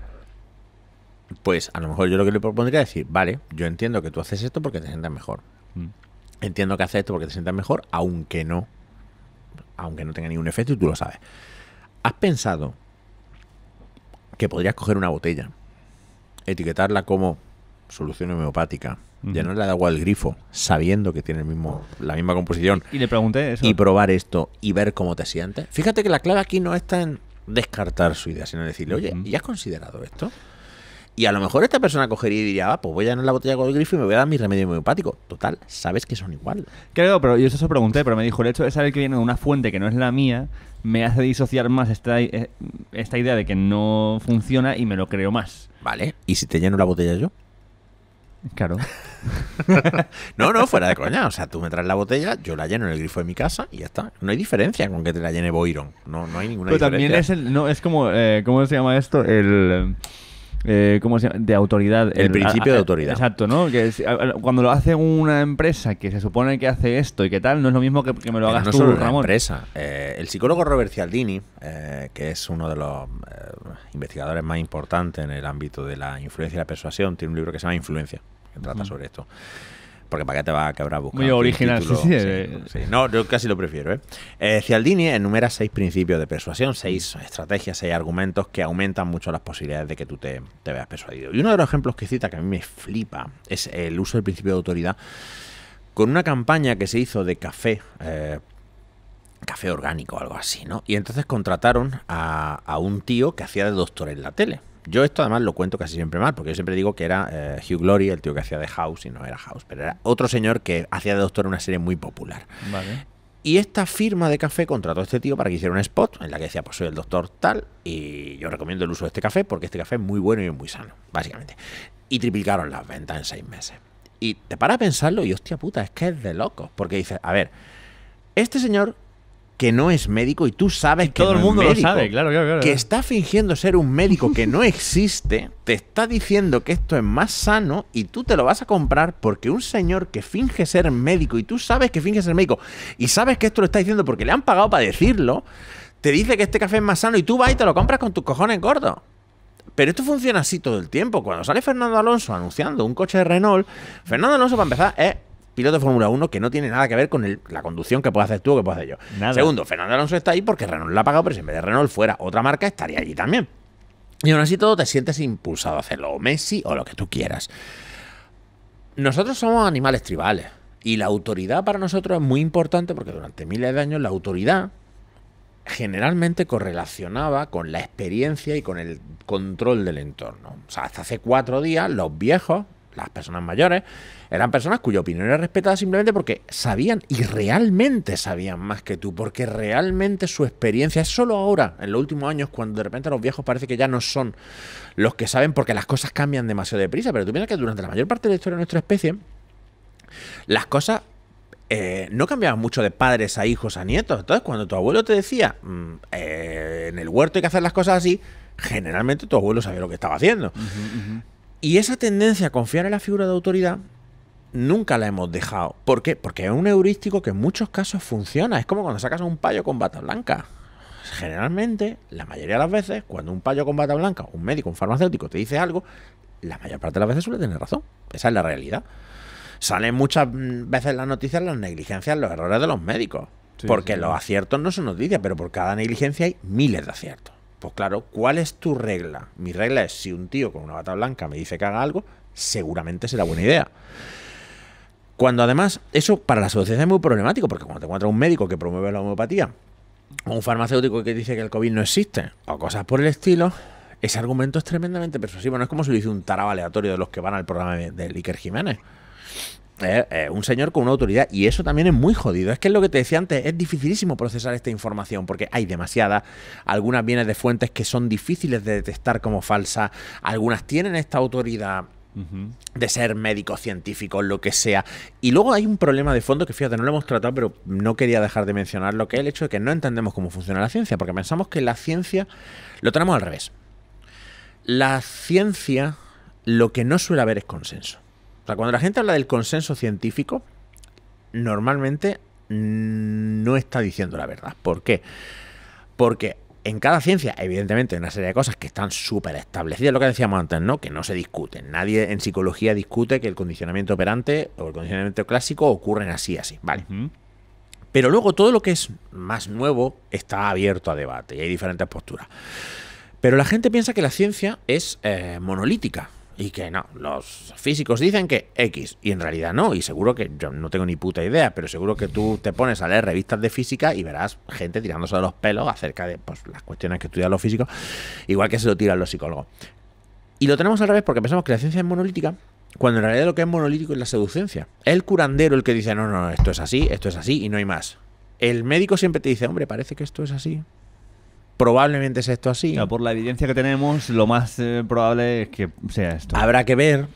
Pues a lo mejor yo lo que le propondría es decir, vale, yo entiendo que tú haces esto porque te sientas mejor. Mm. Entiendo que haces esto porque te sientas mejor, aunque no, aunque no tenga ningún efecto y tú lo sabes. ¿Has pensado que podrías coger una botella, etiquetarla como solución homeopática, llenarla de agua del grifo, sabiendo que tiene el mismo, la misma composición. Y, le pregunté Y probar esto y ver cómo te sientes. Fíjate que la clave aquí no está en descartar su idea, sino en decirle, oye, ¿y has considerado esto? Y a lo mejor esta persona cogería y diría, ah, pues voy a llenar la botella con el grifo y me voy a dar mi remedio homeopático. Total, sabes que son igual. Creo, pero yo eso se lo pregunté, pero me dijo, el hecho de saber que viene de una fuente que no es la mía, me hace disociar más esta, eh, esta idea de que no funciona y me lo creo más. Vale, ¿y si te lleno la botella yo? Claro. <laughs> no, no, fuera de coña. O sea, tú me traes la botella, yo la lleno en el grifo de mi casa y ya está. No hay diferencia con que te la llene Boiron. No, hay ninguna diferencia. Pero también es el, no, es como, eh, ¿cómo se llama esto? El... Eh, ¿cómo se llama? De autoridad. El, principio de autoridad. Exacto, ¿no? Que cuando lo hace una empresa que se supone que hace esto y que tal, no es lo mismo que, que me lo hagas no tú, empresa. Eh, el psicólogo Robert Cialdini, eh, que es uno de los investigadores más importantes en el ámbito de la influencia y la persuasión, tiene un libro que se llama Influencia, que trata mm. sobre esto porque para qué te va a quebrar buscar Muy original, eh. sí, No, yo casi lo prefiero. ¿eh? ¿eh? Cialdini enumera seis principios de persuasión, seis estrategias, seis argumentos que aumentan mucho las posibilidades de que tú te, veas persuadido. Y uno de los ejemplos que cita que a mí me flipa es el uso del principio de autoridad con una campaña que se hizo de café. Eh, café orgánico o algo así, ¿no? Y entonces contrataron a un tío que hacía de doctor en la tele. Yo esto además lo cuento casi siempre mal, porque yo siempre digo que era eh, Hugh Glory el tío que hacía de House y no era House, pero era otro señor que hacía de doctor en una serie muy popular. Y esta firma de café contrató a este tío para que hiciera un spot en la que decía, pues soy el doctor tal y yo recomiendo el uso de este café porque este café es muy bueno y es muy sano, básicamente. Y triplicaron las ventas en seis meses. Y te para a pensarlo y hostia puta, es que es de locos, porque dice a ver, este señor que no es médico y tú sabes que todo el mundo lo sabe, claro, claro, claro, que está fingiendo ser un médico que no existe, te está diciendo que esto es más sano y tú te lo vas a comprar porque un señor que finge ser médico y tú sabes que finge ser médico y sabes que esto lo está diciendo porque le han pagado para decirlo, te dice que este café es más sano y tú vas y te lo compras con tus cojones gordos. Pero esto funciona así todo el tiempo. Cuando sale Fernando Alonso anunciando un coche de Renault, Fernando Alonso para empezar es piloto de Fórmula 1 que no tiene nada que ver con la conducción que puedes hacer tú o que pueda hacer yo. Segundo, Fernando Alonso está ahí porque Renault la ha pagado, pero si en vez de Renault fuera otra marca, estaría allí también. Y aún así todo te sientes impulsado a hacerlo, o Messi o lo que tú quieras. Nosotros somos animales tribales y la autoridad para nosotros es muy importante porque durante miles de años la autoridad generalmente correlacionaba con la experiencia y con el control del entorno. O sea, hasta hace cuatro días los viejos las personas mayores, eran personas cuya opinión era respetada simplemente porque sabían y realmente sabían más que tú, porque realmente su experiencia es solo ahora, en los últimos años, cuando de repente los viejos parece que ya no son los que saben porque las cosas cambian demasiado deprisa, pero tú piensas que durante la mayor parte de la historia de nuestra especie, las cosas eh, no cambiaban mucho de padres a hijos a nietos. Entonces, cuando tu abuelo te decía, mm, eh, en el huerto hay que hacer las cosas así, generalmente tu abuelo sabía lo que estaba haciendo. Y esa tendencia a confiar en la figura de autoridad nunca la hemos dejado. ¿Por qué? Porque es un heurístico que en muchos casos funciona. Es como cuando sacas a un payo con bata blanca. Generalmente, la mayoría de las veces, cuando un payo con bata blanca, un médico, un farmacéutico te dice algo, la mayor parte de las veces suele tener razón. Esa es la realidad. Salen muchas veces las noticias las negligencias, los errores de los médicos. porque los aciertos no son noticias, pero por cada negligencia hay miles de aciertos. Pues claro, ¿cuál es tu regla? Mi regla es si un tío con una bata blanca me dice que haga algo, seguramente será buena idea. Cuando además, eso para la sociedad es muy problemático, porque cuando te encuentras un médico que promueve la homeopatía, o un farmacéutico que dice que el COVID no existe, o cosas por el estilo, ese argumento es tremendamente persuasivo. No es como si lo dice un tarado aleatorio de los que van al programa de, Liker Jiménez un señor con una autoridad y eso también es muy jodido. Es que es lo que te decía antes, es dificilísimo procesar esta información porque hay demasiada. Algunas vienen de fuentes que son difíciles de detectar como falsas, algunas tienen esta autoridad de ser médicos, científicos, lo que sea. Y luego hay un problema de fondo que, fíjate, no lo hemos tratado, pero no quería dejar de mencionar lo que es el hecho de que no entendemos cómo funciona la ciencia, porque pensamos que la ciencia lo tenemos al revés. La ciencia lo que no suele haber es consenso. O sea, cuando la gente habla del consenso científico, normalmente no está diciendo la verdad. ¿Por qué? Porque en cada ciencia, evidentemente, hay una serie de cosas que están súper establecidas, lo que decíamos antes, ¿no? Que no se discuten. Nadie en psicología discute que el condicionamiento operante o el condicionamiento clásico ocurren así, así, ¿vale? Pero luego todo lo que es más nuevo está abierto a debate y hay diferentes posturas. Pero la gente piensa que la ciencia es eh, monolítica y que no, los físicos dicen que X, y en realidad no, y seguro que yo no tengo ni puta idea, pero seguro que tú te pones a leer revistas de física y verás gente tirándose de los pelos acerca de pues, las cuestiones que estudian los físicos, igual que se lo tiran los psicólogos. Y lo tenemos al revés porque pensamos que la ciencia es monolítica, cuando en realidad lo que es monolítico es la seducencia. el curandero el que dice, no, no, esto es así, esto es así y no hay más. El médico siempre te dice, hombre, parece que esto es así, probablemente es esto así. por la evidencia que tenemos, lo más eh, probable es que sea esto. Habrá que ver.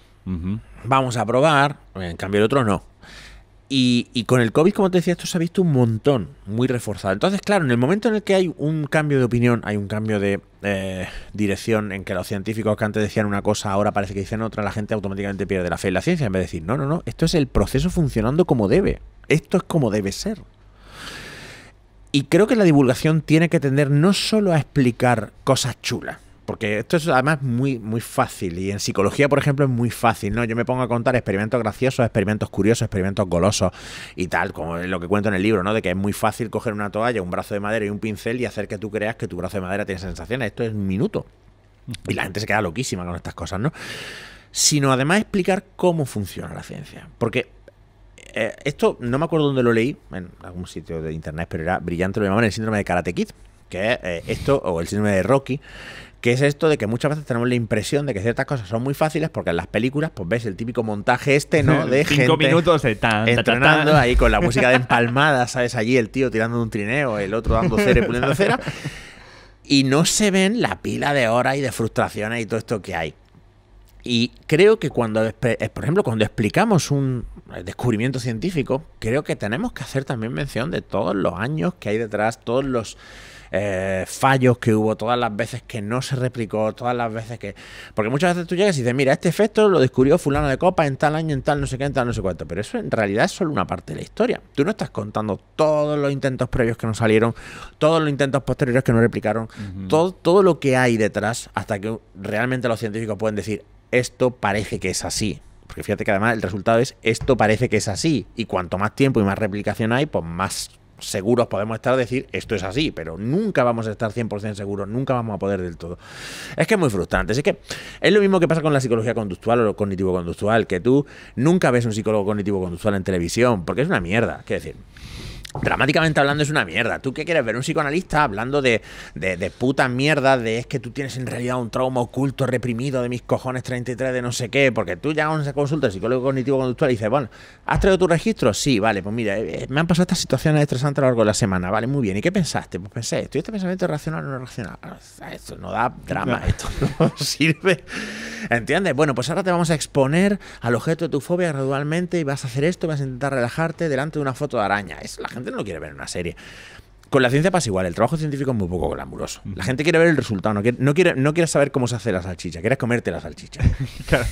Vamos a probar. En cambio, el otro no. Y, con el COVID, como te decía, esto se ha visto un montón, muy reforzado. Entonces, claro, en el momento en el que hay un cambio de opinión, hay un cambio de eh, dirección en que los científicos que antes decían una cosa, ahora parece que dicen otra, la gente automáticamente pierde la fe en la ciencia en vez de decir, no, no, no, esto es el proceso funcionando como debe. Esto es como debe ser. Y creo que la divulgación tiene que tender no solo a explicar cosas chulas, porque esto es además muy, muy fácil. Y en psicología, por ejemplo, es muy fácil, ¿no? Yo me pongo a contar experimentos graciosos, experimentos curiosos, experimentos golosos y tal, como lo que cuento en el libro, ¿no? De que es muy fácil coger una toalla, un brazo de madera y un pincel y hacer que tú creas que tu brazo de madera tiene sensaciones. Esto es un minuto. Y la gente se queda loquísima con estas cosas, ¿no? Sino además explicar cómo funciona la ciencia. Porque eh, esto no me acuerdo dónde lo leí, en algún sitio de internet, pero era brillante, lo llamaban el síndrome de Karate Kid, que es eh, esto, o el síndrome de Rocky, que es esto de que muchas veces tenemos la impresión de que ciertas cosas son muy fáciles porque en las películas pues ves el típico montaje este, ¿no? <laughs> De Cinco gente minutos de tan, entrenando ahí con la música de empalmada, ¿sabes? Allí el tío tirando un trineo, el otro dando cera y puliendo cera. Y no se ven la pila de horas y de frustraciones y todo esto que hay. Y creo que cuando, eh, por ejemplo, cuando explicamos un eh, descubrimiento científico, creo que tenemos que hacer también mención de todos los años que hay detrás, todos los eh, fallos que hubo, todas las veces que no se replicó, todas las veces que... Porque muchas veces tú llegas y dices, mira, este efecto lo descubrió fulano de copa en tal año, en tal, no sé qué, en tal, no sé cuánto. Pero eso en realidad es solo una parte de la historia. Tú no estás contando todos los intentos previos que no salieron, todos los intentos posteriores que no replicaron, todo, todo lo que hay detrás hasta que realmente los científicos pueden decir, esto parece que es así. Porque fíjate que además el resultado es esto parece que es así. Y cuanto más tiempo y más replicación hay, pues más seguros podemos estar de decir esto es así, pero nunca vamos a estar 100% seguros, nunca vamos a poder del todo. Es que es muy frustrante, es que es lo mismo que pasa con la psicología conductual o lo cognitivo-conductual, que tú nunca ves un psicólogo cognitivo-conductual en televisión, porque es una mierda, quiero decir dramáticamente hablando es una mierda. ¿Tú qué quieres ver? Un psicoanalista hablando de, de, de putas de es que tú tienes en realidad un trauma oculto, reprimido, de mis cojones 33, de no sé qué, porque tú ya a una consulta psicólogo cognitivo conductual y dices, bueno, ¿has traído tu registro? Sí, vale, pues mira, eh, me han pasado estas situaciones estresantes a lo largo de la semana, vale, muy bien. ¿Y qué pensaste? Pues pensé, ¿estoy este pensamiento racional o no racional? Ah, esto no da drama, esto no <laughs> sirve. ¿Entiendes? Bueno, pues ahora te vamos a exponer al objeto de tu fobia gradualmente y vas a hacer esto, vas a intentar relajarte delante de una foto de araña. Es la gente no lo quiere ver en una serie. Con la ciencia pasa igual, el trabajo científico es muy poco glamuroso. La gente quiere ver el resultado, no quiere, no quiere, saber cómo se hace la salchicha, quiere comerte la salchicha. <laughs> claro.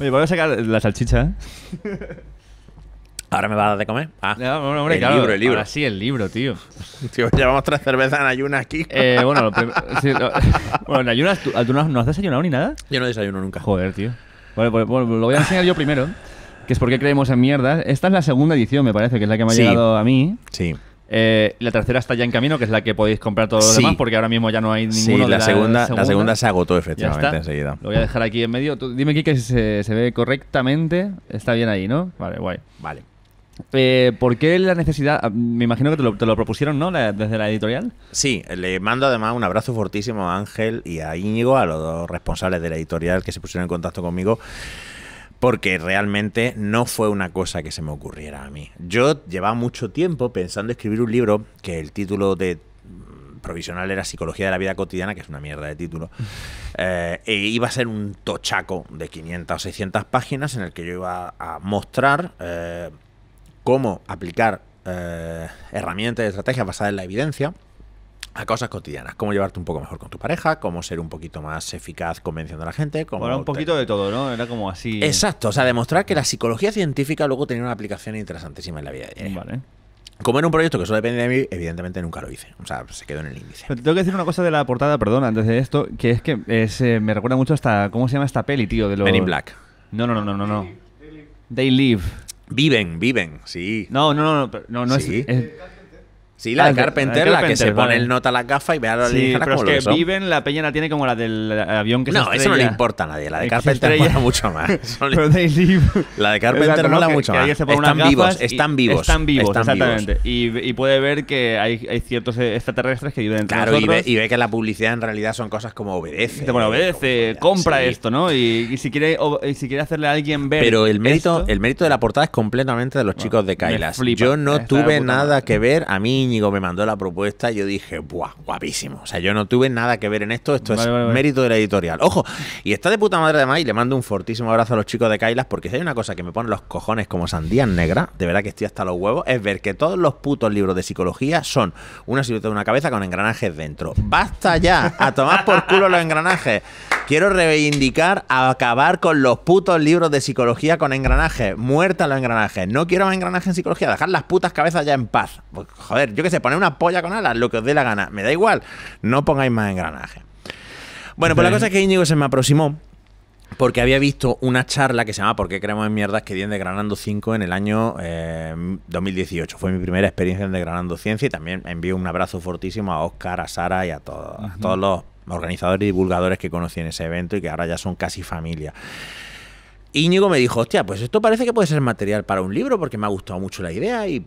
Oye, voy a sacar la salchicha. ¿eh? <laughs> Ahora me va a dar de comer. Ah, el libro, el libro. Ahora sí, el libro, tío. <laughs> Tío, llevamos tres cervezas en ayunas aquí. Eh, bueno, bueno, en ayunas, ¿tú, no has desayunado ni nada? Yo no desayuno nunca. Joder, tío. Pues, lo voy a enseñar yo primero que es por qué creemos en mierda Esta es la segunda edición, me parece, que es la que me ha llegado a mí. Sí. Eh, la tercera está ya en camino, que es la que podéis comprar todos los demás, porque ahora mismo ya no hay ninguno. la, segunda, la segunda se agotó efectivamente enseguida. Lo voy a dejar aquí en medio. dime aquí que se, ve correctamente. Está bien ahí, ¿no? Vale, guay. Vale. Eh, ¿Por qué la necesidad? Ah, me imagino que te lo, propusieron, ¿no? desde la editorial. Sí, le mando además un abrazo fortísimo a Ángel y a Íñigo, a los dos responsables de la editorial que se pusieron en contacto conmigo porque realmente no fue una cosa que se me ocurriera a mí. Yo llevaba mucho tiempo pensando escribir un libro que el título de mm, provisional era Psicología de la Vida Cotidiana, que es una mierda de título, <laughs> e iba a ser un tochaco de 500 o 600 páginas en el que yo iba a mostrar eh, cómo aplicar eh, herramientas y estrategias basadas en la evidencia a cosas cotidianas, cómo llevarte un poco mejor con tu pareja, cómo ser un poquito más eficaz convenciendo a la gente. Cómo un poquito de todo, ¿no? Era como así. Exacto, o sea, demostrar que la psicología científica luego tenía una aplicación interesantísima en la vida de Vale. Como era un proyecto que solo dependía de mí, evidentemente nunca lo hice. O sea, se quedó en el índice. Pero tengo que decir una cosa de la portada, perdona antes de esto, que es que eh, me recuerda mucho hasta. ¿Cómo se llama esta peli, tío? De Men in Black. No, no, no, no, no. They live. Viven, viven, sí. No, no, no, no, no, no sí. es Sí, la, de ah, Carpenter, la, que se pone el nota a la gafa y ve a la sí, pero es que viven, la peña la tiene como la del avión que se se No, eso no le importa a nadie. La de Carpenter mola mucho más. <laughs> <laughs> la de Carpenter mola mucho más. Están vivos, están vivos. Están vivos, exactamente. Y, y, puede ver que hay, hay, ciertos extraterrestres que viven entre claro, nosotros. Y ve, y ve, que la publicidad en realidad son cosas como obedece. Bueno, obedece, compra esto, ¿no? Y, si quiere, si quiere hacerle a alguien ver Pero el mérito, el mérito de la portada es completamente de los chicos de Kailas. Yo no tuve nada que ver. A mí me mandó la propuesta, yo dije, ¡buah! Guapísimo. O sea, yo no tuve nada que ver en esto, esto es mérito de la editorial. Ojo, y está de puta madre de y le mando un fortísimo abrazo a los chicos de Kailas, porque si hay una cosa que me pone los cojones como sandías negra de verdad que estoy hasta los huevos, es ver que todos los putos libros de psicología son una silueta de una cabeza con engranajes dentro. ¡Basta ya! A tomar por culo los engranajes. Quiero reivindicar a acabar con los putos libros de psicología con engranajes. Muerta los engranajes. No quiero más engranajes en psicología. Dejar las putas cabezas ya en paz. Pues, joder, yo qué sé, poner una polla con alas, lo que os dé la gana, me da igual, no pongáis más engranaje. Bueno, pues la cosa es que Íñigo se me aproximó porque había visto una charla que se llama ¿Por qué creemos en mierdas que di en granando 5 en el año 2018? Eh, Fue mi primera experiencia en granando Ciencia y también envío un abrazo fortísimo a Oscar, a Sara y a todos, a todos los organizadores y divulgadores que conocí en ese evento y que ahora ya son casi familia. Íñigo me dijo, hostia, pues esto parece que puede ser material para un libro porque me ha gustado mucho la idea y,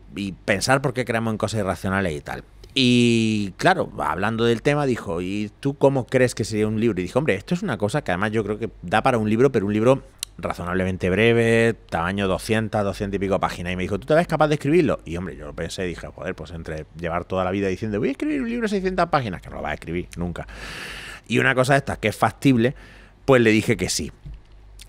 pensar por qué creamos en cosas irracionales y tal. Y claro, hablando del tema, dijo, ¿y tú cómo crees que sería un libro? Y dijo, hombre, esto es una cosa que además yo creo que da para un libro, pero un libro razonablemente breve, tamaño 200, 200 y pico páginas. Y me dijo, ¿tú te ves capaz de escribirlo? Y hombre, yo lo pensé, dije, joder, pues entre llevar toda la vida diciendo, voy a escribir un libro de 600 páginas, que no lo vas a escribir nunca. Y una cosa de estas que es factible, pues le dije que sí.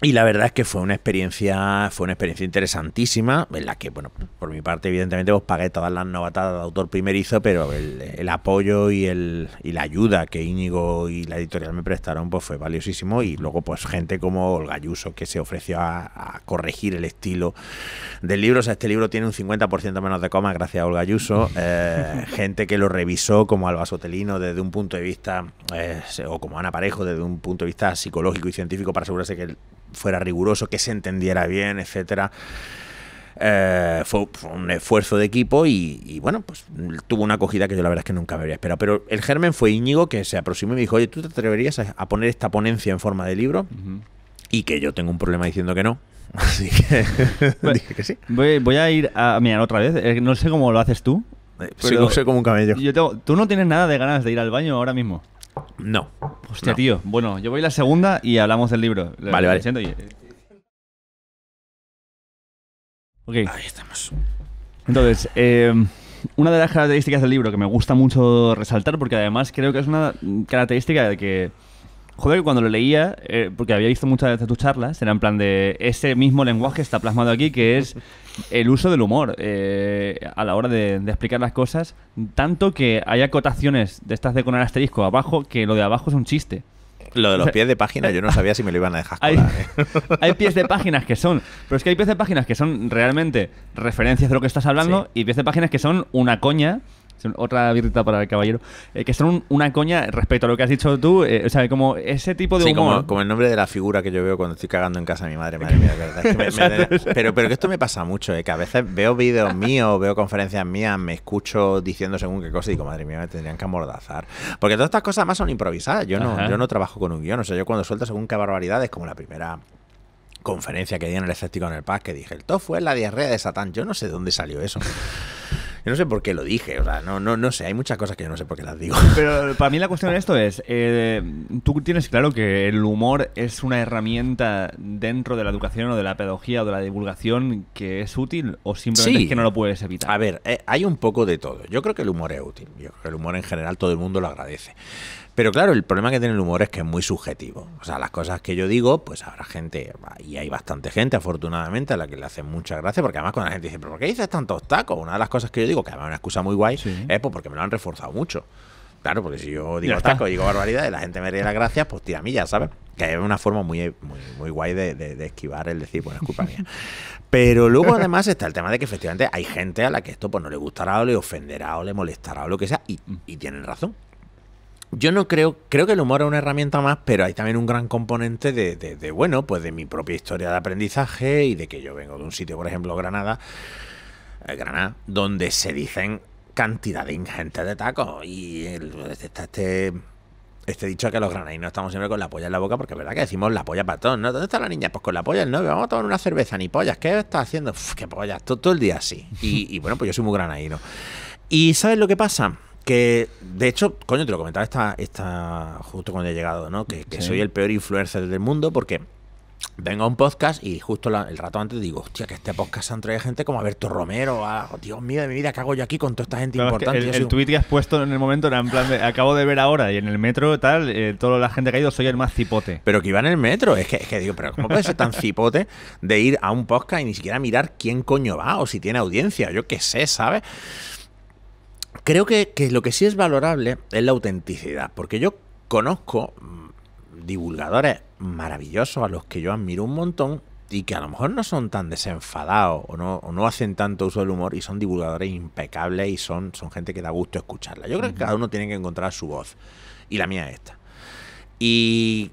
Y la verdad es que fue una experiencia, fue una experiencia interesantísima, en la que, bueno, por mi parte, evidentemente, os pues, pagué todas las novatadas de autor primerizo, pero el, apoyo y, el, y la ayuda que Íñigo y la editorial me prestaron, pues fue valiosísimo. Y luego, pues, gente como Olga Yuso que se ofreció a, corregir el estilo del libro. O sea, este libro tiene un 50% menos de comas, gracias a Olga Yuso <laughs> eh, gente que lo revisó, como Alba Sotelino, desde un punto de vista, eh, o como Ana Parejo, desde un punto de vista psicológico y científico, para asegurarse que fuera riguroso, que se entendiera bien, etcétera. Eh, fue, un esfuerzo de equipo y, bueno, pues tuvo una acogida que yo la verdad es que nunca me habría esperado. Pero el germen fue Íñigo que se aproximó y me dijo, oye, ¿tú te atreverías a, poner esta ponencia en forma de libro? Y que yo tengo un problema diciendo que no. <laughs> Así que <laughs> dije que sí. Voy, voy, a ir a mirar otra vez. Eh, no sé cómo lo haces tú. Eh, pero, soy, como un cabello ¿Tú no tienes nada de ganas de ir al baño ahora mismo? No. Hostia, tío. Bueno, yo voy la segunda y hablamos del libro. Vale, vale. Eh. Ok. Ahí estamos. Entonces, eh, una de las características del libro que me gusta mucho resaltar, porque además creo que es una característica de que joder, que cuando lo leía, eh, porque había visto muchas de tus charlas, era en plan de ese mismo lenguaje está plasmado aquí, que es el uso del humor eh, a la hora de, explicar las cosas, tanto que hay acotaciones de estas de con el asterisco abajo, que lo de abajo es un chiste. Lo de los pies de página, yo no <laughs> sabía si me lo iban a dejar. ¿eh? <laughs> Hay, pies de páginas que son, pero es que hay pies de páginas que son realmente referencias de lo que estás hablando y pies de páginas que son una coña otra birrita para el caballero, eh, que son una coña respecto a lo que has dicho tú, eh, o sea, como ese tipo de humor. Como, el nombre de la figura que yo veo cuando estoy cagando en casa de mi madre, madre mía, pero, pero que esto me pasa mucho, eh, que a veces veo vídeos míos, veo conferencias mías, me escucho diciendo según qué cosa y digo, madre mía, me tendrían que amordazar. Porque todas estas cosas más son improvisadas, yo no, yo no trabajo con un guión, o sea, yo cuando suelto según qué barbaridades como la primera conferencia que di en el escéptico en el paz que dije, el tofu es la diarrea de Satán. Yo no sé de dónde salió eso. Yo no sé por qué lo dije, o sea, no, no, no sé, hay muchas cosas que yo no sé por qué las digo. <laughs> Pero para mí la cuestión de esto es, eh, tú tienes claro que el humor es una herramienta dentro de la educación o de la pedagogía o de la divulgación que es útil o simplemente que no lo puedes evitar. A ver, eh, hay un poco de todo. Yo creo que el humor es útil, yo creo que el humor en general todo el mundo lo agradece. Pero claro, el problema que tiene el humor es que es muy subjetivo. O sea, las cosas que yo digo, pues habrá gente, y hay bastante gente, afortunadamente, a la que le hacen mucha gracia, porque además cuando la gente dice, ¿pero por qué dices tantos tacos? Una de las cosas que yo digo, que además es una excusa muy guay, es pues, porque me lo han reforzado mucho. Claro, porque si yo digo tacos, y digo barbaridad y la gente me ríe las gracias, pues tira ya ¿sabes? Que es una forma muy, muy, muy guay de, de, esquivar el decir, bueno, es culpa mía. <laughs> Pero luego además está el tema de que efectivamente hay gente a la que esto pues no le gustará o le ofenderá o le molestará o lo que sea y mm. tienen razón. Yo no creo, creo que el humor es una herramienta más, pero hay también un gran componente de, bueno, pues de mi propia historia de aprendizaje y de que yo vengo de un sitio, por ejemplo, Granada, eh, Granada, donde se dicen cantidad de ingentes de tacos y pues, está este este dicho que los granadinos estamos siempre con la polla en la boca, porque es verdad que decimos la polla para todos, ¿no? ¿Dónde está la niña? Pues con la polla no vamos a tomar una cerveza, ni pollas, ¿qué estás haciendo? Que qué pollas, todo, el día así. Y, y, bueno, pues yo soy muy granadino. ¿Y sabes lo que pasa? Que de hecho, coño, te lo comentaba esta, esta justo cuando he llegado, ¿no? Que, soy el peor influencer del mundo porque vengo a un podcast y justo el rato antes digo, hostia, que este podcast han traído gente como Alberto Romero, a, oh, Dios mío de mi vida, ¿qué hago yo aquí con toda esta gente importante? el, tweet que has puesto en el momento era en plan de, acabo de ver ahora y en el metro tal, eh, toda la gente que ha ido, soy el más cipote. Pero que iba en el metro, es que, es que digo, pero ¿cómo puede ser tan cipote de ir a un podcast y ni siquiera mirar quién coño va o si tiene audiencia? Yo qué sé, ¿sabes? Creo que, lo que sí es valorable es la autenticidad, porque yo conozco mm, divulgadores maravillosos a los que yo admiro un montón y que a lo mejor no son tan desenfadados o no, hacen tanto uso del humor y son divulgadores impecables y son, son gente que da gusto escucharla. Yo creo que cada uno tiene que encontrar su voz y la mía es esta. Y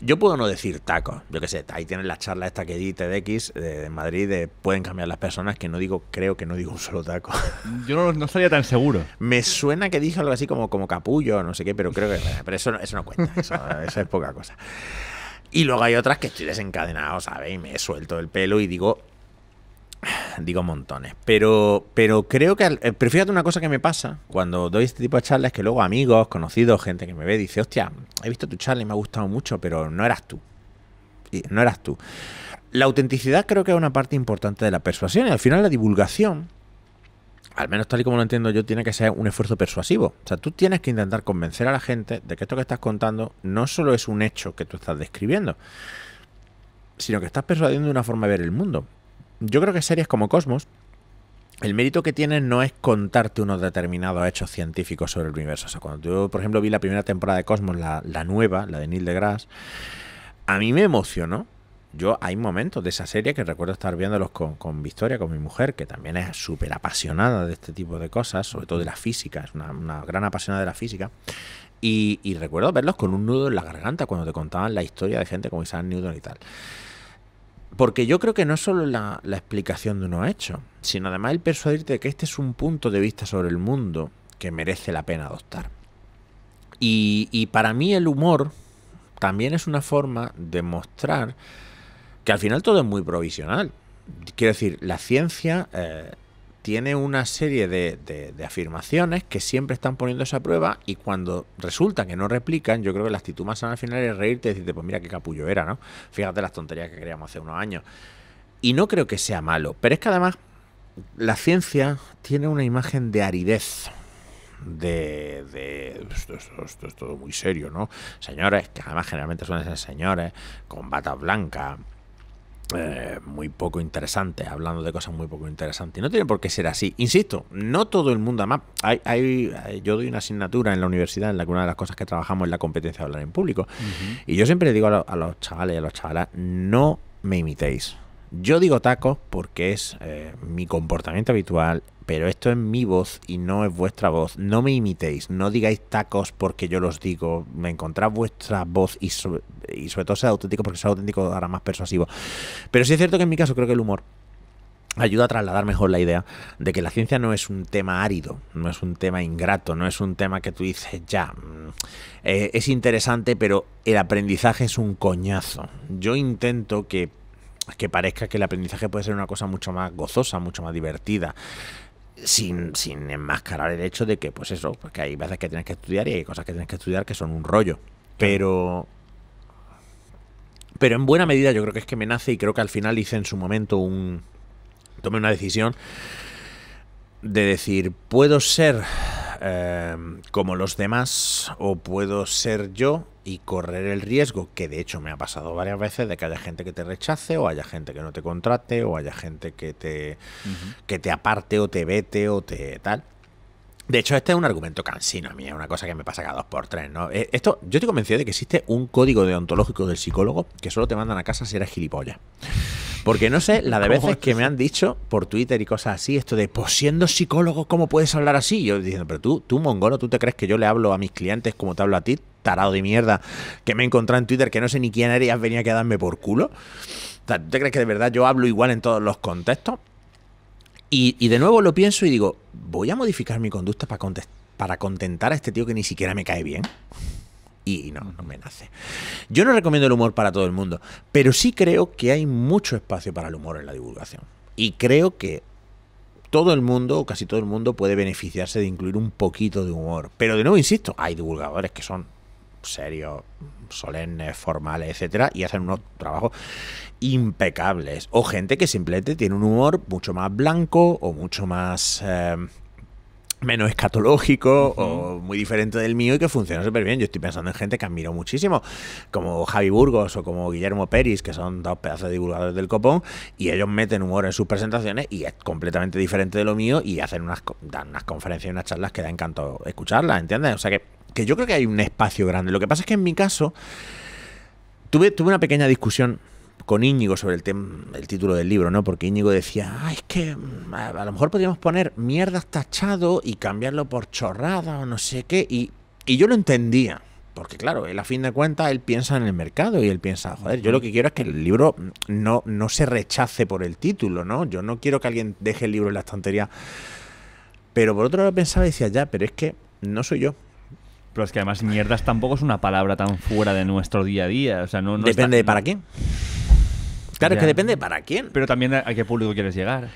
yo puedo no decir taco, yo qué sé, ahí tienes la charla esta que di TDX de, Madrid de pueden cambiar las personas, que no digo, creo que no digo un solo taco. Yo no, no estaría tan seguro. Me suena que dijo algo así como, como capullo, no sé qué, pero creo que pero eso, no cuenta, eso, es poca cosa. Y luego hay otras que estoy desencadenado, ¿sabes? Y me he suelto el pelo y digo digo montones, pero, pero creo que, eh, pero fíjate una cosa que me pasa cuando doy este tipo de charlas, que luego amigos, conocidos, gente que me ve, dice, hostia, he visto tu charla y me ha gustado mucho, pero no eras tú. Y no eras tú. La autenticidad creo que es una parte importante de la persuasión y al final la divulgación, al menos tal y como lo entiendo yo, tiene que ser un esfuerzo persuasivo. O sea, tú tienes que intentar convencer a la gente de que esto que estás contando no solo es un hecho que tú estás describiendo, sino que estás persuadiendo de una forma de ver el mundo yo creo que series como Cosmos, el mérito que tienen no es contarte unos determinados hechos científicos sobre el universo. O sea, cuando yo, por ejemplo, vi la primera temporada de Cosmos, la, nueva, la de Neil deGrasse, a mí me emocionó. Yo hay momentos de esa serie que recuerdo estar viéndolos con, Victoria, con mi mujer, que también es súper apasionada de este tipo de cosas, sobre todo de la física, es una, gran apasionada de la física. Y, y recuerdo verlos con un nudo en la garganta cuando te contaban la historia de gente como Isaac Newton y tal. Porque yo creo que no es solo la, explicación de unos hecho, sino además el persuadirte de que este es un punto de vista sobre el mundo que merece la pena adoptar. Y, para mí el humor también es una forma de mostrar que al final todo es muy provisional. Quiero decir, la ciencia eh, tiene una serie de, afirmaciones que siempre están poniendo esa prueba y cuando resulta que no replican, yo creo que la actitud más sana al final es reírte y decirte, pues mira qué capullo era, ¿no? Fíjate las tonterías que creíamos hace unos años. Y no creo que sea malo, pero es que además la ciencia tiene una imagen de aridez. De, de esto, es todo muy serio, ¿no? Señores, que además generalmente son esos señores, con batas blancas, eh, muy poco interesante hablando de cosas muy poco interesantes. No tiene por qué ser así. Insisto, no todo el mundo, además, hay, hay, eh, yo doy una asignatura en la universidad en la que una de las cosas que trabajamos es la competencia de hablar en público. Y yo siempre digo a, a los chavales y a los chavalas, no me imitéis. Yo digo tacos porque es eh, mi comportamiento habitual, pero esto es mi voz y no es vuestra voz. No me imitéis, no digáis tacos porque yo los digo. Me encontrad vuestra voz y, sobre, todo sea auténtico porque sea auténtico hará más persuasivo. Pero sí es cierto que en mi caso creo que el humor ayuda a trasladar mejor la idea de que la ciencia no es un tema árido, no es un tema ingrato, no es un tema que tú dices, ya, mm, eh, es interesante, pero el aprendizaje es un coñazo. Yo intento que que parezca que el aprendizaje puede ser una cosa mucho más gozosa, mucho más divertida. Sin, enmascarar el hecho de que, pues eso, pues que hay veces que tienes que estudiar y hay cosas que tienes que estudiar que son un rollo. Pero. Pero en buena medida yo creo que es que me nace y creo que al final hice en su momento un. Tomé una decisión de decir, puedo ser eh, como los demás o puedo ser yo y correr el riesgo, que de hecho me ha pasado varias veces, de que haya gente que te rechace o haya gente que no te contrate o haya gente que te, que te aparte o te vete o te tal. De hecho, este es un argumento cansino a mí, es una cosa que me pasa cada dos por tres, ¿no? Eh, esto, yo estoy convencido de que existe un código deontológico del psicólogo que solo te mandan a casa si eres gilipollas. Porque no sé, <laughs> la de veces que me han dicho por Twitter y cosas así, esto de, pues siendo psicólogo, ¿cómo puedes hablar así? Yo diciendo, pero tú, tú mongolo, ¿tú te crees que yo le hablo a mis clientes como te hablo a ti, tarado de mierda, que me he encontrado en Twitter, que no sé ni quién eres y a quedarme por culo? ¿Tú te crees que de verdad yo hablo igual en todos los contextos? Y, de nuevo lo pienso y digo, ¿voy a modificar mi conducta para, para contentar a este tío que ni siquiera me cae bien? Y no, no me nace. Yo no recomiendo el humor para todo el mundo, pero sí creo que hay mucho espacio para el humor en la divulgación. Y creo que todo el mundo, o casi todo el mundo, puede beneficiarse de incluir un poquito de humor. Pero de nuevo, insisto, hay divulgadores que son serios, solemnes, formales, etcétera, y hacen unos trabajos impecables. O gente que simplemente tiene un humor mucho más blanco o mucho más. Eh, menos escatológico o muy diferente del mío y que funciona súper bien. Yo estoy pensando en gente que admiro muchísimo, como Javi Burgos o como Guillermo Peris, que son dos pedazos de divulgadores del copón, y ellos meten humor en sus presentaciones y es completamente diferente de lo mío y hacen unas, dan unas conferencias y unas charlas que da encanto escucharlas, ¿entiendes? O sea que que yo creo que hay un espacio grande. Lo que pasa es que en mi caso tuve, tuve una pequeña discusión con Íñigo sobre el, el título del libro, ¿no? Porque Íñigo decía, ah, es que mm, a, lo mejor podríamos poner mierdas tachado y cambiarlo por chorrada o no sé qué. Y, yo lo entendía. Porque claro, a fin de cuentas, él piensa en el mercado y él piensa, joder, yo lo que quiero es que el libro no, no se rechace por el título, ¿no? Yo no quiero que alguien deje el libro en la estantería. Pero por otro lado pensaba y decía, ya, pero es que no soy yo. Pero es que además mierdas tampoco es una palabra tan fuera de nuestro día a día. O sea, no, Depende de para quién. Claro, es que depende de para quién. Pero también a qué público quieres llegar.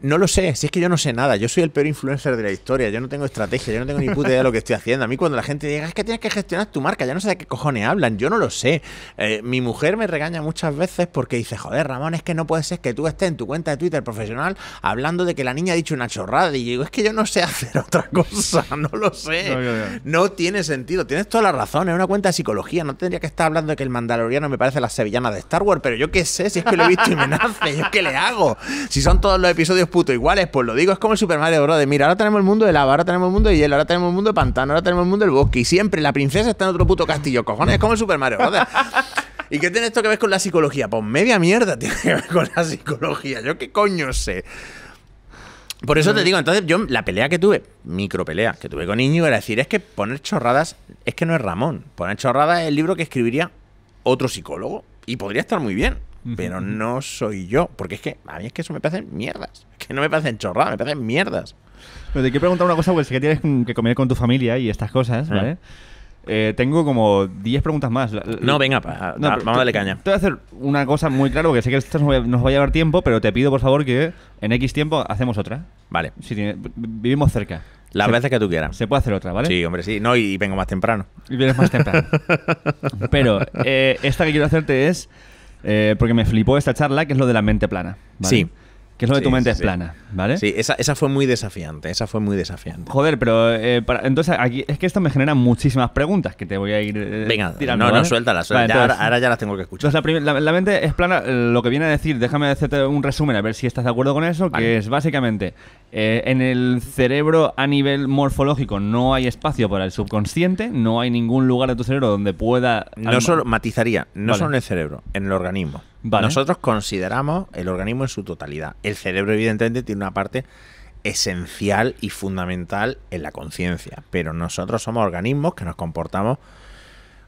No lo sé, si es que yo no sé nada, yo soy el peor influencer de la historia, yo no tengo estrategia, yo no tengo ni puta idea de lo que estoy haciendo. A mí cuando la gente diga, es que tienes que gestionar tu marca, ya no sé de qué cojones hablan, yo no lo sé. Eh, mi mujer me regaña muchas veces porque dice, joder, Ramón, es que no puede ser que tú estés en tu cuenta de Twitter profesional hablando de que la niña ha dicho una chorrada. Y yo digo, es que yo no sé hacer <laughs> otra cosa, no lo sé. No, tiene sentido, tienes toda la razón, es una cuenta de psicología, no tendría que estar hablando de que el mandaloriano me parece la sevillana de Star Wars, pero yo qué sé, si es que lo he visto y me <laughs> nace, yo qué le hago. Si son todos los dios puto iguales, pues lo digo, es como el Super Mario Bros. mira, ahora tenemos el mundo de lava, ahora tenemos el mundo de hielo, ahora tenemos el mundo de pantano, ahora tenemos el mundo del bosque. Y siempre la princesa está en otro puto castillo, cojones, es como el Super Mario <laughs> ¿Y qué tiene esto que ver con la psicología? Pues media mierda tiene que ver con la psicología. Yo qué coño sé. Por eso te digo, entonces yo la pelea que tuve, micro pelea que tuve con Iñigo era decir, es que poner chorradas, es que no es Ramón. Poner chorradas es el libro que escribiría otro psicólogo y podría estar muy bien pero no soy yo. Porque es que a mí es que eso me parece mierdas. Es que no me parecen chorrada me parecen mierdas. Pero te quiero preguntar una cosa, pues que tienes que comer con tu familia y estas cosas, ah. ¿vale? Eh, tengo como 10 preguntas más. no, venga, vamos a darle caña. Te voy a hacer una cosa muy clara, porque sé que esto nos va a llevar tiempo, pero te pido por favor que en X tiempo hacemos otra. Vale. Si vivimos cerca. Las veces que tú quieras. Se puede hacer otra, ¿vale? Sí, hombre, sí. No, y, vengo más temprano. Y vienes más temprano. <laughs> pero eh, esta que quiero hacerte es... Eh, porque me flipó esta charla, que es lo de la mente plana. Sí que es lo de tu mente es plana, ¿vale? Sí, esa, fue muy desafiante, esa fue muy desafiante. Joder, pero eh, entonces aquí es que esto me genera muchísimas preguntas que te voy a ir eh, Venga, no, no, suéltala, ahora ya las tengo que escuchar. la, mente es plana, eh, lo que viene a decir, déjame hacerte un resumen a ver si estás de acuerdo con eso, que es básicamente en el cerebro a nivel morfológico no hay espacio para el subconsciente, no hay ningún lugar de tu cerebro donde pueda... No solo, matizaría, no solo en el cerebro, en el organismo. Nosotros consideramos el organismo en su totalidad. El cerebro, evidentemente, tiene una parte esencial y fundamental en la conciencia, pero nosotros somos organismos que nos comportamos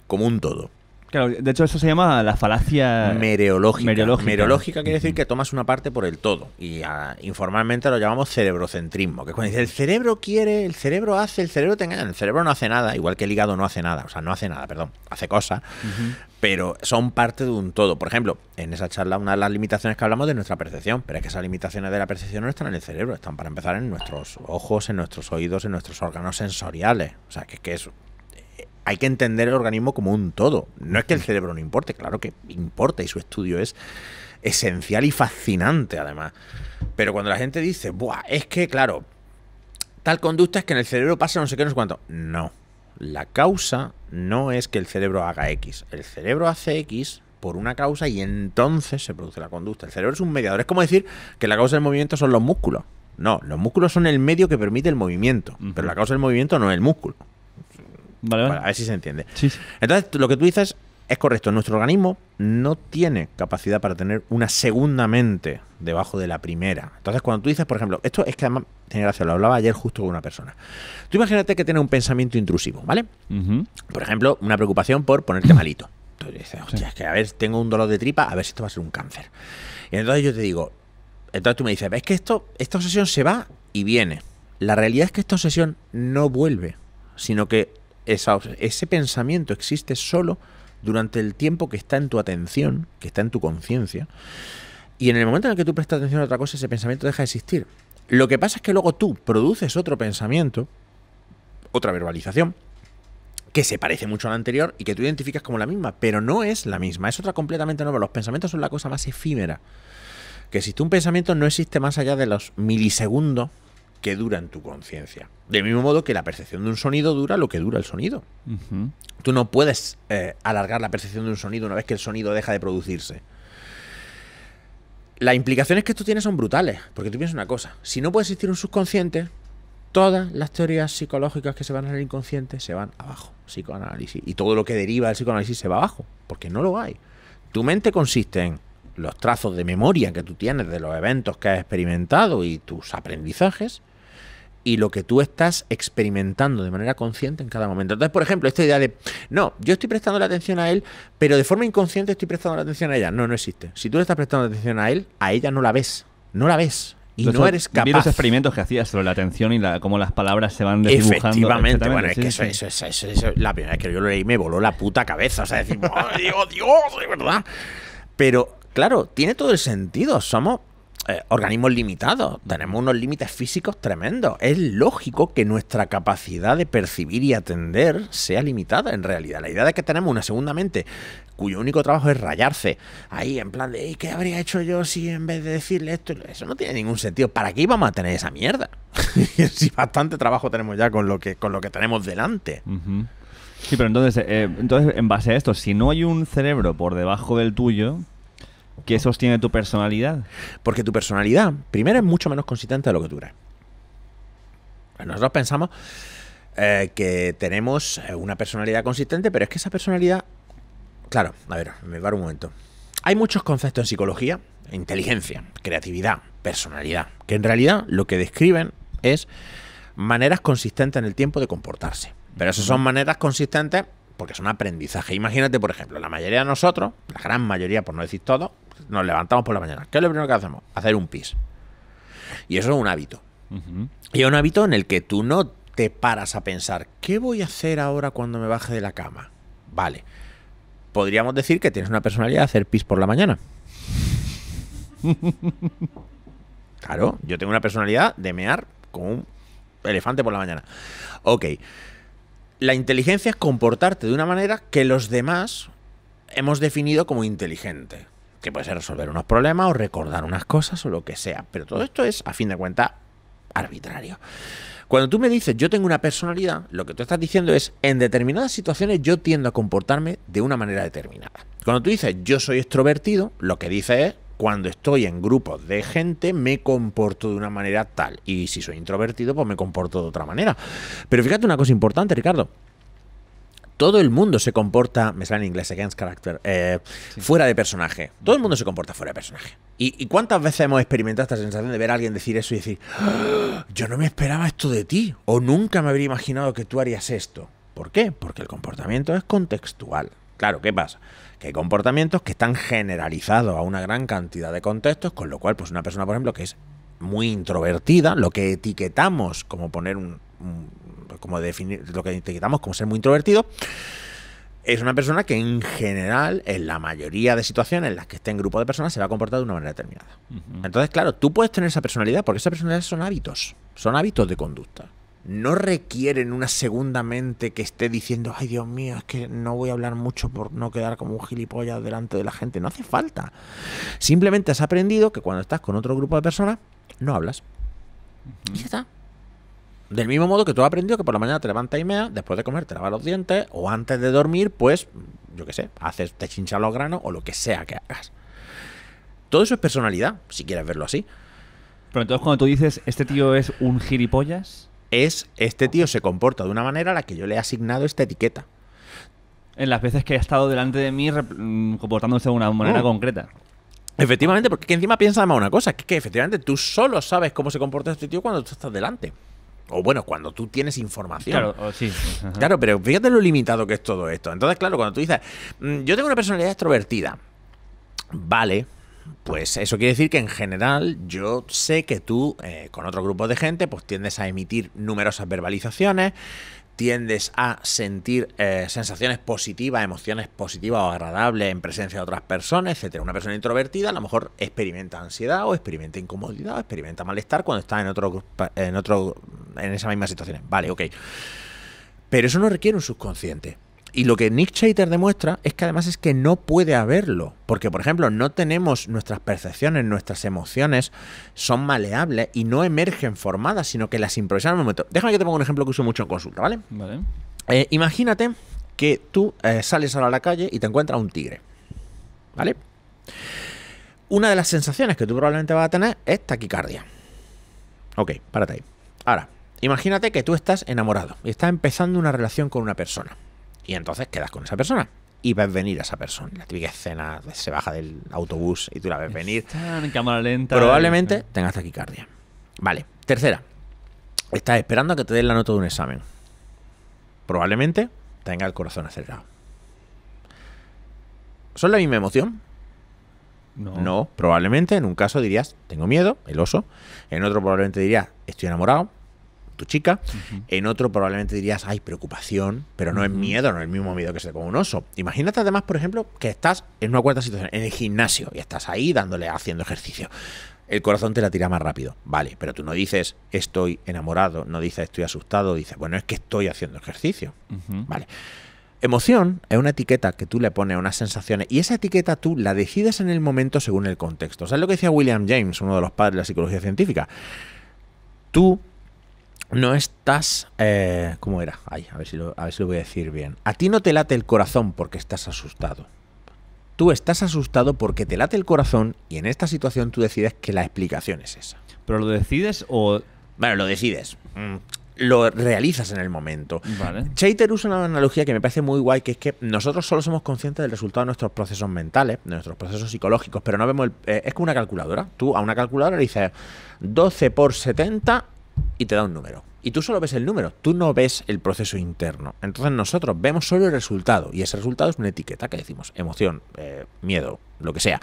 como un todo de hecho eso se llama la falacia mereológica. Mereológica, quiere decir que tomas una parte por el todo y ah, informalmente lo llamamos cerebrocentrismo, que cuando dice el cerebro quiere, el cerebro hace, el cerebro te el cerebro no hace nada, igual que el hígado no hace nada, o sea, no hace nada, perdón, hace cosas, pero son parte de un todo. Por ejemplo, en esa charla una de las limitaciones que hablamos de nuestra percepción, pero es que esas limitaciones de la percepción no están en el cerebro, están para empezar en nuestros ojos, en nuestros oídos, en nuestros órganos sensoriales, o sea, que, que es hay que entender el organismo como un todo. No es que el cerebro no importe, claro que importa y su estudio es esencial y fascinante además. Pero cuando la gente dice, Buah, es que claro, tal conducta es que en el cerebro pasa no sé qué, no sé cuánto. No, la causa no es que el cerebro haga X. El cerebro hace X por una causa y entonces se produce la conducta. El cerebro es un mediador. Es como decir que la causa del movimiento son los músculos. No, los músculos son el medio que permite el movimiento, pero la causa del movimiento no es el músculo a ver si se entiende. Entonces, lo que tú dices es correcto. Nuestro organismo no tiene capacidad para tener una segunda mente debajo de la primera. Entonces, cuando tú dices, por ejemplo, esto es que además, tiene gracia, lo hablaba ayer justo con una persona. Tú imagínate que tienes un pensamiento intrusivo, ¿vale? Por ejemplo, una preocupación por ponerte <coughs> malito. Entonces dices, hostia, es que a ver, tengo un dolor de tripa, a ver si esto va a ser un cáncer. Y entonces yo te digo, entonces tú me dices, es que esto, esta obsesión se va y viene. La realidad es que esta obsesión no vuelve, sino que ese pensamiento existe solo durante el tiempo que está en tu atención, que está en tu conciencia. Y en el momento en el que tú prestas atención a otra cosa, ese pensamiento deja de existir. Lo que pasa es que luego tú produces otro pensamiento, otra verbalización, que se parece mucho a la anterior y que tú identificas como la misma, pero no es la misma, es otra completamente nueva. Los pensamientos son la cosa más efímera. Que existe un pensamiento no existe más allá de los milisegundos que dura en tu conciencia. Del mismo modo que la percepción de un sonido dura lo que dura el sonido. Tú no puedes eh, alargar la percepción de un sonido una vez que el sonido deja de producirse. Las implicaciones que esto tiene son brutales, porque tú piensas una cosa, si no puede existir un subconsciente, todas las teorías psicológicas que se van al inconsciente se van abajo, psicoanálisis, y todo lo que deriva del psicoanálisis se va abajo, porque no lo hay. Tu mente consiste en los trazos de memoria que tú tienes de los eventos que has experimentado y tus aprendizajes, y lo que tú estás experimentando de manera consciente en cada momento. Entonces, por ejemplo, esta idea de, no, yo estoy prestando la atención a él, pero de forma inconsciente estoy prestando la atención a ella. No, no existe. Si tú le estás prestando atención a él, a ella no la ves. No la ves. Y no eres capaz. Vi los experimentos que hacías sobre la atención y la, cómo las palabras se van dibujando. Efectivamente, bueno, es que Eso, es la primera vez que yo lo leí me voló la puta cabeza. O sea, decir, <laughs> Dios, Dios, de verdad. Pero, claro, tiene todo el sentido. Somos eh, organismos limitados, tenemos unos límites físicos tremendos. Es lógico que nuestra capacidad de percibir y atender sea limitada en realidad. La idea de que tenemos una segunda mente cuyo único trabajo es rayarse ahí en plan de ¿qué habría hecho yo si en vez de decirle esto? Eso no tiene ningún sentido. ¿Para qué íbamos a tener esa mierda? <laughs> si bastante trabajo tenemos ya con lo que, con lo que tenemos delante. Sí, pero entonces, eh, entonces, en base a esto, si no hay un cerebro por debajo del tuyo, ¿Qué sostiene tu personalidad? Porque tu personalidad, primero, es mucho menos consistente de lo que tú crees. Nosotros pensamos eh, que tenemos eh, una personalidad consistente, pero es que esa personalidad. Claro, a ver, me paro un momento. Hay muchos conceptos en psicología, inteligencia, creatividad, personalidad, que en realidad lo que describen es maneras consistentes en el tiempo de comportarse. Pero esas son maneras consistentes porque son aprendizaje. Imagínate, por ejemplo, la mayoría de nosotros, la gran mayoría, por no decir todo nos levantamos por la mañana. ¿Qué es lo primero que hacemos? Hacer un pis. Y eso es un hábito. Y es un hábito en el que tú no te paras a pensar, ¿qué voy a hacer ahora cuando me baje de la cama? Vale. Podríamos decir que tienes una personalidad de hacer pis por la mañana. <laughs> Claro, yo tengo una personalidad de mear con un elefante por la mañana. Ok. La inteligencia es comportarte de una manera que los demás hemos definido como inteligente que puede ser resolver unos problemas o recordar unas cosas o lo que sea. Pero todo esto es, a fin de cuentas, arbitrario. Cuando tú me dices yo tengo una personalidad, lo que tú estás diciendo es en determinadas situaciones yo tiendo a comportarme de una manera determinada. Cuando tú dices yo soy extrovertido, lo que dices es cuando estoy en grupos de gente me comporto de una manera tal y si soy introvertido pues me comporto de otra manera. Pero fíjate una cosa importante, Ricardo todo el mundo se comporta, me sale en inglés, against character, eh, fuera de personaje. Todo el mundo se comporta fuera de personaje. ¿Y, cuántas veces hemos experimentado esta sensación de ver a alguien decir eso y decir, ah, yo no me esperaba esto de ti, o nunca me habría imaginado que tú harías esto? ¿Por qué? Porque el comportamiento es contextual. Claro, ¿qué pasa? Que hay comportamientos que están generalizados a una gran cantidad de contextos, con lo cual, pues una persona, por ejemplo, que es muy introvertida, lo que etiquetamos como poner un como definir, lo que quitamos como ser muy introvertido, es una persona que en general, en la mayoría de situaciones en las que esté en grupo de personas, se va a comportar de una manera determinada. Entonces, claro, tú puedes tener esa personalidad porque esa personalidad son hábitos, son hábitos de conducta. No requieren una segunda mente que esté diciendo, ay Dios mío, es que no voy a hablar mucho por no quedar como un gilipollas delante de la gente. No hace falta. Simplemente has aprendido que cuando estás con otro grupo de personas, no hablas. Y ya está. Del mismo modo que tú has aprendido que por la mañana te levantas y meas después de comer te lavas los dientes o antes de dormir, pues, yo qué sé, haces, te chinchas los granos o lo que sea que hagas. Todo eso es personalidad, si quieres verlo así. Pero entonces cuando tú dices, este tío es un gilipollas... Es, este tío se comporta de una manera a la que yo le he asignado esta etiqueta. En las veces que ha estado delante de mí mm, comportándose de una manera mm. concreta. Efectivamente, porque encima piensa más una cosa, que, que efectivamente tú solo sabes cómo se comporta este tío cuando tú estás delante. O bueno, cuando tú tienes información. Claro, sí. Claro, pero fíjate lo limitado que es todo esto. Entonces, claro, cuando tú dices, mm, yo tengo una personalidad extrovertida, vale, pues eso quiere decir que en general yo sé que tú, eh, con otro grupo de gente, pues tiendes a emitir numerosas verbalizaciones, tiendes a sentir eh, sensaciones positivas, emociones positivas o agradables en presencia de otras personas, etc. Una persona introvertida a lo mejor experimenta ansiedad o experimenta incomodidad o experimenta malestar cuando está en otro, en otro en esas mismas situaciones. Vale, ok. Pero eso no requiere un subconsciente. Y lo que Nick Chater demuestra es que además es que no puede haberlo. Porque, por ejemplo, no tenemos nuestras percepciones, nuestras emociones son maleables y no emergen formadas, sino que las improvisan en el momento. Déjame que te ponga un ejemplo que uso mucho en consulta, ¿vale? Vale. Eh, imagínate que tú eh, sales ahora a la calle y te encuentras un tigre. ¿Vale? Una de las sensaciones que tú probablemente vas a tener es taquicardia. Ok, párate ahí. Ahora, Imagínate que tú estás enamorado y estás empezando una relación con una persona. Y entonces quedas con esa persona y ves venir a esa persona. La típica escena, se baja del autobús y tú la ves venir. En cámara lenta. Probablemente tengas taquicardia. Vale, tercera. Estás esperando a que te den la nota de un examen. Probablemente tenga el corazón acelerado. ¿Son la misma emoción? No. no. probablemente en un caso dirías, tengo miedo, el oso. En otro probablemente dirías, estoy enamorado tu chica. En otro probablemente dirías, hay preocupación, pero no es miedo, no es el mismo miedo que se con un oso. Imagínate además, por ejemplo, que estás en una cuarta situación, en el gimnasio, y estás ahí dándole, haciendo ejercicio. El corazón te la tira más rápido, vale, pero tú no dices estoy enamorado, no dices estoy asustado, dices, bueno, es que estoy haciendo ejercicio, vale. Emoción es una etiqueta que tú le pones a unas sensaciones y esa etiqueta tú la decides en el momento según el contexto. ¿Sabes lo que decía William James, uno de los padres de la psicología científica? Tú no estás. Eh, ¿Cómo era? Ay, a ver, si lo, a ver si voy a decir bien. A ti no te late el corazón porque estás asustado. Tú estás asustado porque te late el corazón y en esta situación tú decides que la explicación es esa. ¿Pero lo decides o.? Bueno, lo decides. Mm, lo realizas en el momento. Chater usa una analogía que me parece muy guay, que es que nosotros solo somos conscientes del resultado de nuestros procesos mentales, de nuestros procesos psicológicos, pero no vemos el, eh, es como una calculadora. Tú a una calculadora le dices 12 por 70 y te da un número. Y tú solo ves el número, tú no ves el proceso interno. Entonces nosotros vemos solo el resultado y ese resultado es una etiqueta que decimos, emoción, eh, miedo, lo que sea.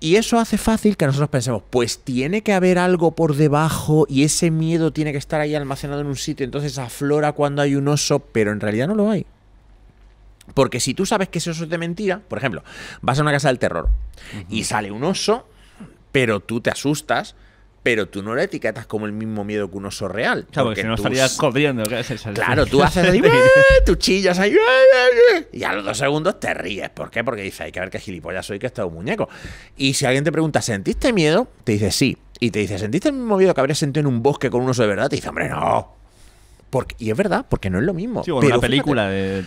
Y eso hace fácil que nosotros pensemos, pues tiene que haber algo por debajo y ese miedo tiene que estar ahí almacenado en un sitio, entonces aflora cuando hay un oso, pero en realidad no lo hay. Porque si tú sabes que ese oso es de mentira, por ejemplo, vas a una casa del terror y sale un oso, pero tú te asustas, pero tú no lo etiquetas como el mismo miedo que un oso real. Claro, porque, si no estarías cobriendo Claro, tú haces así, <laughs> ¡eh! tú chillas ahí, ¡eh! y a los dos segundos te ríes. ¿Por qué? Porque dices, hay que ver qué gilipollas soy, que he estado un muñeco. Y si alguien te pregunta, ¿sentiste miedo? Te dice sí. Y te dice, ¿sentiste el mismo miedo que habrías sentido en un bosque con un oso de verdad? Te dice, hombre, no y es verdad, porque no es lo mismo. pero película de,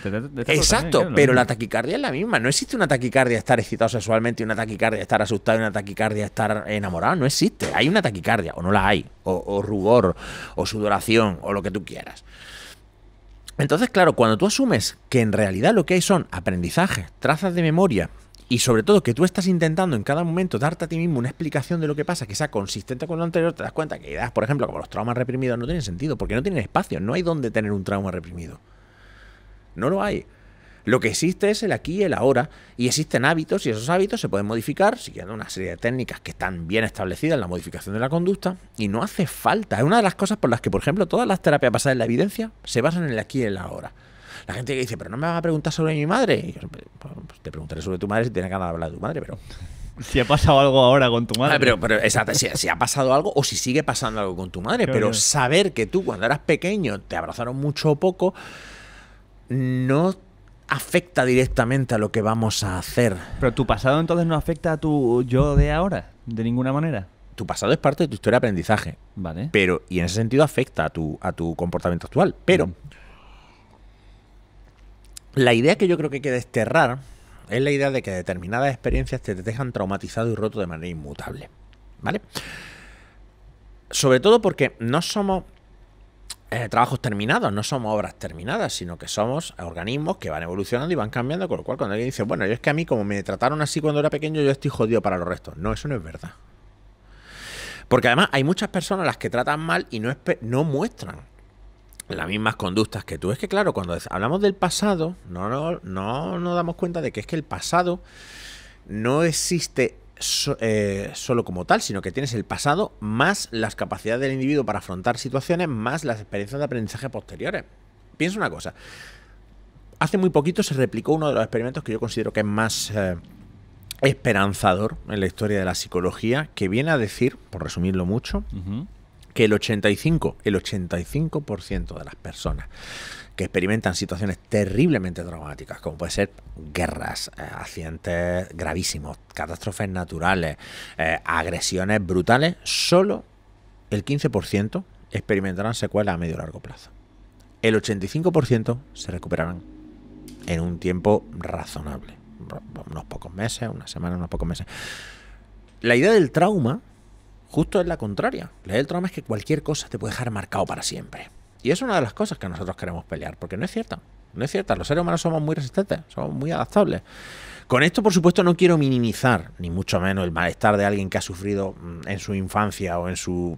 Exacto, pero la taquicardia es la misma. No existe una taquicardia estar excitado sexualmente, una taquicardia estar asustado, una taquicardia estar enamorado. No existe. Hay una taquicardia, o no la hay, o, o rubor, o sudoración, o lo que tú quieras. Entonces, claro, cuando tú asumes que en realidad lo que hay son aprendizajes, trazas de memoria, y sobre todo que tú estás intentando en cada momento darte a ti mismo una explicación de lo que pasa que sea consistente con lo anterior, te das cuenta que ideas, por ejemplo, como los traumas reprimidos no tienen sentido, porque no tienen espacio, no hay donde tener un trauma reprimido. No lo hay. Lo que existe es el aquí y el ahora, y existen hábitos, y esos hábitos se pueden modificar siguiendo una serie de técnicas que están bien establecidas en la modificación de la conducta, y no hace falta. Es una de las cosas por las que, por ejemplo, todas las terapias basadas en la evidencia se basan en el aquí y el ahora. La gente que dice, pero no me van a preguntar sobre mi madre. Pues, pues, te preguntaré sobre tu madre si tienes ganas de hablar de tu madre, pero. <laughs> Si ha pasado algo ahora con tu madre. Ah, pero, pero si, ha pasado algo o si sigue pasando algo con tu madre. pero saber que tú cuando eras pequeño te abrazaron mucho o poco, no afecta directamente a lo que vamos a hacer. Pero tu pasado entonces no afecta a tu yo de ahora, de ninguna manera. Tu pasado es parte de tu historia de aprendizaje. Vale. Pero, y en ese sentido afecta a tu, a tu comportamiento actual. Pero. Mm. La idea que yo creo que hay que desterrar es la idea de que determinadas experiencias te dejan traumatizado y roto de manera inmutable. ¿Vale? Sobre todo porque no somos eh, trabajos terminados, no somos obras terminadas, sino que somos organismos que van evolucionando y van cambiando, con lo cual cuando alguien dice, bueno, yo es que a mí como me trataron así cuando era pequeño, yo estoy jodido para los restos. No, eso no es verdad. Porque además hay muchas personas las que tratan mal y no, no muestran las mismas conductas que tú. Es que claro, cuando hablamos del pasado, no nos no, damos cuenta de que es que el pasado no existe eh, solo como tal, sino que tienes el pasado más las capacidades del individuo para afrontar situaciones, más las experiencias de aprendizaje posteriores. Piensa una cosa. Hace muy poquito se replicó uno de los experimentos que yo considero que es más eh, esperanzador en la historia de la psicología, que viene a decir, por resumirlo mucho, que el 85, el 85% de las personas que experimentan situaciones terriblemente traumáticas, como puede ser guerras, eh, accidentes gravísimos, catástrofes naturales, eh, agresiones brutales, solo el 15% experimentarán secuelas a medio y largo plazo. El 85% se recuperarán en un tiempo razonable, unos pocos meses, una semana, unos pocos meses. La idea del trauma justo es la contraria. La del trauma es que cualquier cosa te puede dejar marcado para siempre. Y es una de las cosas que nosotros queremos pelear, porque no es cierta. No es cierta, los seres humanos somos muy resistentes, somos muy adaptables. Con esto, por supuesto, no quiero minimizar, ni mucho menos, el malestar de alguien que ha sufrido mm, en su infancia o en su.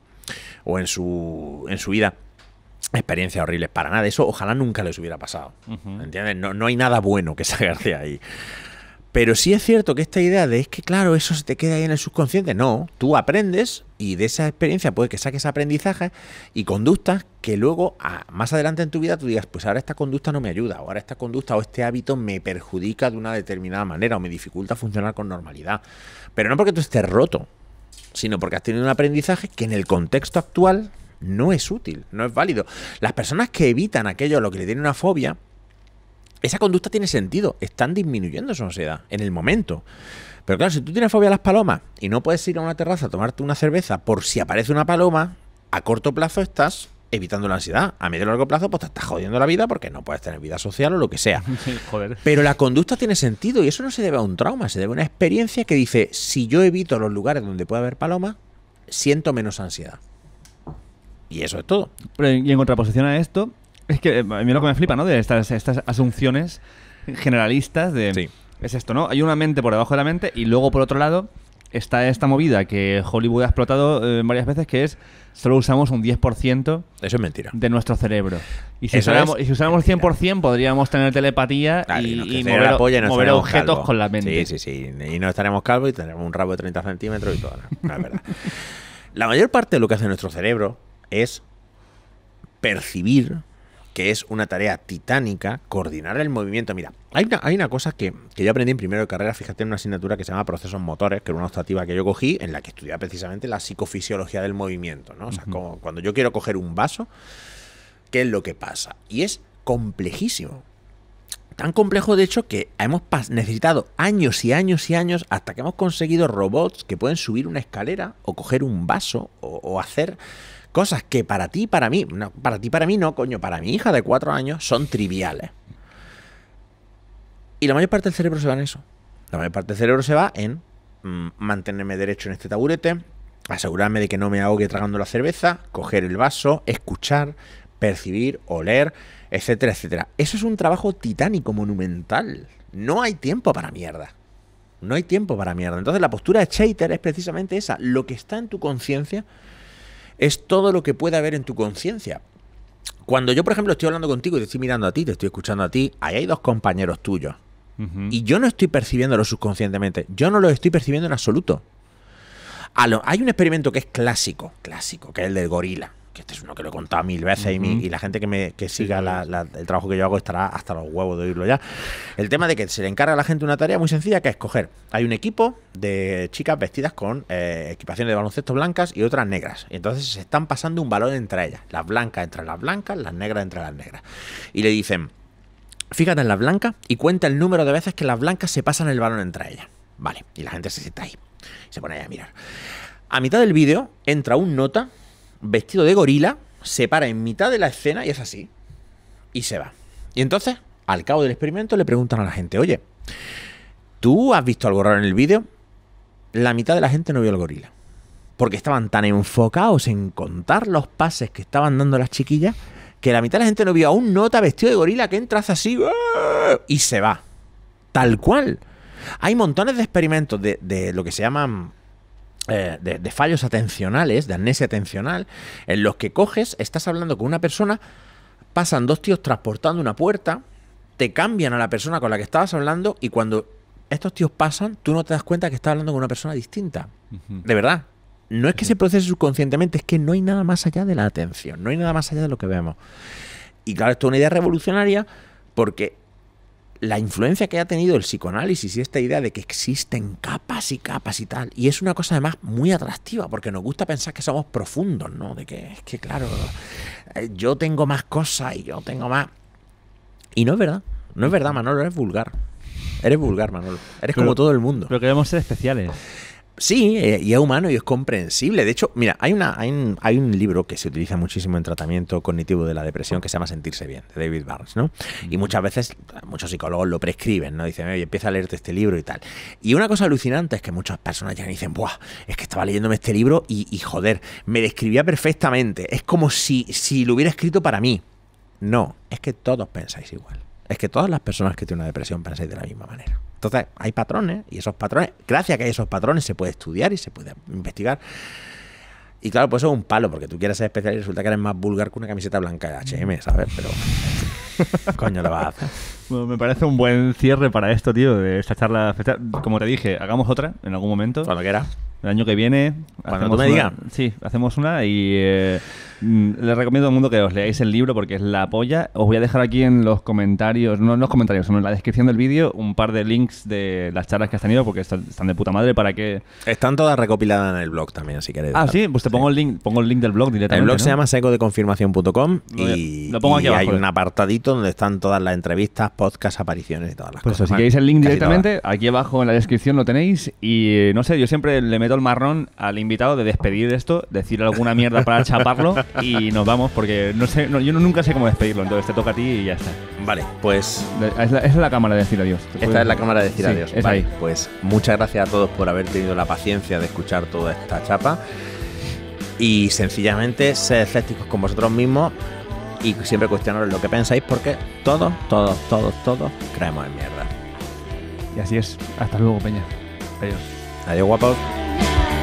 o en su. en su vida experiencias horribles para nada. Eso ojalá nunca les hubiera pasado. ¿me ¿Entiendes? No, no, hay nada bueno que <laughs> sacar de ahí. Pero sí es cierto que esta idea de es que, claro, eso se te queda ahí en el subconsciente, no, tú aprendes y de esa experiencia puede que saques aprendizajes y conductas que luego más adelante en tu vida tú digas, pues ahora esta conducta no me ayuda, o ahora esta conducta o este hábito me perjudica de una determinada manera o me dificulta funcionar con normalidad. Pero no porque tú estés roto, sino porque has tenido un aprendizaje que en el contexto actual no es útil, no es válido. Las personas que evitan aquello a lo que le tienen una fobia, esa conducta tiene sentido. Están disminuyendo su ansiedad en el momento. Pero claro, si tú tienes fobia a las palomas y no puedes ir a una terraza a tomarte una cerveza por si aparece una paloma, a corto plazo estás evitando la ansiedad. A medio y largo plazo, pues te estás jodiendo la vida porque no puedes tener vida social o lo que sea. <laughs> Pero la conducta tiene sentido y eso no se debe a un trauma, se debe a una experiencia que dice, si yo evito los lugares donde puede haber palomas, siento menos ansiedad. Y eso es todo. y en contraposición a esto, es que eh, a mí lo que me flipa, ¿no? De estas, estas asunciones generalistas de... Es esto, ¿no? Hay una mente por debajo de la mente y luego por otro lado está esta movida que Hollywood ha explotado eh, varias veces, que es solo usamos un 10% Eso es mentira. de nuestro cerebro. Y si, usáramos, si usáramos el 100% podríamos tener telepatía y, mover, objetos con la mente. Sí, sí, sí. Y no estaremos calvos y tendremos un rabo de 30 centímetros y todo. la verdad. la mayor parte de lo que hace nuestro cerebro es percibir que es una tarea titánica, coordinar el movimiento. Mira, hay una, cosa que, yo aprendí en primero de carrera, fíjate, en una asignatura que se llama Procesos Motores, que era una optativa que yo cogí, en la que estudiaba precisamente la psicofisiología del movimiento, ¿no? O sea, como, cuando yo quiero coger un vaso, ¿qué es lo que pasa? Y es complejísimo. Tan complejo, de hecho, que hemos necesitado años y años y años hasta que hemos conseguido robots que pueden subir una escalera o coger un vaso o hacer cosas que para ti, para mí, para ti, para mí no, coño, para mi hija de cuatro años son triviales. Y la mayor parte del cerebro se va en eso. La mayor parte del cerebro se va en mm, mantenerme derecho en este taburete, asegurarme de que no me ahogue tragando la cerveza, coger el vaso, escuchar, percibir, oler, etcétera, etcétera. Eso es un trabajo titánico, monumental. No hay tiempo para mierda. No hay tiempo para mierda. Entonces la postura de Chater es precisamente esa. Lo que está en tu conciencia es todo lo que puede haber en tu conciencia. Cuando yo, por ejemplo, estoy hablando contigo y te estoy mirando a ti, te estoy escuchando a ti, ahí hay dos compañeros tuyos. Y yo no estoy percibiéndolo subconscientemente. Yo no lo estoy percibiendo en absoluto. hay un experimento que es clásico, clásico, que es el del gorila que este es uno que lo he contado mil veces y, la gente que, me, que siga el trabajo que yo hago estará hasta los huevos de oírlo ya. El tema de que se le encarga a la gente una tarea muy sencilla que es coger. Hay un equipo de chicas vestidas con eh, equipaciones de baloncesto blancas y otras negras. Y entonces se están pasando un balón entre ellas. Las blancas entre las blancas, las negras entre las negras. Y le dicen, fíjate en las blancas y cuenta el número de veces que las blancas se pasan el balón entre ellas. Vale, y la gente se sienta ahí. Se pone ahí a mirar. A mitad del vídeo entra un nota vestido de gorila, se para en mitad de la escena y es así. Y se va. Y entonces, al cabo del experimento, le preguntan a la gente, oye, ¿tú has visto algo raro en el vídeo? La mitad de la gente no vio al gorila. Porque estaban tan enfocados en contar los pases que estaban dando las chiquillas que la mitad de la gente no vio a un nota vestido de gorila que entra así y se va. Tal cual. Hay montones de experimentos de, de lo que se llaman eh, de, fallos atencionales, de amnesia atencional, en los que coges, estás hablando con una persona, pasan dos tíos transportando una puerta, te cambian a la persona con la que estabas hablando y cuando estos tíos pasan, tú no te das cuenta que estás hablando con una persona distinta. De verdad. No es que se procese subconscientemente, es que no hay nada más allá de la atención, no hay nada más allá de lo que vemos. Y claro, esto es una idea revolucionaria porque la influencia que ha tenido el psicoanálisis y esta idea de que existen capas y capas y tal. Y es una cosa además muy atractiva, porque nos gusta pensar que somos profundos, ¿no? De que es que, claro, eh, yo tengo más cosas y yo tengo más... Y no es verdad, no es verdad, Manolo, eres vulgar. Eres vulgar, Manolo. Eres como todo el mundo. Pero queremos ser especiales. Sí, eh, y es humano y es comprensible. De hecho, mira, hay, un, libro que se utiliza muchísimo en tratamiento cognitivo de la depresión que se llama Sentirse Bien, de David Barnes, ¿no? Y mm. muchas veces muchos psicólogos lo prescriben, ¿no? Dicen, oye, empieza a leerte este libro y tal. Y una cosa alucinante es que muchas personas ya dicen, ¡buah! Es que estaba leyéndome este libro y, joder, me describía perfectamente. Es como si, si lo hubiera escrito para mí. No, es que todos pensáis igual. Es que todas las personas que tienen una depresión pensáis de la misma manera. Entonces, hay patrones y esos patrones, gracias a que hay esos patrones, se puede estudiar y se puede investigar. Y claro, pues eso es un palo, porque tú quieres ser especial y resulta que eres más vulgar que una camiseta blanca de HM, ¿sabes? Pero. <laughs> coño, lo vas a hacer. me parece un buen cierre para esto, tío, de esta charla. Como te dije, hagamos otra en algún momento. Cuando era? El año que viene. Cuando Sí, hacemos una y eh, mm, les recomiendo a todo el mundo que os leáis el libro porque es la polla. Os voy a dejar aquí en los comentarios, no en los comentarios, sino en la descripción del vídeo, un par de links de las charlas que has tenido porque están de puta madre para que. Están todas recopiladas en el blog también, si queréis. Ah, sí, pues te pongo el link, pongo el link del blog directamente. El blog se llama secodeconfirmación.com y, lo pongo y hay ¿eh? un apartadito donde están todas las entrevistas, podcasts, apariciones y todas las pues cosas. Pues si queréis el link directamente, aquí abajo en la descripción lo tenéis. Y eh, no sé, yo siempre le meto el marrón al invitado de despedir esto, decir alguna mierda para <laughs> chaparlo y nos vamos porque no sé, yo nunca sé cómo despedirlo, entonces te toca a ti y ya está. Vale, pues... Es la, cámara de decir adiós. Esta es la cámara de decir adiós. vale, Pues muchas gracias a todos por haber tenido la paciencia de escuchar toda esta chapa y sencillamente ser escépticos con vosotros mismos y siempre cuestionaros lo que pensáis porque todos, todos, todos, todos creemos en mierda. Y así es. Hasta luego, Peña. Adiós. Adiós, guapos. night.